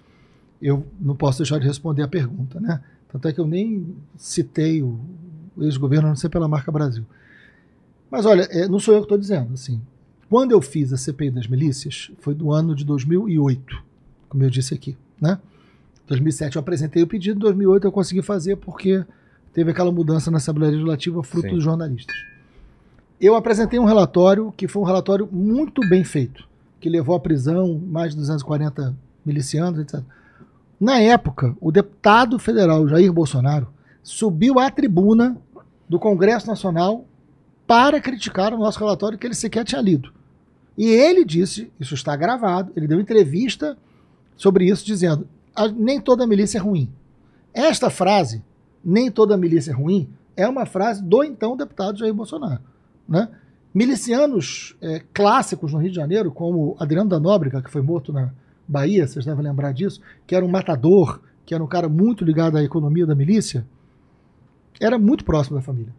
eu não posso deixar de responder a pergunta, né? Tanto é que eu nem citei o, o ex-governo, não sei pela marca Brasil. Mas olha, é, não sou eu que estou dizendo, assim. Quando eu fiz a CPI das milícias, foi do ano de 2008, como eu disse aqui, né? 2007 eu apresentei o pedido, em 2008 eu consegui fazer porque teve aquela mudança na Assembleia Legislativa fruto Sim. dos jornalistas. Eu apresentei um relatório que foi um relatório muito bem feito, que levou à prisão mais de 240 milicianos, etc. Na época, o deputado federal Jair Bolsonaro subiu à tribuna do Congresso Nacional para criticar o nosso relatório que ele sequer tinha lido. E ele disse, isso está gravado, ele deu entrevista sobre isso, dizendo: nem toda milícia é ruim. Esta frase, nem toda milícia é ruim, é uma frase do então deputado Jair Bolsonaro. Né? Milicianos é, clássicos no Rio de Janeiro, como Adriano da Nóbrega, que foi morto na Bahia, vocês devem lembrar disso, que era um matador, que era um cara muito ligado à economia da milícia, era muito próximo da família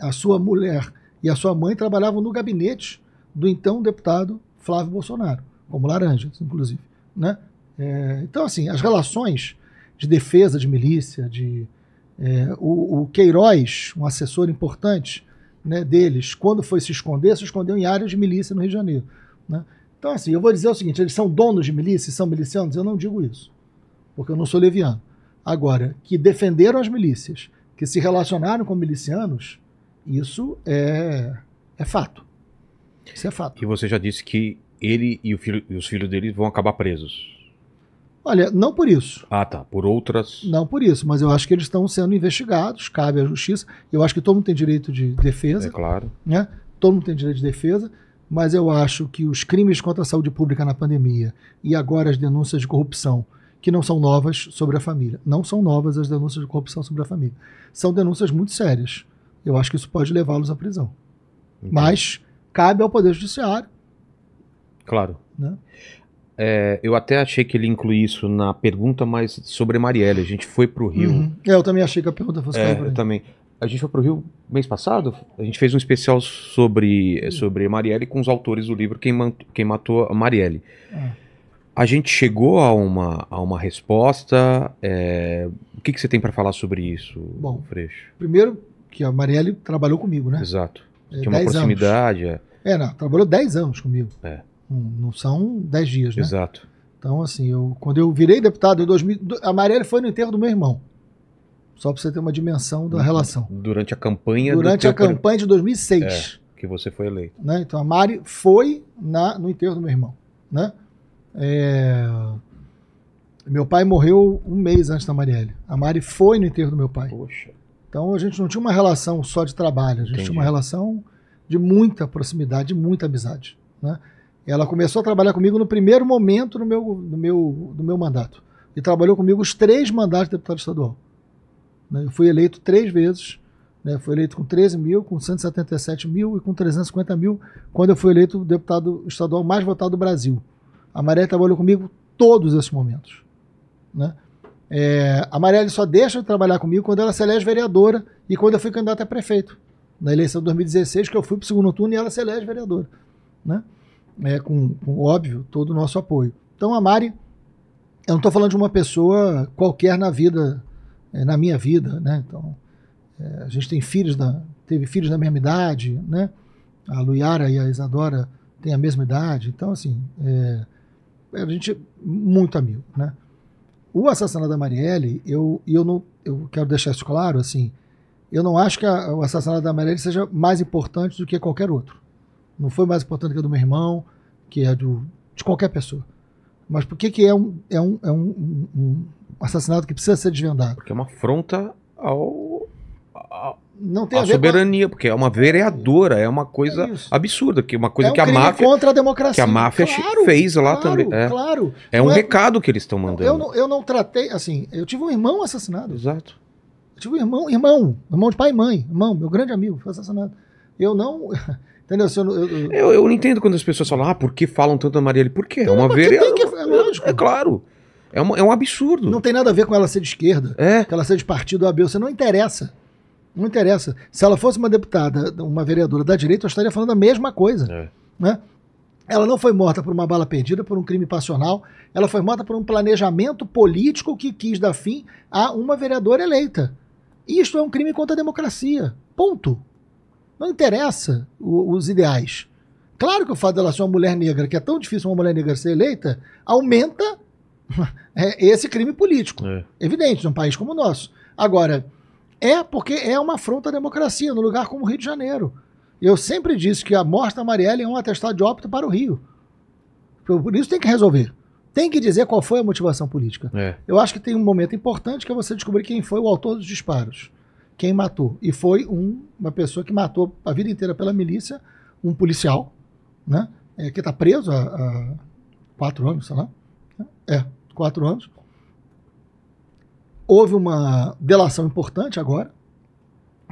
a sua mulher e a sua mãe trabalhavam no gabinete do então deputado Flávio Bolsonaro, como laranjas, inclusive. Né? É, então, assim, as relações de defesa de milícia, de é, o, o, Queiroz, um assessor importante né, deles, quando foi se esconder, se escondeu em áreas de milícia no Rio de Janeiro. Né? Então, assim, eu vou dizer o seguinte: eles são donos de milícia são milicianos? Eu não digo isso, porque eu não sou leviano. Agora, que defenderam as milícias, que se relacionaram com milicianos, isso é, é fato. Isso é fato. E você já disse que ele e, filho, e os filhos dele vão acabar presos. Olha, não por isso. Ah, tá. Por outras. Não por isso, mas eu acho que eles estão sendo investigados, cabe à justiça. Eu acho que todo mundo tem direito de defesa. É claro. Né? Todo mundo tem direito de defesa, mas eu acho que os crimes contra a saúde pública na pandemia e agora as denúncias de corrupção, que não são novas sobre a família. Não são novas as denúncias de corrupção sobre a família. São denúncias muito sérias. Eu acho que isso pode levá-los à prisão. Entendi. Mas cabe ao Poder Judiciário. Claro. Né? É, eu até achei que ele inclui isso na pergunta, mas sobre Marielle. A gente foi para o Rio. Uhum. É, eu também achei que a pergunta fosse é, Eu também. A gente foi para o Rio mês passado. A gente fez um especial sobre, sobre Marielle com os autores do livro Quem, Matou, Quem Matou a Marielle. É. A gente chegou a uma, a uma resposta. É, o que, que você tem para falar sobre isso, Bom, Freixo? Primeiro, que a Marielle trabalhou comigo, né? Exato. É, Tinha uma proximidade. Anos. É. é não, trabalhou 10 anos comigo. É. Não, não são 10 dias, né? Exato. Então, assim, eu, quando eu virei deputado em 2000, a Marielle foi no enterro do meu irmão. Só para você ter uma dimensão da uhum. relação. Durante a campanha Durante a campanha de 2006. É, que você foi eleito. Né? Então a Mari foi na, no enterro do meu irmão. Né? É... Meu pai morreu um mês antes da Marielle. A Mari foi no enterro do meu pai. Poxa. Então a gente não tinha uma relação só de trabalho, a gente Entendi. tinha uma relação de muita proximidade, de muita amizade. Né? Ela começou a trabalhar comigo no primeiro momento do meu, do meu, do meu mandato. E trabalhou comigo os três mandatos de deputado estadual. Né? Eu fui eleito três vezes. Né? Fui eleito com 13 mil, com 177 mil e com 350 mil, quando eu fui eleito deputado estadual mais votado do Brasil. A Maré trabalhou comigo todos esses momentos. Né? É, a Marielle só deixa de trabalhar comigo quando ela se elege vereadora e quando eu fui candidato a prefeito. Na eleição de 2016, que eu fui para o segundo turno e ela se elege vereadora. Né? É, com, com, óbvio, todo o nosso apoio. Então a Mari, eu não estou falando de uma pessoa qualquer na vida, é, na minha vida. Né? Então, é, a gente tem filhos, da, teve filhos da mesma idade, né? a Luiara e a Isadora têm a mesma idade. Então, assim, é, a gente é muito amigo. Né? O assassinato da Marielle, eu, eu não eu quero deixar isso claro, assim, eu não acho que a, o assassinato da Marielle seja mais importante do que qualquer outro. Não foi mais importante que a do meu irmão, que é do, de qualquer pessoa. Mas por que, que é, um, é, um, é um, um assassinato que precisa ser desvendado? Porque é uma afronta ao, ao, não tem a, a soberania, com... porque é uma vereadora, é uma coisa é absurda, que é uma coisa é um que a máfia contra a democracia, que a máfia claro, fez lá claro, também. É, claro. É um é- recado que eles estão mandando. Eu não, eu não tratei, assim, eu tive um irmão assassinado. Exato. Eu tive um irmão, irmão, irmão de pai e mãe, irmão, meu grande amigo, foi assassinado. Eu não (laughs) Entendeu? Eu, não, eu, eu, eu, não entendo quando as pessoas falam, ah, por que falam tanto da Marielle? Por quê? É uma vereadora. É É claro. É, uma, é um absurdo. Não tem nada a ver com ela ser de esquerda, é. que ela ser de partido ab você não interessa. Não interessa. Se ela fosse uma deputada, uma vereadora da direita, eu estaria falando a mesma coisa. É. Né? Ela não foi morta por uma bala perdida, por um crime passional. Ela foi morta por um planejamento político que quis dar fim a uma vereadora eleita. Isto é um crime contra a democracia. Ponto. Não interessa o, os ideais. Claro que o fato dela ser uma mulher negra, que é tão difícil uma mulher negra ser eleita, aumenta (laughs) é, esse crime político. É. Evidente, num país como o nosso. Agora, é, porque é uma afronta à democracia, no lugar como o Rio de Janeiro. Eu sempre disse que a morte da Marielle é um atestado de óbito para o Rio. Por isso tem que resolver. Tem que dizer qual foi a motivação política. É. Eu acho que tem um momento importante que é você descobrir quem foi o autor dos disparos. Quem matou. E foi um, uma pessoa que matou a vida inteira pela milícia, um policial, né? É, que está preso há, há quatro anos, sei lá. É, quatro anos houve uma delação importante agora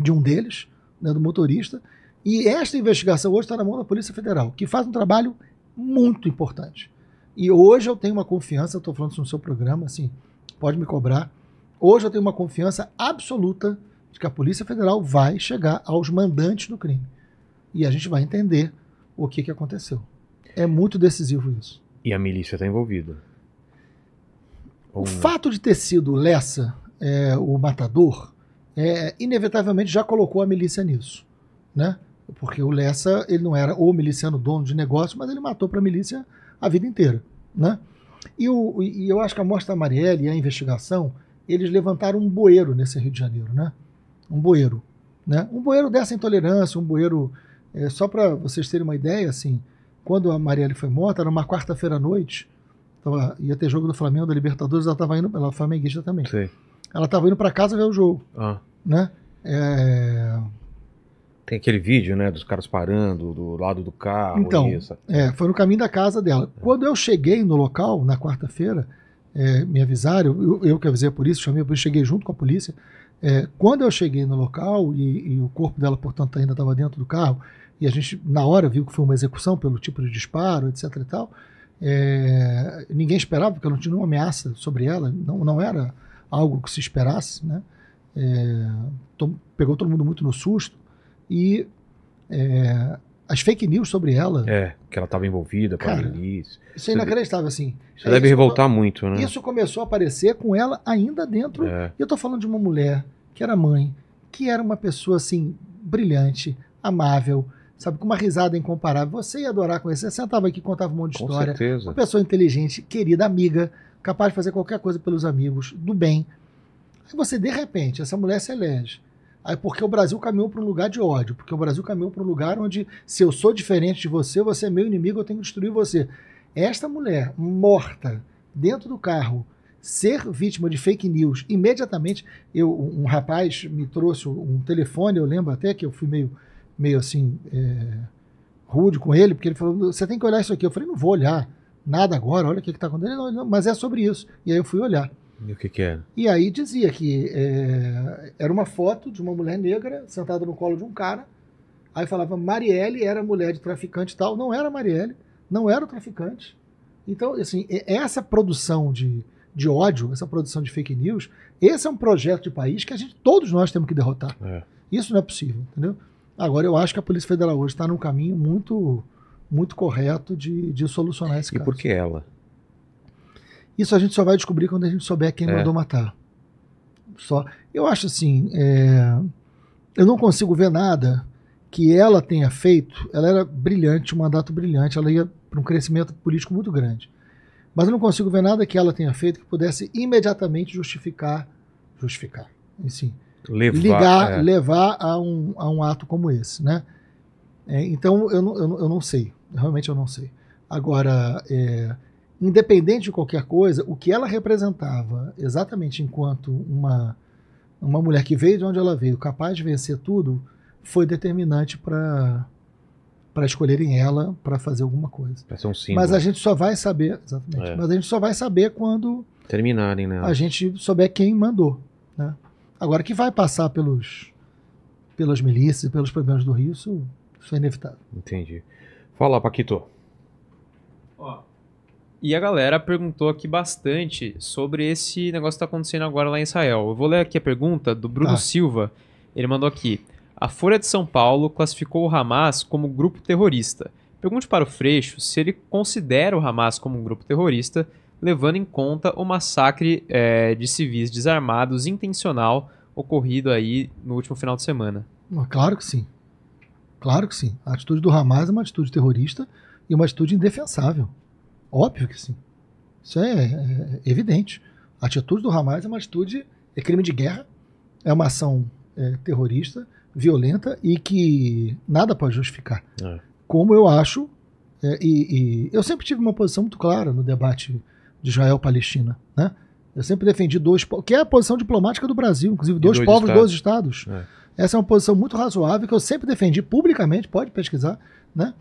de um deles, né, do motorista, e esta investigação hoje está na mão da Polícia Federal, que faz um trabalho muito importante. E hoje eu tenho uma confiança, estou falando isso no seu programa, assim, pode me cobrar. Hoje eu tenho uma confiança absoluta de que a Polícia Federal vai chegar aos mandantes do crime. E a gente vai entender o que, que aconteceu. É muito decisivo isso. E a milícia está envolvida. O fato de ter sido Lessa é, o matador, é, inevitavelmente já colocou a milícia nisso, né? Porque o Lessa, ele não era o miliciano dono de negócio, mas ele matou para a milícia a vida inteira, né? E, o, e eu acho que a Mostra Marielle e a investigação, eles levantaram um bueiro nesse Rio de Janeiro, né? Um bueiro, né? Um bueiro dessa intolerância, um bueiro... É, só para vocês terem uma ideia, assim, quando a Marielle foi morta, era uma quarta-feira à noite, Tava, ia ter jogo do Flamengo, da Libertadores, ela estava indo, ela é flamenguista também. Sim. Ela estava indo para casa ver o jogo. Ah. Né? É... Tem aquele vídeo, né, dos caras parando do lado do carro. Então, isso. É, foi no caminho da casa dela. É. Quando eu cheguei no local, na quarta-feira, é, me avisaram, eu, eu que avisei a polícia, chamei, eu cheguei junto com a polícia. É, quando eu cheguei no local e, e o corpo dela, portanto, ainda estava dentro do carro, e a gente, na hora, viu que foi uma execução pelo tipo de disparo, etc e tal, é, ninguém esperava, porque não tinha nenhuma ameaça sobre ela, não, não era algo que se esperasse, né? É, pegou todo mundo muito no susto e é, as fake news sobre ela. É, que ela estava envolvida com a isso. Isso é inacreditável, assim. Isso deve revoltar muito, né? Isso começou a aparecer com ela ainda dentro. É. E eu estou falando de uma mulher que era mãe, que era uma pessoa, assim, brilhante, amável, sabe, com uma risada incomparável. Você ia adorar conhecer. Sentava aqui, contava um monte de com história. Certeza. Uma pessoa inteligente, querida, amiga, capaz de fazer qualquer coisa pelos amigos, do bem. Aí você, de repente, essa mulher se é elege. Aí porque o Brasil caminhou para um lugar de ódio, porque o Brasil caminhou para um lugar onde se eu sou diferente de você, você é meu inimigo, eu tenho que destruir você. Esta mulher morta dentro do carro, ser vítima de fake news, imediatamente eu um rapaz me trouxe um telefone, eu lembro até que eu fui meio meio assim, é, rude com ele, porque ele falou: você tem que olhar isso aqui. Eu falei: não vou olhar nada agora, olha o que está acontecendo. não, mas é sobre isso. E aí eu fui olhar. E o que, que era? E aí dizia que é, era uma foto de uma mulher negra sentada no colo de um cara. Aí falava Marielle era mulher de traficante e tal. Não era Marielle, não era o traficante. Então, assim, essa produção de, de ódio, essa produção de fake news, esse é um projeto de país que a gente, todos nós temos que derrotar. É. Isso não é possível, entendeu? Agora, eu acho que a Polícia Federal hoje está num caminho muito, muito correto de, de solucionar esse e caso. E por que ela? Isso a gente só vai descobrir quando a gente souber quem é. mandou matar. Só. Eu acho assim, é... eu não consigo ver nada que ela tenha feito. Ela era brilhante, um mandato brilhante, ela ia para um crescimento político muito grande. Mas eu não consigo ver nada que ela tenha feito que pudesse imediatamente justificar, justificar, enfim, levar, ligar, é. levar a um, a um ato como esse, né? É, então eu não, eu, não, eu não sei, realmente eu não sei. Agora, é, independente de qualquer coisa, o que ela representava exatamente enquanto uma, uma mulher que veio de onde ela veio, capaz de vencer tudo, foi determinante para para escolherem ela para fazer alguma coisa. ser um símbolo. Mas a gente só vai saber, exatamente. É. Mas a gente só vai saber quando terminarem, né? A gente souber quem mandou, né? Agora, que vai passar pelos, pelas milícias pelos problemas do Rio, isso, isso é inevitável. Entendi. Fala, Paquito. Ó, e a galera perguntou aqui bastante sobre esse negócio que está acontecendo agora lá em Israel. Eu vou ler aqui a pergunta do Bruno tá. Silva. Ele mandou aqui. A Folha de São Paulo classificou o Hamas como grupo terrorista. Pergunte para o Freixo se ele considera o Hamas como um grupo terrorista levando em conta o massacre é, de civis desarmados intencional ocorrido aí no último final de semana. Ah, claro que sim. Claro que sim. A atitude do Hamas é uma atitude terrorista e uma atitude indefensável. Óbvio que sim. Isso é, é, é evidente. A atitude do Hamas é uma atitude, é crime de guerra, é uma ação é, terrorista, violenta e que nada pode justificar. É. Como eu acho, é, e, e eu sempre tive uma posição muito clara no debate de Israel-Palestina, né? Eu sempre defendi dois, que é a posição diplomática do Brasil, inclusive dois, dois povos, estados. dois estados. É. Essa é uma posição muito razoável que eu sempre defendi publicamente, pode pesquisar, né?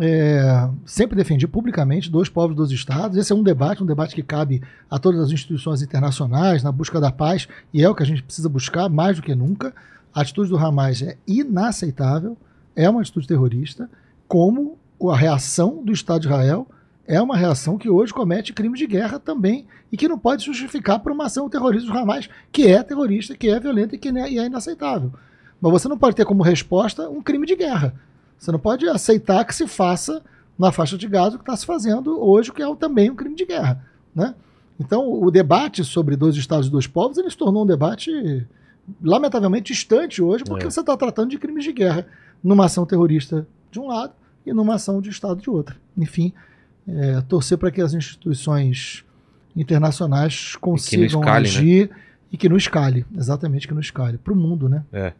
É, sempre defendi publicamente dois povos, dois estados. Esse é um debate, um debate que cabe a todas as instituições internacionais na busca da paz e é o que a gente precisa buscar mais do que nunca. A atitude do Hamas é inaceitável, é uma atitude terrorista, como a reação do Estado de Israel é uma reação que hoje comete crime de guerra também e que não pode justificar por uma ação terrorista do Hamas, que é terrorista, que é violenta e que é inaceitável. Mas você não pode ter como resposta um crime de guerra. Você não pode aceitar que se faça na faixa de Gaza o que está se fazendo hoje, que é também um crime de guerra. Né? Então, o debate sobre dois estados e dois povos ele se tornou um debate lamentavelmente distante hoje, porque é. você está tratando de crimes de guerra numa ação terrorista de um lado e numa ação de Estado de outro. Enfim, é, torcer para que as instituições internacionais consigam escale, agir né? e que não escale, né? exatamente que não escale, para o mundo, né? É.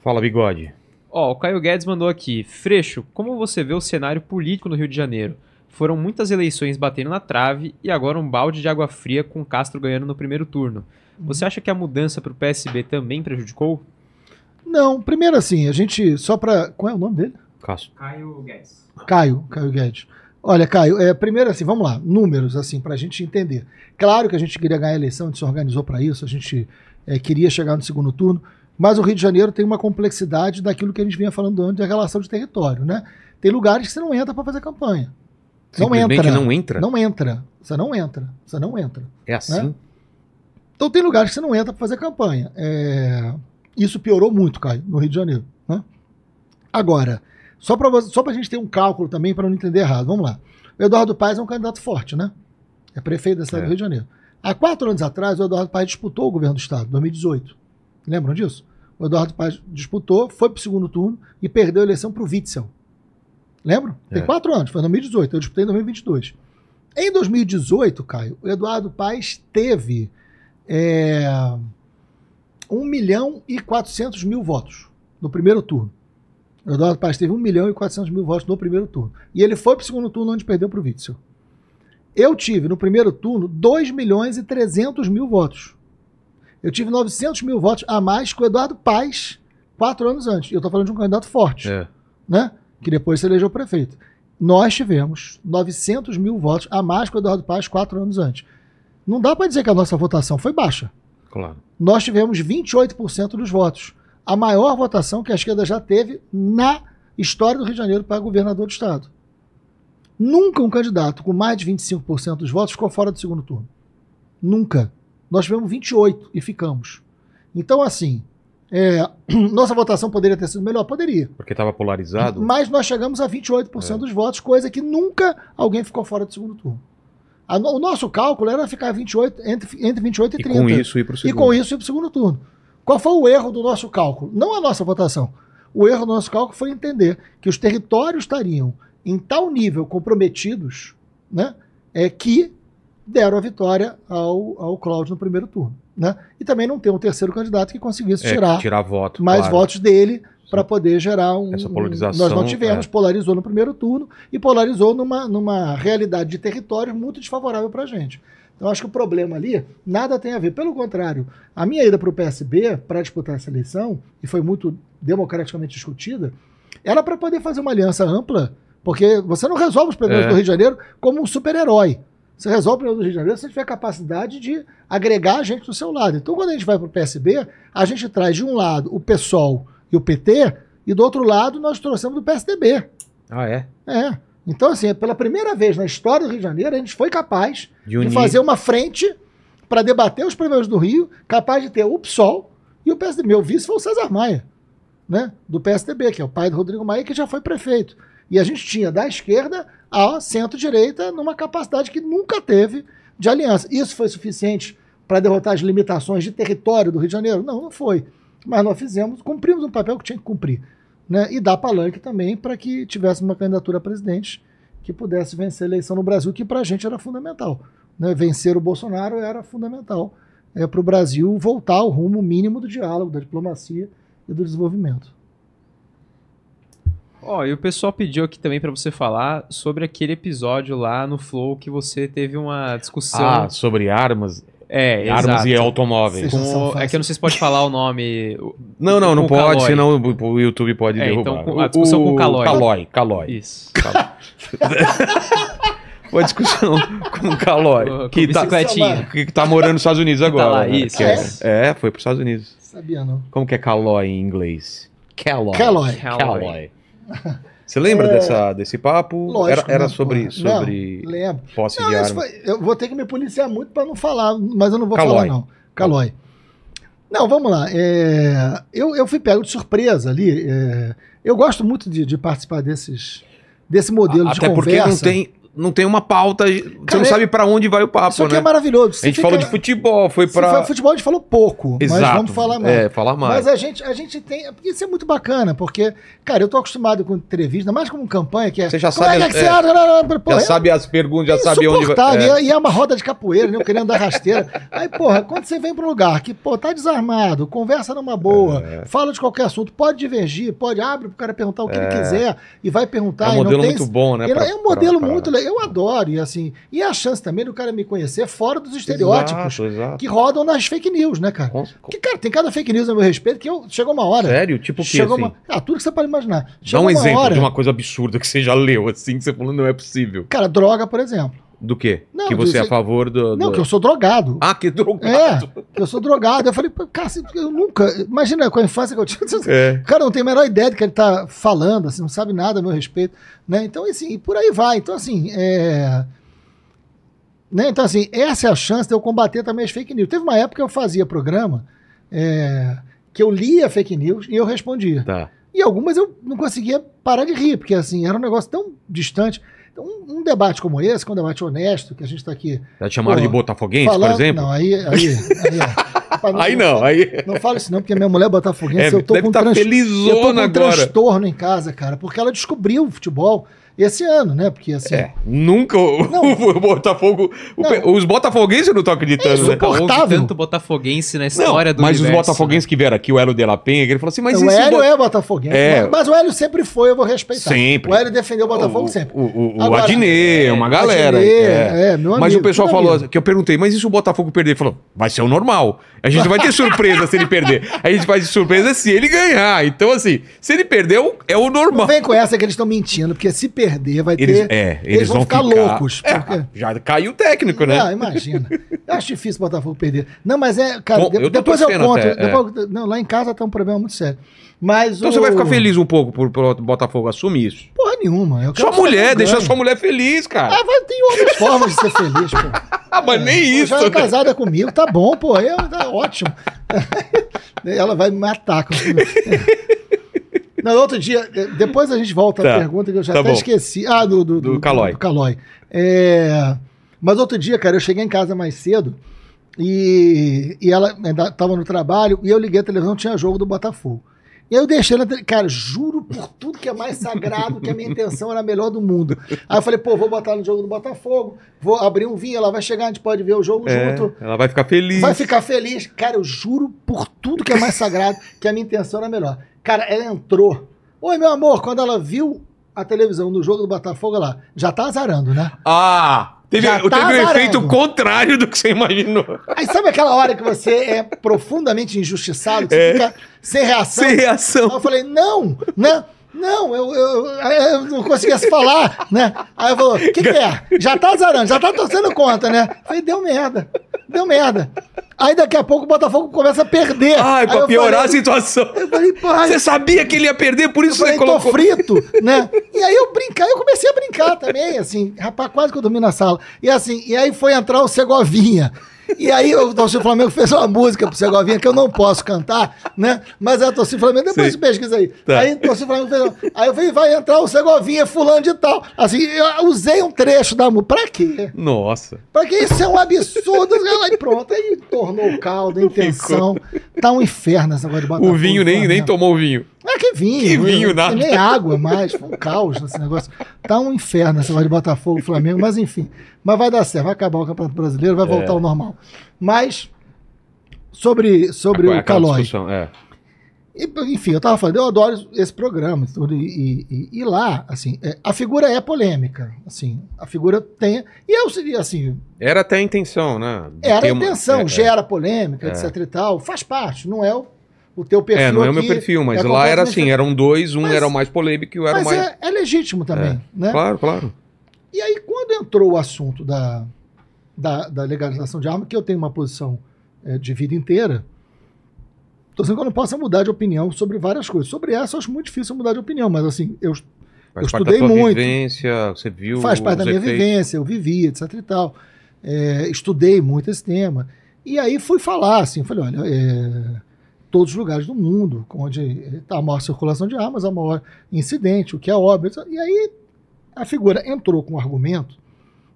Fala, bigode. Ó, oh, o Caio Guedes mandou aqui. Freixo, como você vê o cenário político no Rio de Janeiro? Foram muitas eleições batendo na trave e agora um balde de água fria com Castro ganhando no primeiro turno. Você uhum. acha que a mudança para o PSB também prejudicou? Não, primeiro assim, a gente só para qual é o nome dele? Castro. Caio Guedes. Caio, Caio Guedes. Olha, Caio, é, primeiro assim, vamos lá, números assim para a gente entender. Claro que a gente queria ganhar a eleição, a gente se organizou para isso, a gente é, queria chegar no segundo turno, mas o Rio de Janeiro tem uma complexidade daquilo que a gente vinha falando antes da relação de território, né? Tem lugares que você não entra para fazer campanha. Não entra. não entra. Não entra. Você não entra. Você não entra. É né? assim. Né? Então tem lugares que você não entra para fazer campanha. É... Isso piorou muito, Caio, no Rio de Janeiro. Né? Agora só para só a gente ter um cálculo também, para não entender errado. Vamos lá. O Eduardo Paes é um candidato forte, né? É prefeito da cidade é. do Rio de Janeiro. Há quatro anos atrás, o Eduardo Paes disputou o governo do Estado, 2018. Lembram disso? O Eduardo Paes disputou, foi para o segundo turno e perdeu a eleição para o Witzel. Lembram? É. Tem é. quatro anos, foi em 2018. Eu disputei em 2022. Em 2018, Caio, o Eduardo Paes teve é, 1 milhão e 400 mil votos no primeiro turno. Eduardo Paes teve 1 milhão e 400 mil votos no primeiro turno. E ele foi para o segundo turno, onde perdeu para o Witzel. Eu tive, no primeiro turno, 2 milhões e 300 mil votos. Eu tive 900 mil votos a mais que o Eduardo Paes quatro anos antes. E eu estou falando de um candidato forte, é. né? que depois se elegeu prefeito. Nós tivemos 900 mil votos a mais que o Eduardo Paes quatro anos antes. Não dá para dizer que a nossa votação foi baixa. Claro. Nós tivemos 28% dos votos a maior votação que a esquerda já teve na história do Rio de Janeiro para governador do estado. Nunca um candidato com mais de 25% dos votos ficou fora do segundo turno. Nunca. Nós tivemos 28 e ficamos. Então, assim, é, (clears throat) nossa votação poderia ter sido melhor? Poderia. Porque estava polarizado. Mas nós chegamos a 28% é. dos votos, coisa que nunca alguém ficou fora do segundo turno. A, o nosso cálculo era ficar 28, entre, entre 28 e, 30. E com isso ir para o segundo. E com isso ir para o segundo turno. Qual foi o erro do nosso cálculo? Não a nossa votação. O erro do nosso cálculo foi entender que os territórios estariam em tal nível comprometidos né, é que deram a vitória ao, ao Cláudio no primeiro turno. Né? E também não ter um terceiro candidato que conseguisse é, tirar, tirar voto, mais claro. votos dele para poder gerar um. Essa polarização. Um, nós não tivemos, é. polarizou no primeiro turno e polarizou numa, numa realidade de território muito desfavorável para a gente. Eu acho que o problema ali nada tem a ver. Pelo contrário, a minha ida para o PSB para disputar essa eleição, e foi muito democraticamente discutida, era para poder fazer uma aliança ampla, porque você não resolve os problemas é. do Rio de Janeiro como um super-herói. Você resolve o problema do Rio de Janeiro se você tiver capacidade de agregar a gente do seu lado. Então, quando a gente vai para o PSB, a gente traz de um lado o PSOL e o PT, e do outro lado nós trouxemos do PSDB. Ah, é? É. Então, assim, pela primeira vez na história do Rio de Janeiro, a gente foi capaz de, de fazer uma frente para debater os problemas do Rio, capaz de ter o PSOL e o PSDB. Meu vice foi o César Maia, né? do PSDB, que é o pai do Rodrigo Maia, que já foi prefeito. E a gente tinha da esquerda à centro-direita numa capacidade que nunca teve de aliança. Isso foi suficiente para derrotar as limitações de território do Rio de Janeiro? Não, não foi. Mas nós fizemos, cumprimos um papel que tinha que cumprir né, e dar palanque também para que tivesse uma candidatura a presidente que pudesse vencer a eleição no Brasil, que para a gente era fundamental. Né? Vencer o Bolsonaro era fundamental é, para o Brasil voltar ao rumo mínimo do diálogo, da diplomacia e do desenvolvimento. oh, e o pessoal pediu aqui também para você falar sobre aquele episódio lá no Flow que você teve uma discussão. Ah, sobre armas. É, armas exato. e automóveis. Com, é que eu não sei se pode falar o nome. (laughs) Não, não, não pode, calói. senão o YouTube pode é, então derrubar. Então, a discussão o, com o calói. Calói, calói. Isso. Calói. a discussão com o Calói. Com que, Tá, que tá morando nos Estados Unidos tá agora. Tá lá, né? isso. É, é, foi pros Estados Unidos. Sabia, não. Como que é Calói em inglês? Calói. Calói. Calói. (laughs) Você lembra é... dessa, desse papo? Lógico, era, era sobre, sobre não, lembro. posse não, de arma. Foi, eu vou ter que me policiar muito para não falar, mas eu não vou Calói. falar, não. Calói. Não, vamos lá. É, eu, eu fui pego de surpresa ali. É, eu gosto muito de, de participar desses, desse modelo de conversa. Até porque não tem não tem uma pauta, Cara, você não é- sabe para onde vai o papo, isso é né? é maravilhoso. Você a gente fica... falou é- de futebol, foi para futebol a gente falou pouco, Exato. mas vamos falar mais. É, falar mais. Mas a gente, a gente tem, isso é muito bacana, porque, cara, eu tô acostumado com entrevista, mais como campanha que é, você já sabe, é, que é, você já sabe as perguntas, já sabe onde vai. É. E, e é uma roda de capoeira, né, eu querendo dar rasteira. Aí, porra, quando você vem para um lugar que, pô, tá desarmado, conversa numa boa, é. fala de qualquer assunto, pode divergir, pode abre pro cara perguntar o que ele quiser e vai perguntar, É um modelo muito bom, né? Pra, é um modelo pra, pra, muito legal eu adoro, e assim, e a chance também do cara me conhecer fora dos estereótipos exato, exato. que rodam nas fake news, né, cara? Porque, cara, tem cada fake news a meu respeito que eu, chegou uma hora. Sério? Tipo o que, chegou assim? uma, Ah, tudo que você pode imaginar. Chegou Dá um exemplo hora, de uma coisa absurda que você já leu, assim, que você falou, não é possível. Cara, droga, por exemplo. Do quê? Não, que você é a favor do, do, Não, que eu sou drogado. Ah, que drogado. É, que eu sou drogado. Eu falei, cara, assim, eu nunca... Imagina com a infância que eu tinha (laughs) É. O cara não tem a menor ideia do que ele tá falando, assim, não sabe nada a meu respeito. Né? Então, assim, e por aí vai. Então, assim, é... Né? Então, assim, essa é a chance de eu combater também as fake news. Teve uma época que eu fazia programa é... que eu lia fake news e eu respondia. Tá. E algumas eu não conseguia parar de rir, porque, assim, era um negócio tão distante... Então, um, um, debate como esse, que é um debate honesto, que a gente está aqui. Já te chamaram pô, de botafoguense, por exemplo? Não, aí. Aí, aí, (laughs) não, aí não, aí. Não fala isso, não, porque minha mulher é botafoguense. É, eu tô deve com tá trans, eu tô com um agora. transtorno em casa, cara, porque ela descobriu o futebol esse ano, né? Porque assim. É, nunca o, (laughs) o Botafogo. O, os botafoguenses não estão acreditando, é insuportável. né? tanto botafoguense na história não, do Mas universo, os botafoguenses né? que vieram aqui, o Hélio de La Penha, ele falou assim: mas é, O Hélio é botafoguense. É... Mas o Hélio sempre foi, eu vou respeitar. Sempre. O Hélio defendeu o Botafogo o, sempre. O, o, o é, uma galera. Adnet, é. é, meu amigo, Mas o pessoal falou, amigo. que eu perguntei, mas e se o Botafogo perder? Ele falou: vai ser o normal. A gente vai ter (laughs) surpresa se ele perder. A gente vai ter surpresa se ele ganhar. Então, assim, se ele perder, é o é normal. Não vem com essa que eles estão mentindo, porque se perder perder, vai eles, ter. É, eles, eles vão, vão, ficar, loucos. É, porque... Já caiu o técnico, né? Ah, imagina. Eu acho difícil o Botafogo perder. Não, mas é. Cara, Bom, eu depois eu conto. Até, é. depois, não, lá em casa tá um problema muito sério. Mas então o... você vai ficar feliz um pouco por, por Botafogo assumir isso? Porra nenhuma. sua mulher, deixa sua mulher feliz, cara. Ah, mas tem outras formas de ser feliz, pô. (laughs) Ah, mas é, nem isso. Já é casada comigo, tá bom, pô. Eu, tá ótimo. (laughs) Ela vai me matar. No outro dia, eh, depois a gente volta tá. à pergunta que eu já tá até bom. esqueci. Ah, do, do, do, do Calói. Do, do Calói. É... Mas outro dia, cara, eu cheguei em casa mais cedo e, e ela ainda estava no trabalho e eu liguei a televisão, tinha jogo do Botafogo. E aí eu deixei ela. Cara, juro por tudo que é mais sagrado que a minha intenção era a melhor do mundo. Aí eu falei, pô, vou botar no jogo do Botafogo, vou abrir um vinho, ela vai chegar, a gente pode ver o jogo é, junto. Ela vai ficar feliz. Vai ficar feliz. Cara, eu juro por tudo que é mais sagrado que a minha intenção era a melhor. Cara, ela entrou. Oi, meu amor, quando ela viu a televisão no jogo do Botafogo lá, já tá azarando, né? Ah! Teve, já tá teve um efeito contrário do que você imaginou. Aí sabe aquela hora que você é profundamente injustiçado, que você é. fica sem reação? Sem reação. eu falei, não, né? Não, eu, eu, eu não conseguia se falar, né? Aí eu falou, o que, que é? Já tá azarando, já tá torcendo conta, né? Eu falei, deu merda, deu merda. Aí daqui a pouco o Botafogo começa a perder. Ai, pra piorar falei, a situação. Eu falei, pai. Você sabia que ele ia perder, por isso eu falei, você colocou. Tô frito, né? E aí eu brincar, eu comecei a brincar também, assim, rapaz, quase que eu dormi na sala. E assim, e aí foi entrar o Segovinha. E aí o torcedor Flamengo fez uma música pro Segovinha que eu não posso cantar, né? Mas é a torcida Flamengo, depois Sim. pesquisa aí. Tá. Aí o torcida Flamengo fez uma... Aí eu falei, vai entrar o Segovinha fulano de tal. Assim, eu usei um trecho da música. Pra quê? Nossa. Pra quê isso é um absurdo? e pronto, aí tornou o caldo, a intenção. Tá um inferno esse negócio de Botafogo. O vinho, nem, né? nem tomou o vinho. É que vinho. Que né? vinho, eu, nada. É nem água mais. Foi um caos esse negócio. Tá um inferno esse negócio de Botafogo, Flamengo, mas enfim. Mas vai dar certo. Vai acabar o Campeonato Brasileiro, vai é. voltar é. ao normal. Mas, sobre, sobre o Calói. É. enfim, eu tava falando, eu adoro esse programa tudo, e, e, e lá, assim, é, a figura é polêmica, assim, a figura tem, e eu seria assim... Era até a intenção, né? Era a intenção, uma, é, gera polêmica, etc e tal, faz parte, não é o o teu perfil. É, não é o meu perfil, mas é lá era assim, eram dois, um mas, era o mais polêmico e o era mas mais. É, é legítimo é, também, é. né? Claro, claro. E aí, quando entrou o assunto da, da, da legalização de arma, que eu tenho uma posição é, de vida inteira, tô dizendo que eu não posso mudar de opinião sobre várias coisas. Sobre essa, eu acho muito difícil mudar de opinião, mas assim, eu, Faz eu estudei muito. Vivência, você viu. Faz parte da minha efeitos. vivência, eu vivi, etc e tal. É, estudei muito esse tema. E aí fui falar, assim, falei, olha. É, todos os lugares do mundo, onde está a maior circulação de armas, a maior incidente, o que é óbvio. E aí a figura entrou com um argumento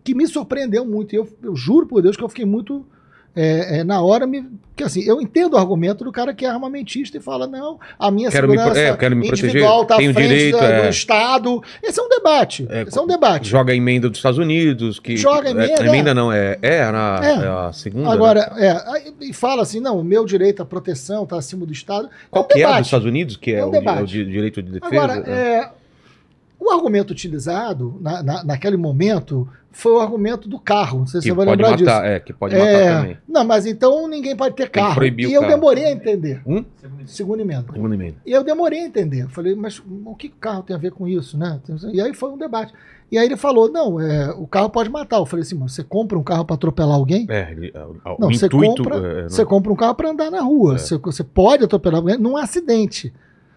que me surpreendeu muito. E eu, eu juro por Deus que eu fiquei muito é, é, na hora me. Porque assim, eu entendo o argumento do cara que é armamentista e fala: não, a minha quero segurança me, é, quero me individual está à frente direito, da, do é. Estado. Esse é um debate. É, esse é um debate. Joga a emenda dos Estados Unidos, que. Joga a é, emenda. emenda não, é, é, na, a segunda. Agora, né? e fala assim: não, o meu direito à proteção está acima do Estado. Qual um que debate. é dos Estados Unidos, que é, um o, o, direito de defesa? Agora, o argumento utilizado na, na, naquele momento foi o argumento do carro. Não sei se que você vai lembrar matar, disso. É, que pode matar é, também. Não, mas então ninguém pode ter Tem carro. E eu carro. demorei a entender. Hum? Segunda emenda. emenda. E eu demorei a entender. Falei, mas o que o carro tem a ver com isso, né? E aí foi um debate. E aí ele falou, não, é, o carro pode matar. Eu falei assim, você compra um carro para atropelar alguém? É, ele, a, é, não, você intuito, compra, é, não... você compra um carro para andar na rua. É. Você, você pode atropelar alguém num acidente.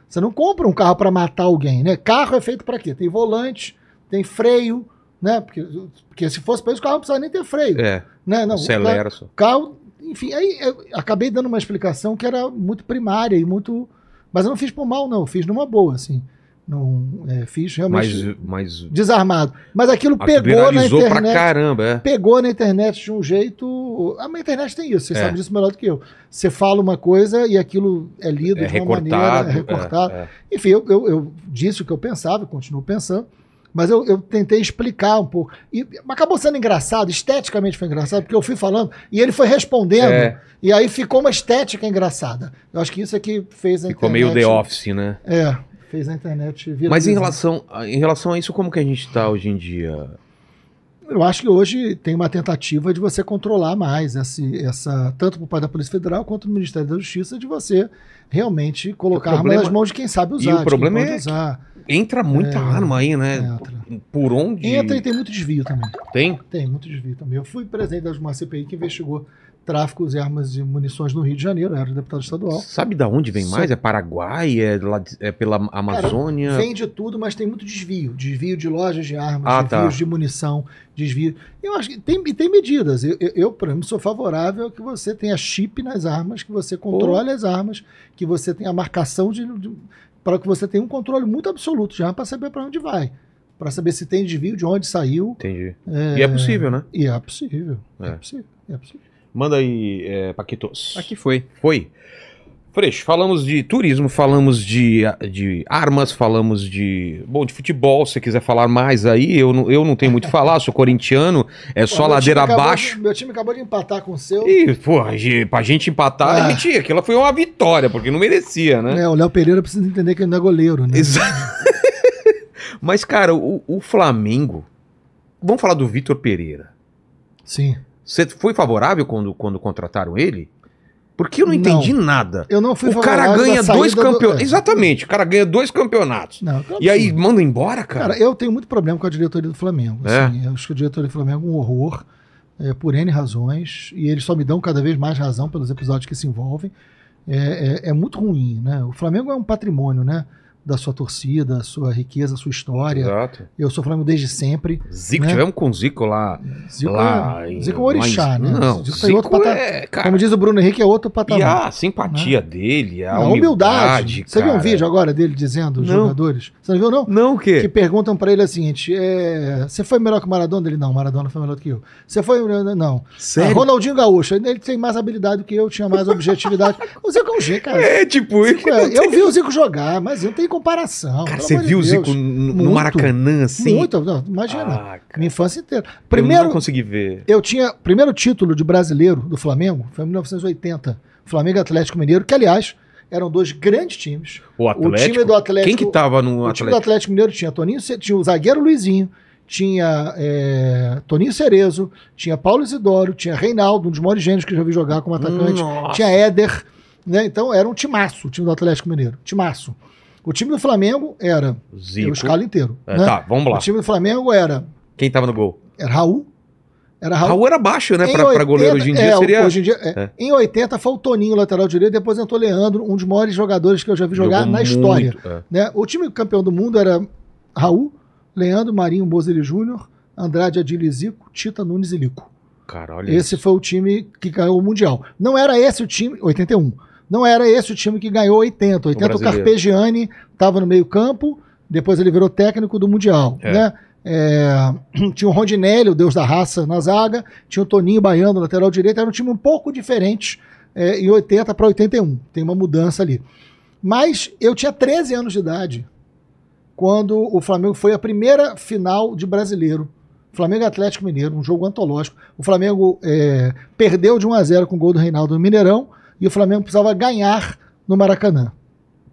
Você não compra um carro para matar alguém, né? Carro é feito para quê? Tem volante, tem freio, né? Porque, porque se fosse para isso, o carro não precisava nem ter freio. É. Né? Não, acelera o carro, só. carro, enfim, aí acabei dando uma explicação que era muito primária e muito. Mas eu não fiz por mal, não, eu fiz numa boa, assim. Não é, fiz realmente mais mais desarmado. Mas aquilo pegou na internet. Pra caramba, é. Pegou na internet de um jeito. A minha internet tem isso, você é. sabe disso melhor do que eu. Você fala uma coisa e aquilo é lido é de uma maneira. É recortado. É. Enfim, eu, eu, eu disse o que eu pensava, continuo pensando mas eu, eu, tentei explicar um pouco. E acabou sendo engraçado, esteticamente foi engraçado, porque eu fui falando e ele foi respondendo. É. E aí ficou uma estética engraçada. Eu acho que isso é que fez a ficou internet. Ficou meio The Office, né? É, fez a internet virar. Mas em relação, a, em relação a isso, como que a gente está hoje em dia? Eu acho que hoje tem uma tentativa de você controlar mais essa essa, tanto por parte da Polícia Federal quanto do Ministério da Justiça, de você realmente colocar problema, a arma nas mãos de quem sabe usar. E o problema é usar. Que Entra muita é, arma aí, né? Entra. Por onde? Entra e tem muito desvio também. Tem? Tem muito desvio também. Eu fui presidente de uma CPI que investigou tráficos e armas e munições no Rio de Janeiro, era deputado estadual. Sabe da onde vem Só... mais? É Paraguai? É, lá, é pela Amazônia? Cara, vem de tudo, mas tem muito desvio. Desvio de lojas de armas, ah, tá. desvios tá. de munição, desvio. Eu acho que tem, tem medidas. Eu, eu, eu, por exemplo, sou favorável que você tenha chip nas armas, que você controle as armas, que você tenha marcação de, de para que você tenha um controle muito absoluto já para saber para onde vai. Para saber se tem desvio, de onde saiu. Entendi. É... E é possível, né? E é possível. É, é possível. É possível. Manda aí, é, Paquitos. Aqui foi. Foi. Freixo, falamos de turismo, falamos de, de armas, falamos de. Bom, de futebol, se você quiser falar mais aí, eu não, eu não tenho muito a falar, sou corintiano, é só ladeira abaixo. meu time acabou de empatar com o seu. E, porra, pra gente empatar, ah. a gente, foi uma vitória, porque não merecia, né? É, o Léo Pereira precisa entender que ele não é goleiro, né? Exato. (laughs) Mas, cara, o, o Flamengo. Vamos falar do Vitor Pereira. Sim. Você foi favorável quando, quando contrataram ele? Porque eu não entendi não, nada. Eu não fui O cara ganha dois campeonatos. Do... É. Exatamente, o cara ganha dois campeonatos. Não, e aí assim, manda embora, cara? Cara, eu tenho muito problema com a diretoria do Flamengo. É? Assim, eu acho que a diretoria do Flamengo é um horror, é, por N razões. E eles só me dão cada vez mais razão pelos episódios que se envolvem. É, é, é muito ruim, né? O Flamengo é um patrimônio, né? da sua torcida, sua riqueza, sua história. Exato. Eu sou Flamengo desde sempre. Zico, né? tivemos com o Zico lá. Zico, lá é- em, Zico é orixá, mas, né? Não, Zico, tá Zico outro é, pata... Como diz o Bruno Henrique, é outro patamar. E a né? simpatia né? dele, a, a humildade. Você viu um vídeo agora dele dizendo, os jogadores? Você não viu, não? Não, o quê? Que perguntam para ele assim, seguinte, é, você foi melhor que o Maradona? Ele, não, Maradona foi melhor que eu. Você foi, não. Ah, Sério? Ronaldinho Gaúcho, ele tem mais habilidade do que eu, tinha mais objetividade. (laughs) o Zico é um G, cara. É, tipo... Zico, (laughs) é, eu vi o Zico jogar, mas eu não tenho comparação. Cara, você viu o Zico no, muito, Maracanã, assim? Muito, não, imagina. Ah, minha infância inteira. Primeiro, eu não consegui ver. Eu tinha primeiro título de brasileiro do Flamengo, foi em 1980. Flamengo Atlético Mineiro, que, aliás, eram dois grandes times. O Atlético? O time do Atlético. Quem que tava no Atlético? O time do Atlético Mineiro tinha Toninho, tinha o zagueiro Luizinho, tinha é, Toninho Cerezo, tinha Paulo Isidoro, tinha Reinaldo, um dos maiores gênios que eu já vi jogar como atacante, Nossa. tinha Éder, né? Então era um timaço o time do Atlético Mineiro, timaço. O time do Flamengo era. Zico. Eu escalo inteiro. É, né? Tá, vamos lá. O time do Flamengo era. Quem tava no gol? Era Raul. Era Raul. Raul era baixo, né? Para goleiro hoje em dia é, seria. Hoje em, dia, é. é. em 80 foi o Toninho, lateral direito, depois entrou o Leandro, um dos maiores jogadores que eu já vi jogar Jogou na muito, história. É. Né? O time campeão do mundo era Raul, Leandro, Marinho, Bozeli Júnior, Andrade, e Zico, Tita, Nunes e Lico. Cara, olha esse isso. foi o time que ganhou o Mundial. Não era esse o time, 81. Não era esse o time que ganhou 80. 80 o, o Carpegiani estava no meio campo, depois ele virou técnico do Mundial, é. né? É, (clears throat) tinha o Rondinelli, o deus da raça, na zaga, tinha o Toninho Baiano, lateral direito, era um time um pouco diferente é, em 80 para 81, tem uma mudança ali. Mas eu tinha 13 anos de idade quando o Flamengo foi a primeira final de brasileiro. Flamengo Atlético Mineiro, um jogo antológico. O Flamengo é, perdeu de 1 a 0 com o gol do Reinaldo no Mineirão e o Flamengo precisava ganhar no Maracanã. Né?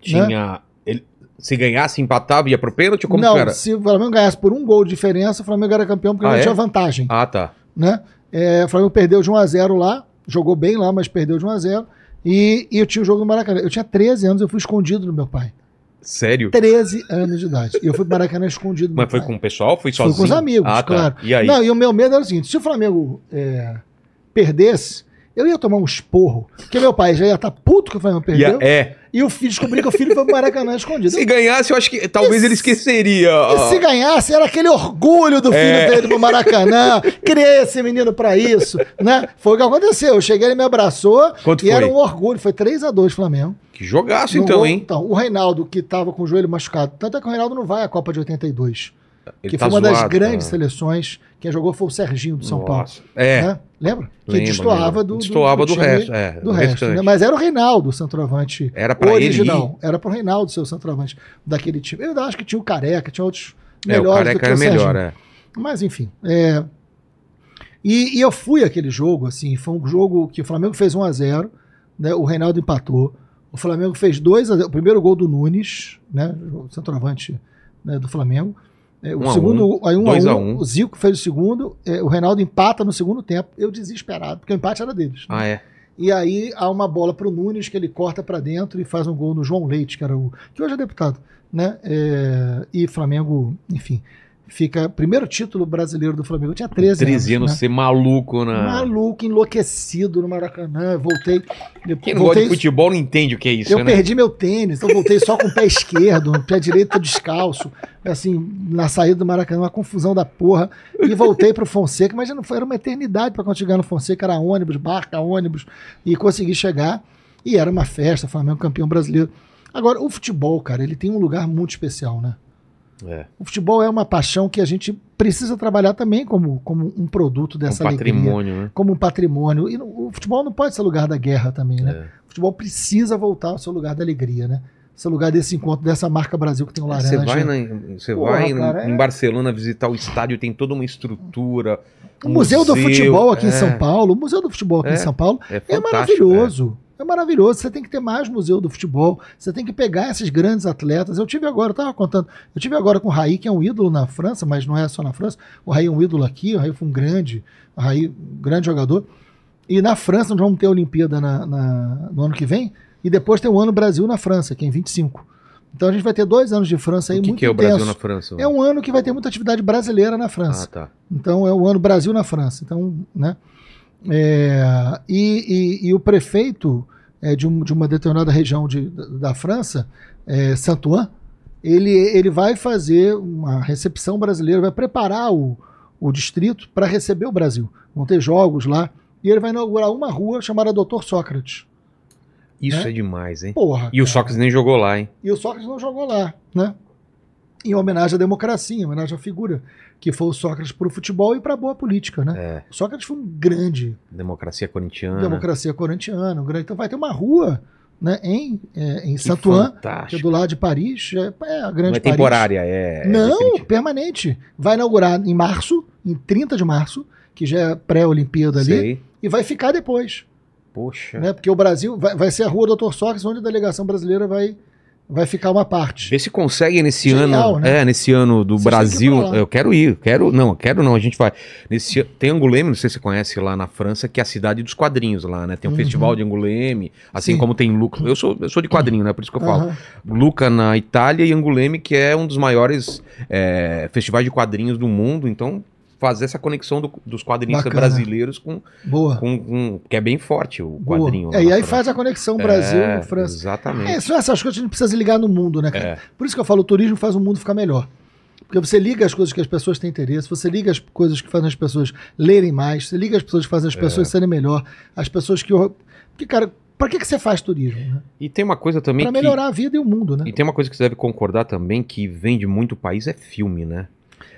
Tinha. Né? Ele, se ganhasse, empatava, ia pro pênalti? Como Não, era? se o Flamengo ganhasse por um gol de diferença, o Flamengo era campeão porque ah, não é? tinha vantagem. Ah, tá. Né? É, o Flamengo perdeu de 1 a 0 lá, jogou bem lá, mas perdeu de 1 a 0 e, e eu tinha o jogo no Maracanã. Eu tinha 13 anos, eu fui escondido do meu pai. Sério? 13 anos de idade. E eu fui pro Maracanã (laughs) escondido. Mas foi pai. com o pessoal? Foi sozinho? Foi com os amigos, ah, tá. claro. Tá. E aí? Não, e o meu medo era o seguinte: se o Flamengo é, perdesse, eu ia tomar um esporro. Porque meu pai já ia estar tá puto que o Flamengo perdeu. é. E eu descobri que o filho foi pro Maracanã escondido. Se ganhasse, eu acho que talvez e ele esqueceria. E se ganhasse, era aquele orgulho do filho é. dele pro Maracanã. Criei esse menino para isso, né? Foi o que aconteceu. Eu cheguei, ele me abraçou. Quanto e foi? era um orgulho. Foi 3 a 2 Flamengo. Que jogaço, no então, gol, hein? Então, o Reinaldo, que tava com o joelho machucado. Tanto é que o Reinaldo não vai à Copa de 82. Ele que tá foi uma zoado, das grandes seleções. Quem jogou foi o Serginho do São Nossa. Paulo. É. Né? Lembra? Lembra? Que destoava do, destoava do, do, do resto. É, do resto né? Mas era o Reinaldo, o centroavante era para original. Ele Era para o Reinaldo ser o centroavante daquele time. Eu acho que tinha o Careca, tinha outros melhores. É, o Careca era o melhor, é. Mas enfim. É... E, e, eu fui aquele jogo, assim. Foi um jogo que o Flamengo fez 1 a 0 né? o Reinaldo empatou. O Flamengo fez 2 x 0 O primeiro gol do Nunes, né? o centroavante né, do Flamengo. É, o um segundo, a um, aí um dois a um, um. O Zico fez o segundo, é, o Reinaldo empata no segundo tempo. Eu desesperado, porque o empate era deles. Ah, né? é. E aí há uma bola para o Nunes que ele corta para dentro e faz um gol no João Leite, que era o que hoje é deputado, né? É, e Flamengo, enfim, fica primeiro título brasileiro do Flamengo. Eu tinha 13, anos. 13 anos, né? maluco, né? Maluco, enlouquecido no Maracanã. Eu voltei. Quem não voltei, gosta de futebol não entende o que é isso, Eu né? perdi meu tênis, eu então voltei só com o pé (laughs) esquerdo, o pé direito descalço. Assim, na saída do Maracanã, uma confusão da porra. E voltei pro Fonseca, mas não foi, era uma eternidade para quando chegar no Fonseca, era ônibus, barca, ônibus, e consegui chegar. E era uma festa, Flamengo campeão brasileiro. Agora, o futebol, cara, ele tem um lugar muito especial, né? É. O futebol é uma paixão que a gente precisa trabalhar também como, como um produto dessa um alegria, patrimônio, né? Como um patrimônio. E o futebol não pode ser lugar da guerra também, né? É. O futebol precisa voltar ao seu lugar da alegria, né? Seu lugar desse encontro, dessa marca Brasil que tem o é, laranja. Você vai, na, você Porra, vai cara, em, é... Barcelona visitar o estádio, tem toda uma estrutura. O Museu, museu do Futebol aqui em é. São Paulo, o Museu do Futebol aqui em é, São Paulo é, maravilhoso. É maravilhoso. Você tem que ter mais museu do futebol. Você tem que pegar esses grandes atletas. Eu tive agora, eu tava contando, eu tive agora com o Raí, que é um ídolo na França, mas não é só na França. O Raí é um ídolo aqui, o Raí foi um grande, o Raí, um grande jogador. E na França, nós vamos ter a Olimpíada na, na, no ano que vem. E depois tem o ano Brasil na França, que é em 25. Então a gente vai ter dois anos de França aí o que muito que é o intenso. Brasil na França? É um ano que vai ter muita atividade brasileira na França. Ah, tá. Então é o ano Brasil na França. Então, né? É, e, e, e, o prefeito é, de, um, de, uma determinada região de, da, França, é, Saint-Ouen, ele, ele vai fazer uma recepção brasileira, vai preparar o, o distrito para receber o Brasil. Vão ter jogos lá. E ele vai inaugurar uma rua chamada Doutor Sócrates. Isso né? é demais, hein? Porra. E cara. o Sócrates nem jogou lá, hein? E o Sócrates não jogou lá, né? em homenagem à democracia, em homenagem à figura que foi o Sócrates para o futebol e para a boa política, né? É. Sócrates foi um grande democracia corintiana, democracia corintiana, um grande. Então vai ter uma rua, né, em é, em Saint-Ouen, que é do lado de Paris, é, é a grande. Não é temporária, Paris. É, é. Não, permanente. Vai inaugurar em março, em 30 de março, que já é pré-Olimpíada ali, Sei. e vai ficar depois. Poxa. Né? Porque o Brasil vai, vai ser a rua Doutor Sócrates, onde a delegação brasileira vai vai ficar uma parte. Vê se consegue nesse Genial, ano, né? é, nesse ano do Brasil, eu quero ir, quero, não, quero não, a gente vai. Nesse tem Angoulême, não sei se você conhece lá na França, que é a cidade dos quadrinhos lá, né? Tem um uhum. festival de Angoulême, assim Sim. como tem Luca. Eu sou, eu sou de quadrinho, né? Por isso que eu falo. Uhum. Luca na Itália e Angoulême, que é um dos maiores é, festivais de quadrinhos do mundo, então fazer essa conexão do, dos quadrinhos brasileiros com, Boa. Com, com, que é bem forte o Boa. quadrinho. É, e aí faz a conexão Brasil-França. É, exatamente. É, são essas coisas que a gente precisa ligar no mundo, né, cara? É. Por isso que eu falo, o turismo faz o mundo ficar melhor. Porque você liga as coisas que as pessoas têm interesse, você liga as coisas que fazem as pessoas lerem mais, você liga as pessoas que fazem as é. pessoas serem melhor, as pessoas que. Porque, cara, para que, que você faz turismo? Né? E tem uma coisa também. Para melhorar que... a vida e o mundo, né? E tem uma coisa que você deve concordar também que vem de muito país é filme, né?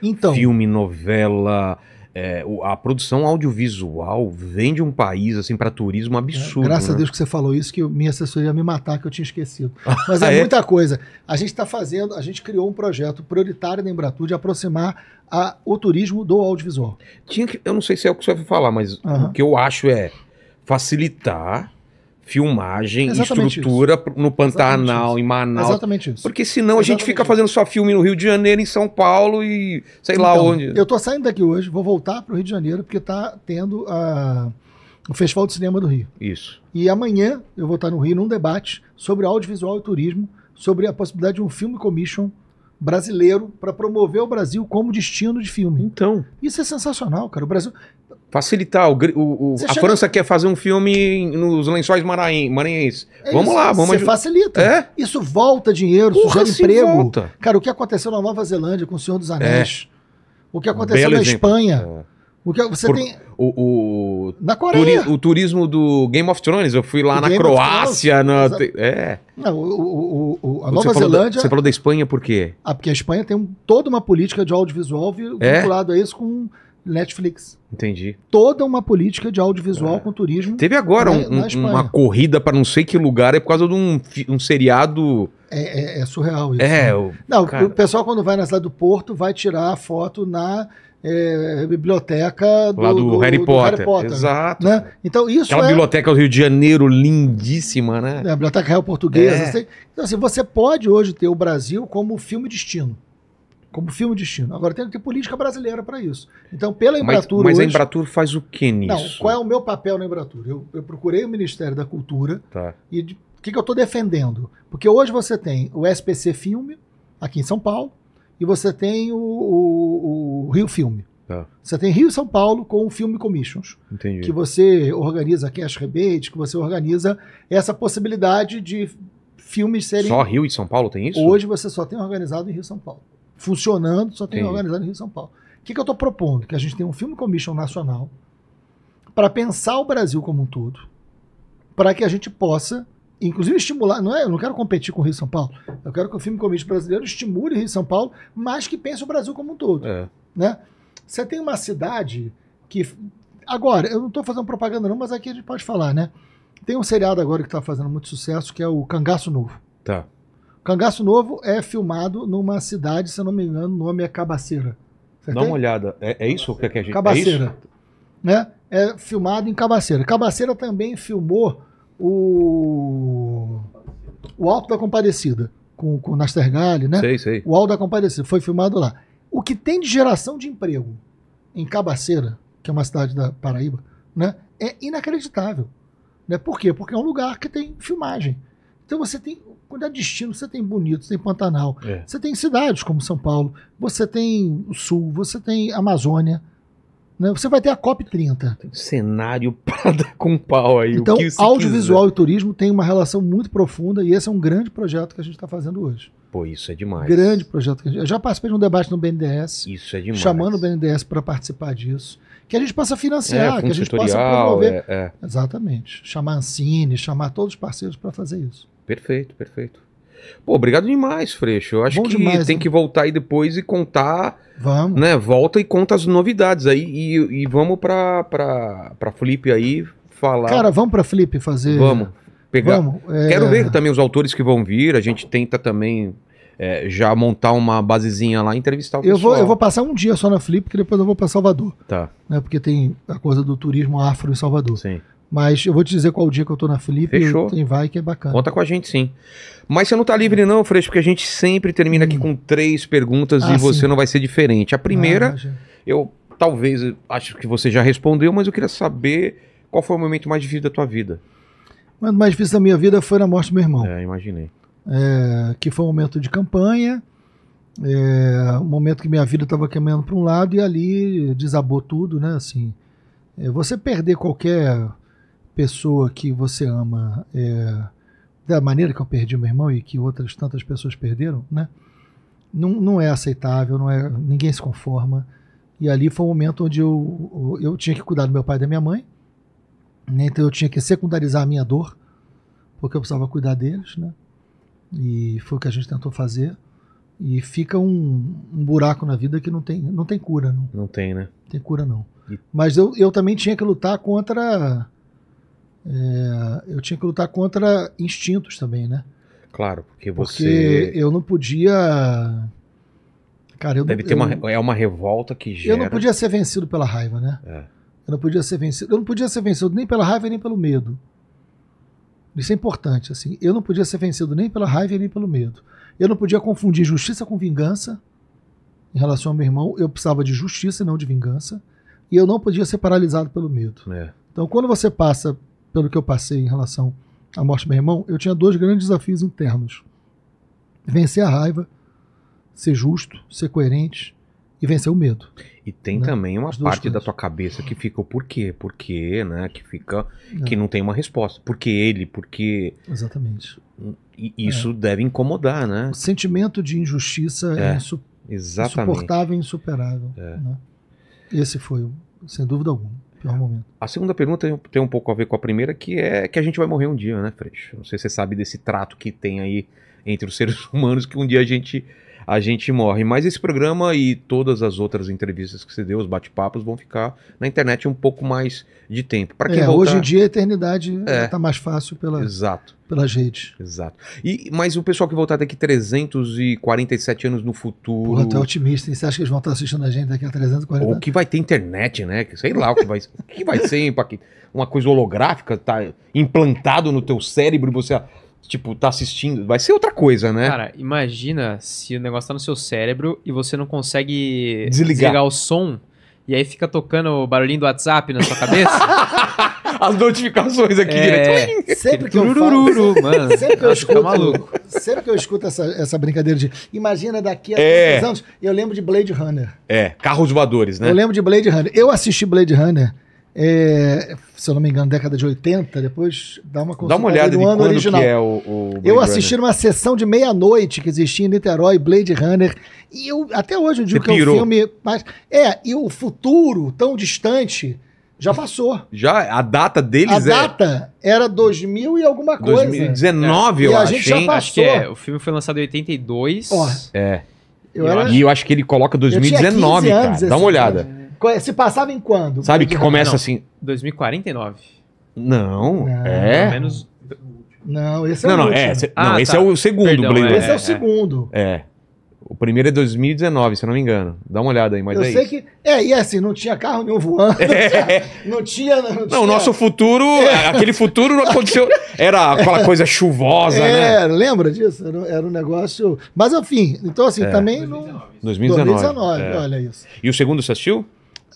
Então, filme, novela, é, a produção audiovisual vem de um país assim para turismo é, absurdo. É, graças né? a Deus que você falou isso, que minha assessoria ia me matar, que eu tinha esquecido. (laughs) Ah, mas é, é, muita coisa. A gente está fazendo, a gente criou um projeto prioritário na Embratur de aproximar a, o turismo do audiovisual. Tinha que, eu não sei se é o que você vai falar, mas uhum. o que eu acho é facilitar filmagem, estrutura isso. no Pantanal, em Manaus. Exatamente isso. Porque senão Exatamente a gente fica isso. fazendo só filme no Rio de Janeiro, em São Paulo e sei então, lá onde. Eu tô saindo daqui hoje, vou voltar para o Rio de Janeiro, porque tá tendo a, ah, o Festival de Cinema do Rio. Isso. E amanhã eu vou estar no Rio num debate sobre audiovisual e turismo, sobre a possibilidade de um filme commission brasileiro para promover o Brasil como destino de filme. Então. Isso é sensacional, cara. O Brasil. Facilitar. O, o, o a chega... França quer fazer um filme nos lençóis maranhenses. É vamos lá, vamos Você facilita. É? Isso volta dinheiro, Porra, sugere emprego. Volta. Cara, o que aconteceu na Nova Zelândia com o Senhor dos é. Anéis? É. O que aconteceu na exemplo. Espanha? É. Porque você Por, tem. O, o, na Coreia. Turi, o turismo do Game of Thrones. Eu fui lá o na Game Croácia. Na, é. Não, o, o, a Nova você Zelândia. Falou da, você falou da Espanha por quê? Ah, porque a Espanha tem um, toda uma política de audiovisual vinculada é? a isso com Netflix. Entendi. Toda uma política de audiovisual é. com turismo. Teve agora na, um, na uma corrida para não sei que lugar é por causa de um, um seriado. É, é, é surreal isso. É, né? o, não, cara... o pessoal quando vai na cidade do Porto vai tirar a foto na é, biblioteca do, Lá do, do, Harry, do Potter. Harry, Potter. Exato. Né? Então isso Aquela é... biblioteca do Rio de Janeiro lindíssima, né? É, a biblioteca Real Portuguesa. É. Assim. Então assim, você pode hoje ter o Brasil como filme destino. Como filme destino. Agora tem que ter política brasileira para isso. Então, pela Embratur. Mas, mas hoje... a Embratur faz o que nisso? Não, qual é o meu papel na Embratur? Eu, eu procurei o Ministério da Cultura tá. e o que, que eu estou defendendo? Porque hoje você tem o SPC Filme, aqui em São Paulo, e você tem o, o, o Rio Filme. Tá. Você tem Rio e São Paulo com o Filme Commissions. Entendi. Que você organiza Cash Rebate, que você organiza essa possibilidade de filmes serem. Só Rio e São Paulo tem isso? Hoje você só tem organizado em Rio e São Paulo. Funcionando, só tem Entendi. organizado em Rio e São Paulo. O que, que eu estou propondo? Que a gente tenha um Filme Commission nacional para pensar o Brasil como um todo, para que a gente possa inclusive estimular, não é, eu não quero competir com o Rio São Paulo, eu quero que o filme comédia brasileiro estimule o Rio São Paulo, mas que pense o Brasil como um todo, é. né? Você tem uma cidade que agora, eu não estou fazendo propaganda não, mas aqui a gente pode falar, né? Tem um seriado agora que está fazendo muito sucesso, que é o Cangaço Novo. Tá. Cangaço Novo é filmado numa cidade, se eu não me engano, o nome é Cabaceira. Dá uma olhada, é, é isso que a gente... Cabaceira. É isso? Né? É filmado em Cabaceira. Cabaceira também filmou o, o Alto da Comparecida, com, com o Gale, né? Sei, sei. O Alto da Comparecida, foi filmado lá. O que tem de geração de emprego em Cabaceira, que é uma cidade da Paraíba, né? É inacreditável. Né? Por quê? Porque é um lugar que tem filmagem. Então você tem, quando é destino, você tem Bonito, você tem Pantanal, é. você tem cidades como São Paulo, você tem o Sul, você tem Amazônia, né? Você vai ter a COP 30. um cenário (laughs) para dar com pau aí. Então, audiovisual quiser. e turismo tem uma relação muito profunda e esse é um grande projeto que a gente está fazendo hoje. Pô, isso é demais. Grande projeto. Eu já participei de um debate no BNDES. Isso é demais. Chamando o BNDES para participar disso. Que a gente possa financiar, é, que a gente possa promover. É, é. Exatamente. Chamar a Ancine, chamar todos os parceiros para fazer isso. Perfeito, perfeito. Pô, obrigado demais, Freixo. Eu acho Bom que demais, tem né? que voltar aí depois e contar. Vamos. Né? Volta e conta as novidades aí. E, e vamos pra, pra, pra Flip aí falar. Cara, vamos pra Flip fazer. Vamos. Pegar. Vamos, é... Quero ver também os autores que vão vir. A gente tenta também é, já montar uma basezinha lá e entrevistar o eu pessoal. Vou, eu vou passar um dia só na Flip, que depois eu vou para Salvador. Tá. Né, porque tem a coisa do turismo afro em Salvador. Sim. Mas eu vou te dizer qual o dia que eu tô na Felipe, Fechou. Tem vai que é bacana. Conta com a gente, sim. Mas você não tá livre, não, Freixo, porque a gente sempre termina hum. aqui com três perguntas ah, e você sim. não vai ser diferente. A primeira, ah, eu talvez acho que você já respondeu, mas eu queria saber qual foi o momento mais difícil da tua vida. O momento mais difícil da minha vida foi na morte do meu irmão. É, imaginei. É, que foi um momento de campanha, é, um momento que minha vida estava caminhando para um lado e ali desabou tudo, né? Assim, é, você perder qualquer pessoa que você ama é, da maneira que eu perdi meu irmão e que outras tantas pessoas perderam, né? Não, não é aceitável, não é, ninguém se conforma. E ali foi o um momento onde eu, eu tinha que cuidar do meu pai e da minha mãe, né? então eu tinha que secundarizar a minha dor, porque eu precisava cuidar deles, né? E foi o que a gente tentou fazer. E fica um, um buraco na vida que não tem, não tem cura, não. Não tem, né? Não tem cura, não. E... Mas eu, eu também tinha que lutar contra é, eu tinha que lutar contra instintos também, né? Claro, porque você. Porque eu não podia. Cara, eu Deve não, ter eu, uma, é uma revolta que gera. Eu não podia ser vencido pela raiva, né? É. Eu não podia ser vencido. Eu não podia ser vencido nem pela raiva nem pelo medo. Isso é importante, assim. Eu não podia ser vencido nem pela raiva nem pelo medo. Eu não podia confundir justiça com vingança. Em relação ao meu irmão, eu precisava de justiça e não de vingança. E eu não podia ser paralisado pelo medo. É. Então, quando você passa pelo que eu passei em relação à morte do meu irmão, eu tinha dois grandes desafios internos: vencer a raiva, ser justo, ser coerente e vencer o medo. E tem né? também uma parte coisas. da tua cabeça que fica o porquê, porquê, né? Que fica. É. que não tem uma resposta. Porque ele, porque. Exatamente. E isso é. deve incomodar, né? O sentimento de injustiça é, é insu... insuportável e insuperável. É. Né? Esse foi, sem dúvida alguma pior é momento. A segunda pergunta tem, um pouco a ver com a primeira, que é que a gente vai morrer um dia, né, Freixo? Não sei se você sabe desse trato que tem aí entre os seres (laughs) humanos, que um dia a gente a gente morre. Mas esse programa e todas as outras entrevistas que você deu, os bate-papos, vão ficar na internet um pouco mais de tempo. Para quem é, voltar... hoje em dia a eternidade está é. mais fácil pela Exato. pelas redes. Exato. E mas o pessoal que voltar daqui 347 anos no futuro. Porra, tu é otimista, hein? Você acha que eles vão estar assistindo a gente daqui a 340 Ou que vai ter internet, né? Sei lá o que vai, (laughs) o que vai ser, hein, Paquito? Uma coisa holográfica, tá implantado no teu cérebro e você tipo, tá assistindo, vai ser outra coisa, né? Cara, imagina se o negócio tá no seu cérebro e você não consegue desligar, desligar o som e aí fica tocando o barulhinho do WhatsApp na sua cabeça. (laughs) As notificações aqui é, direto. Sempre que eu falo, (laughs) mano, sempre que eu tá escuto, maluco. Sempre que eu escuto essa, essa brincadeira de imagina daqui a é. anos, eu lembro de Blade Runner. É, carros voadores, né? Eu lembro de Blade Runner. Eu assisti Blade Runner é, se eu não me engano, década de 80, depois dá uma Dá uma olhada no ano original. É o, o eu assisti Runner. uma sessão de meia-noite que existia em Niterói, Blade Runner, e eu até hoje eu digo Você que pirou. é um filme. Mas, é, e o futuro tão distante já passou. Já? A data deles a é. A data era 2000 e alguma coisa. 2019, é. eu acho. E a acho, gente já é. passou. é, o filme foi lançado em 82. Ó, é. Eu era... E eu acho que ele coloca 2019, cara. Dá uma olhada. É? Se passava em quando? Sabe que começa não, assim. 2049. Não, não. é. Pelo menos. Não, esse é não, o não, último. É, se, ah, não, esse é tá. o segundo Perdão, Blade é, Esse é, o é. segundo. É. O primeiro é 2019, se eu não me engano. Dá uma olhada aí, mas eu é sei isso. que. É, e assim, não tinha carro nenhum voando. (laughs) É. Não tinha. Não, tinha... não o nosso futuro. É. é. Aquele futuro não aconteceu. Era aquela coisa chuvosa, né? É, lembra disso? Era, era, um negócio. Mas enfim, então assim, também 2019, não. 2019. 2019, olha isso. E o segundo você assistiu?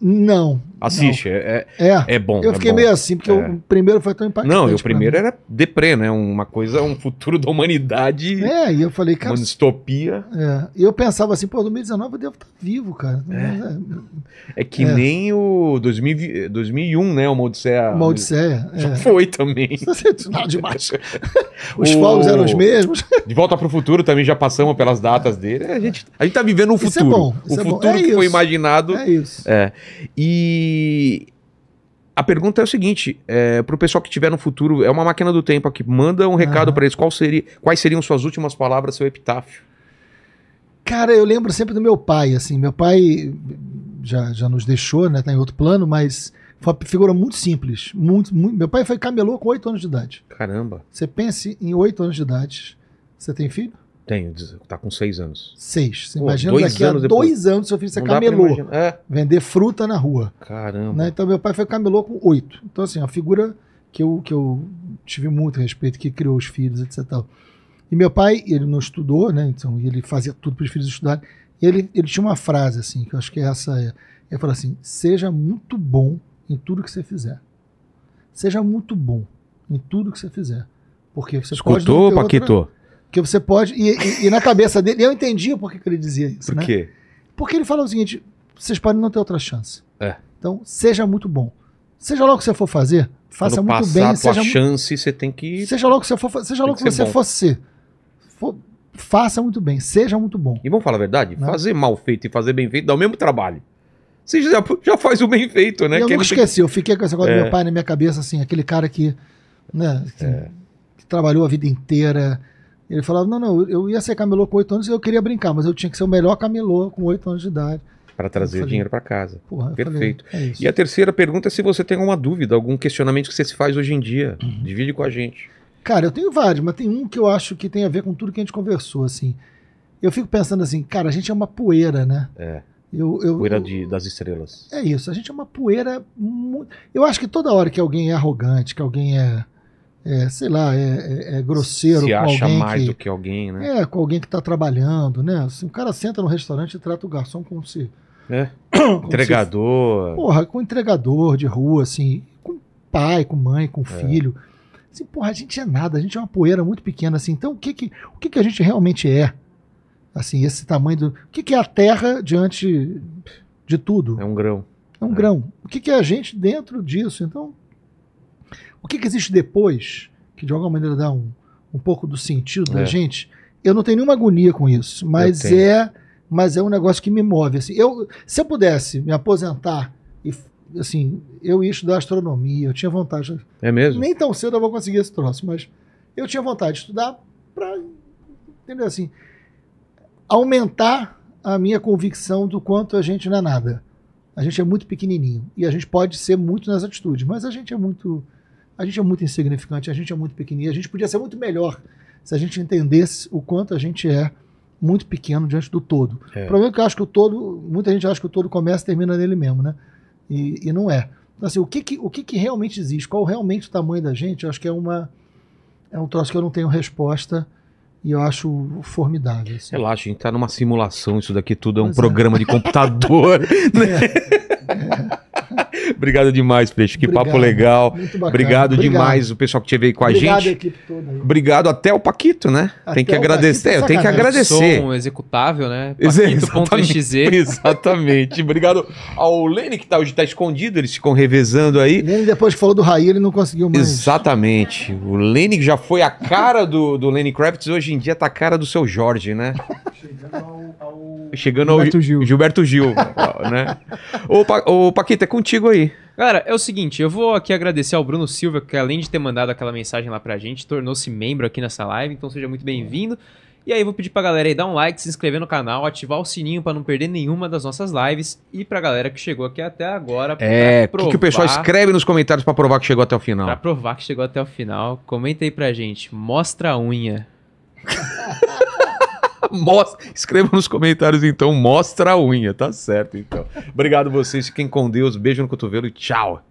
Não. Assiste, não. É, é, é, é bom. Eu é fiquei é bom. meio assim, porque é. o primeiro foi tão impactante. Não, e o primeiro era deprê, né? Uma coisa, um futuro da humanidade. É, e eu falei, cara. Uma distopia. É. E eu pensava assim, pô, 2019 eu devo estar tá vivo, cara. É. é é que é. nem o 2000, 2001, né? o Odisseia. O Odisseia. É. Foi também. Não, demais. (laughs) Os o... fogos eram os mesmos. De volta para o futuro também já passamos pelas datas dele. A gente, a gente tá vivendo um é futuro. Isso é bom. Isso o futuro é que isso. foi imaginado. É isso. É. E a pergunta é o seguinte, é, para o pessoal que tiver no futuro, é uma máquina do tempo aqui, manda um recado para eles, qual seria, quais seriam suas últimas palavras, seu epitáfio? Cara, eu lembro sempre do meu pai, assim, meu pai já, já nos deixou, né? Tá em outro plano, mas foi uma figura muito simples. Muito, muito... Meu pai foi camelô com oito anos de idade. Caramba. Você pense em oito anos de idade. Você tem filho? Tenho, tá com seis anos. seis Você Pô, imagina dois daqui anos a dois anos seu filho ser camelô. É. Vender fruta na rua. Caramba. Né? Então meu pai foi camelô com oito Então, assim, é uma figura que eu, que eu tive muito respeito, que criou os filhos, etc. E meu pai, ele não estudou, né? Então, ele fazia tudo para os filhos estudarem ele, ele tinha uma frase, assim, que eu acho que é essa é. Ele falou assim: seja muito bom em tudo que você fizer. Seja muito bom em tudo que você fizer. Porque você Escutou, pode. Paquito? Outra, porque você pode. E, e, e, na cabeça dele, eu entendi o porquê que ele dizia isso. Por né? quê? Porque ele fala o seguinte: vocês podem não ter outra chance. É. Então, seja muito bom. Seja logo que você for fazer, faça Quando muito bem. Seja a chance, você tem que. Seja logo que você for, seja logo que, que você bom. for ser. For, faça muito bem, seja muito bom. E vamos falar a verdade? Né? Fazer mal feito e fazer bem feito dá o mesmo trabalho. Você já, já faz o bem feito, né? eu que nunca esqueci, tem... eu fiquei com essa coisa é. do meu é. pai na minha cabeça, assim, aquele cara que, né, que, assim, é. que trabalhou a vida inteira. Ele falava, não, não, eu ia ser camelô com oito anos e eu queria brincar, mas eu tinha que ser o melhor camelô com oito anos de idade para trazer falei, dinheiro para casa. Porra, Perfeito. Falei, é e a terceira pergunta é se você tem alguma dúvida, algum questionamento que você se faz hoje em dia. Uhum. Divide com a gente. Cara, eu tenho vários, mas tem um que eu acho que tem a ver com tudo que a gente conversou, assim. Eu fico pensando assim, cara, a gente é uma poeira, né? É. Eu, eu, poeira de, das estrelas. É isso, a gente é uma poeira. Eu acho que toda hora que alguém é arrogante, que alguém é, é sei lá, é, é, é grosseiro Se com alguém. acha mais que, do que alguém, né? É, com alguém que está trabalhando, né? Assim, o cara senta no restaurante e trata o garçom como se. É. (coughs) Como entregador. Se, porra, com entregador de rua, assim. Com pai, com mãe, com é. filho. É Assim, porra, a gente é nada, a gente é uma poeira muito pequena, assim. Então, o que que, o que, que a gente realmente é? Assim, esse tamanho do. O que, que é a Terra diante de tudo? É um grão. É um é. grão. O que, que é a gente dentro disso? Então, o que, que existe depois, que de alguma maneira dá um, um pouco do sentido é. da gente? Eu não tenho nenhuma agonia com isso, mas é mas é um negócio que me move. Assim, eu, se eu pudesse me aposentar e assim, eu ia estudar astronomia, eu tinha vontade. É mesmo? Nem tão cedo eu vou conseguir esse troço, mas eu tinha vontade de estudar para, entendeu assim, aumentar a minha convicção do quanto a gente não é nada. A gente é muito pequenininho e a gente pode ser muito nas atitudes, mas a gente é muito a gente é muito insignificante, a gente é muito pequenininho, a gente podia ser muito melhor se a gente entendesse o quanto a gente é muito pequeno diante do todo. É. O problema é que eu acho que o todo, muita gente acha que o todo começa e termina nele mesmo, né? e, e não é. Então, assim, o que, que o que, que realmente existe? Qual realmente o tamanho da gente? Eu acho que é uma é um troço que eu não tenho resposta e eu acho formidável. Assim. Relaxa, a gente está numa simulação, isso daqui tudo é um pois é. programa é. de computador. (laughs) né? É. Obrigado demais, Peixe. Que Obrigado, papo legal. Obrigado, Obrigado, demais o pessoal que teve aí com Obrigado a gente. Obrigado a equipe toda. Aí. Obrigado até o Paquito, né? Até tem que agradecer. tem que agradecer. Som executável, né? Exatamente. (laughs) Exatamente. Obrigado ao Lene que tá, hoje está escondido, eles ficam revezando aí. Lene depois que falou do Raí, ele não conseguiu mais. Exatamente. O Lene que já foi a cara do, do Lene Kravitz, hoje em dia tá a cara do seu Jorge, né? Chegando ao, ao... Chegando Gilberto ao Gil. Gilberto Gil, (laughs) né? o pa o Paquita, é contigo aí. Galera, é o seguinte, eu vou aqui agradecer ao Bruno Silva, que além de ter mandado aquela mensagem lá pra gente, tornou-se membro aqui nessa live, então seja muito bem-vindo. E aí, vou pedir pra galera aí dar um like, se inscrever no canal, ativar o sininho para não perder nenhuma das nossas lives. E pra galera que chegou aqui até agora. É, o que, que, o pessoal escreve nos comentários para provar que chegou até o final? Pra provar que chegou até o final. Comenta aí pra gente. Mostra a unha. (laughs) (laughs) mostra, escreva nos comentários então, mostra a unha, tá certo então. Obrigado vocês, fiquem com Deus, beijo no cotovelo e tchau.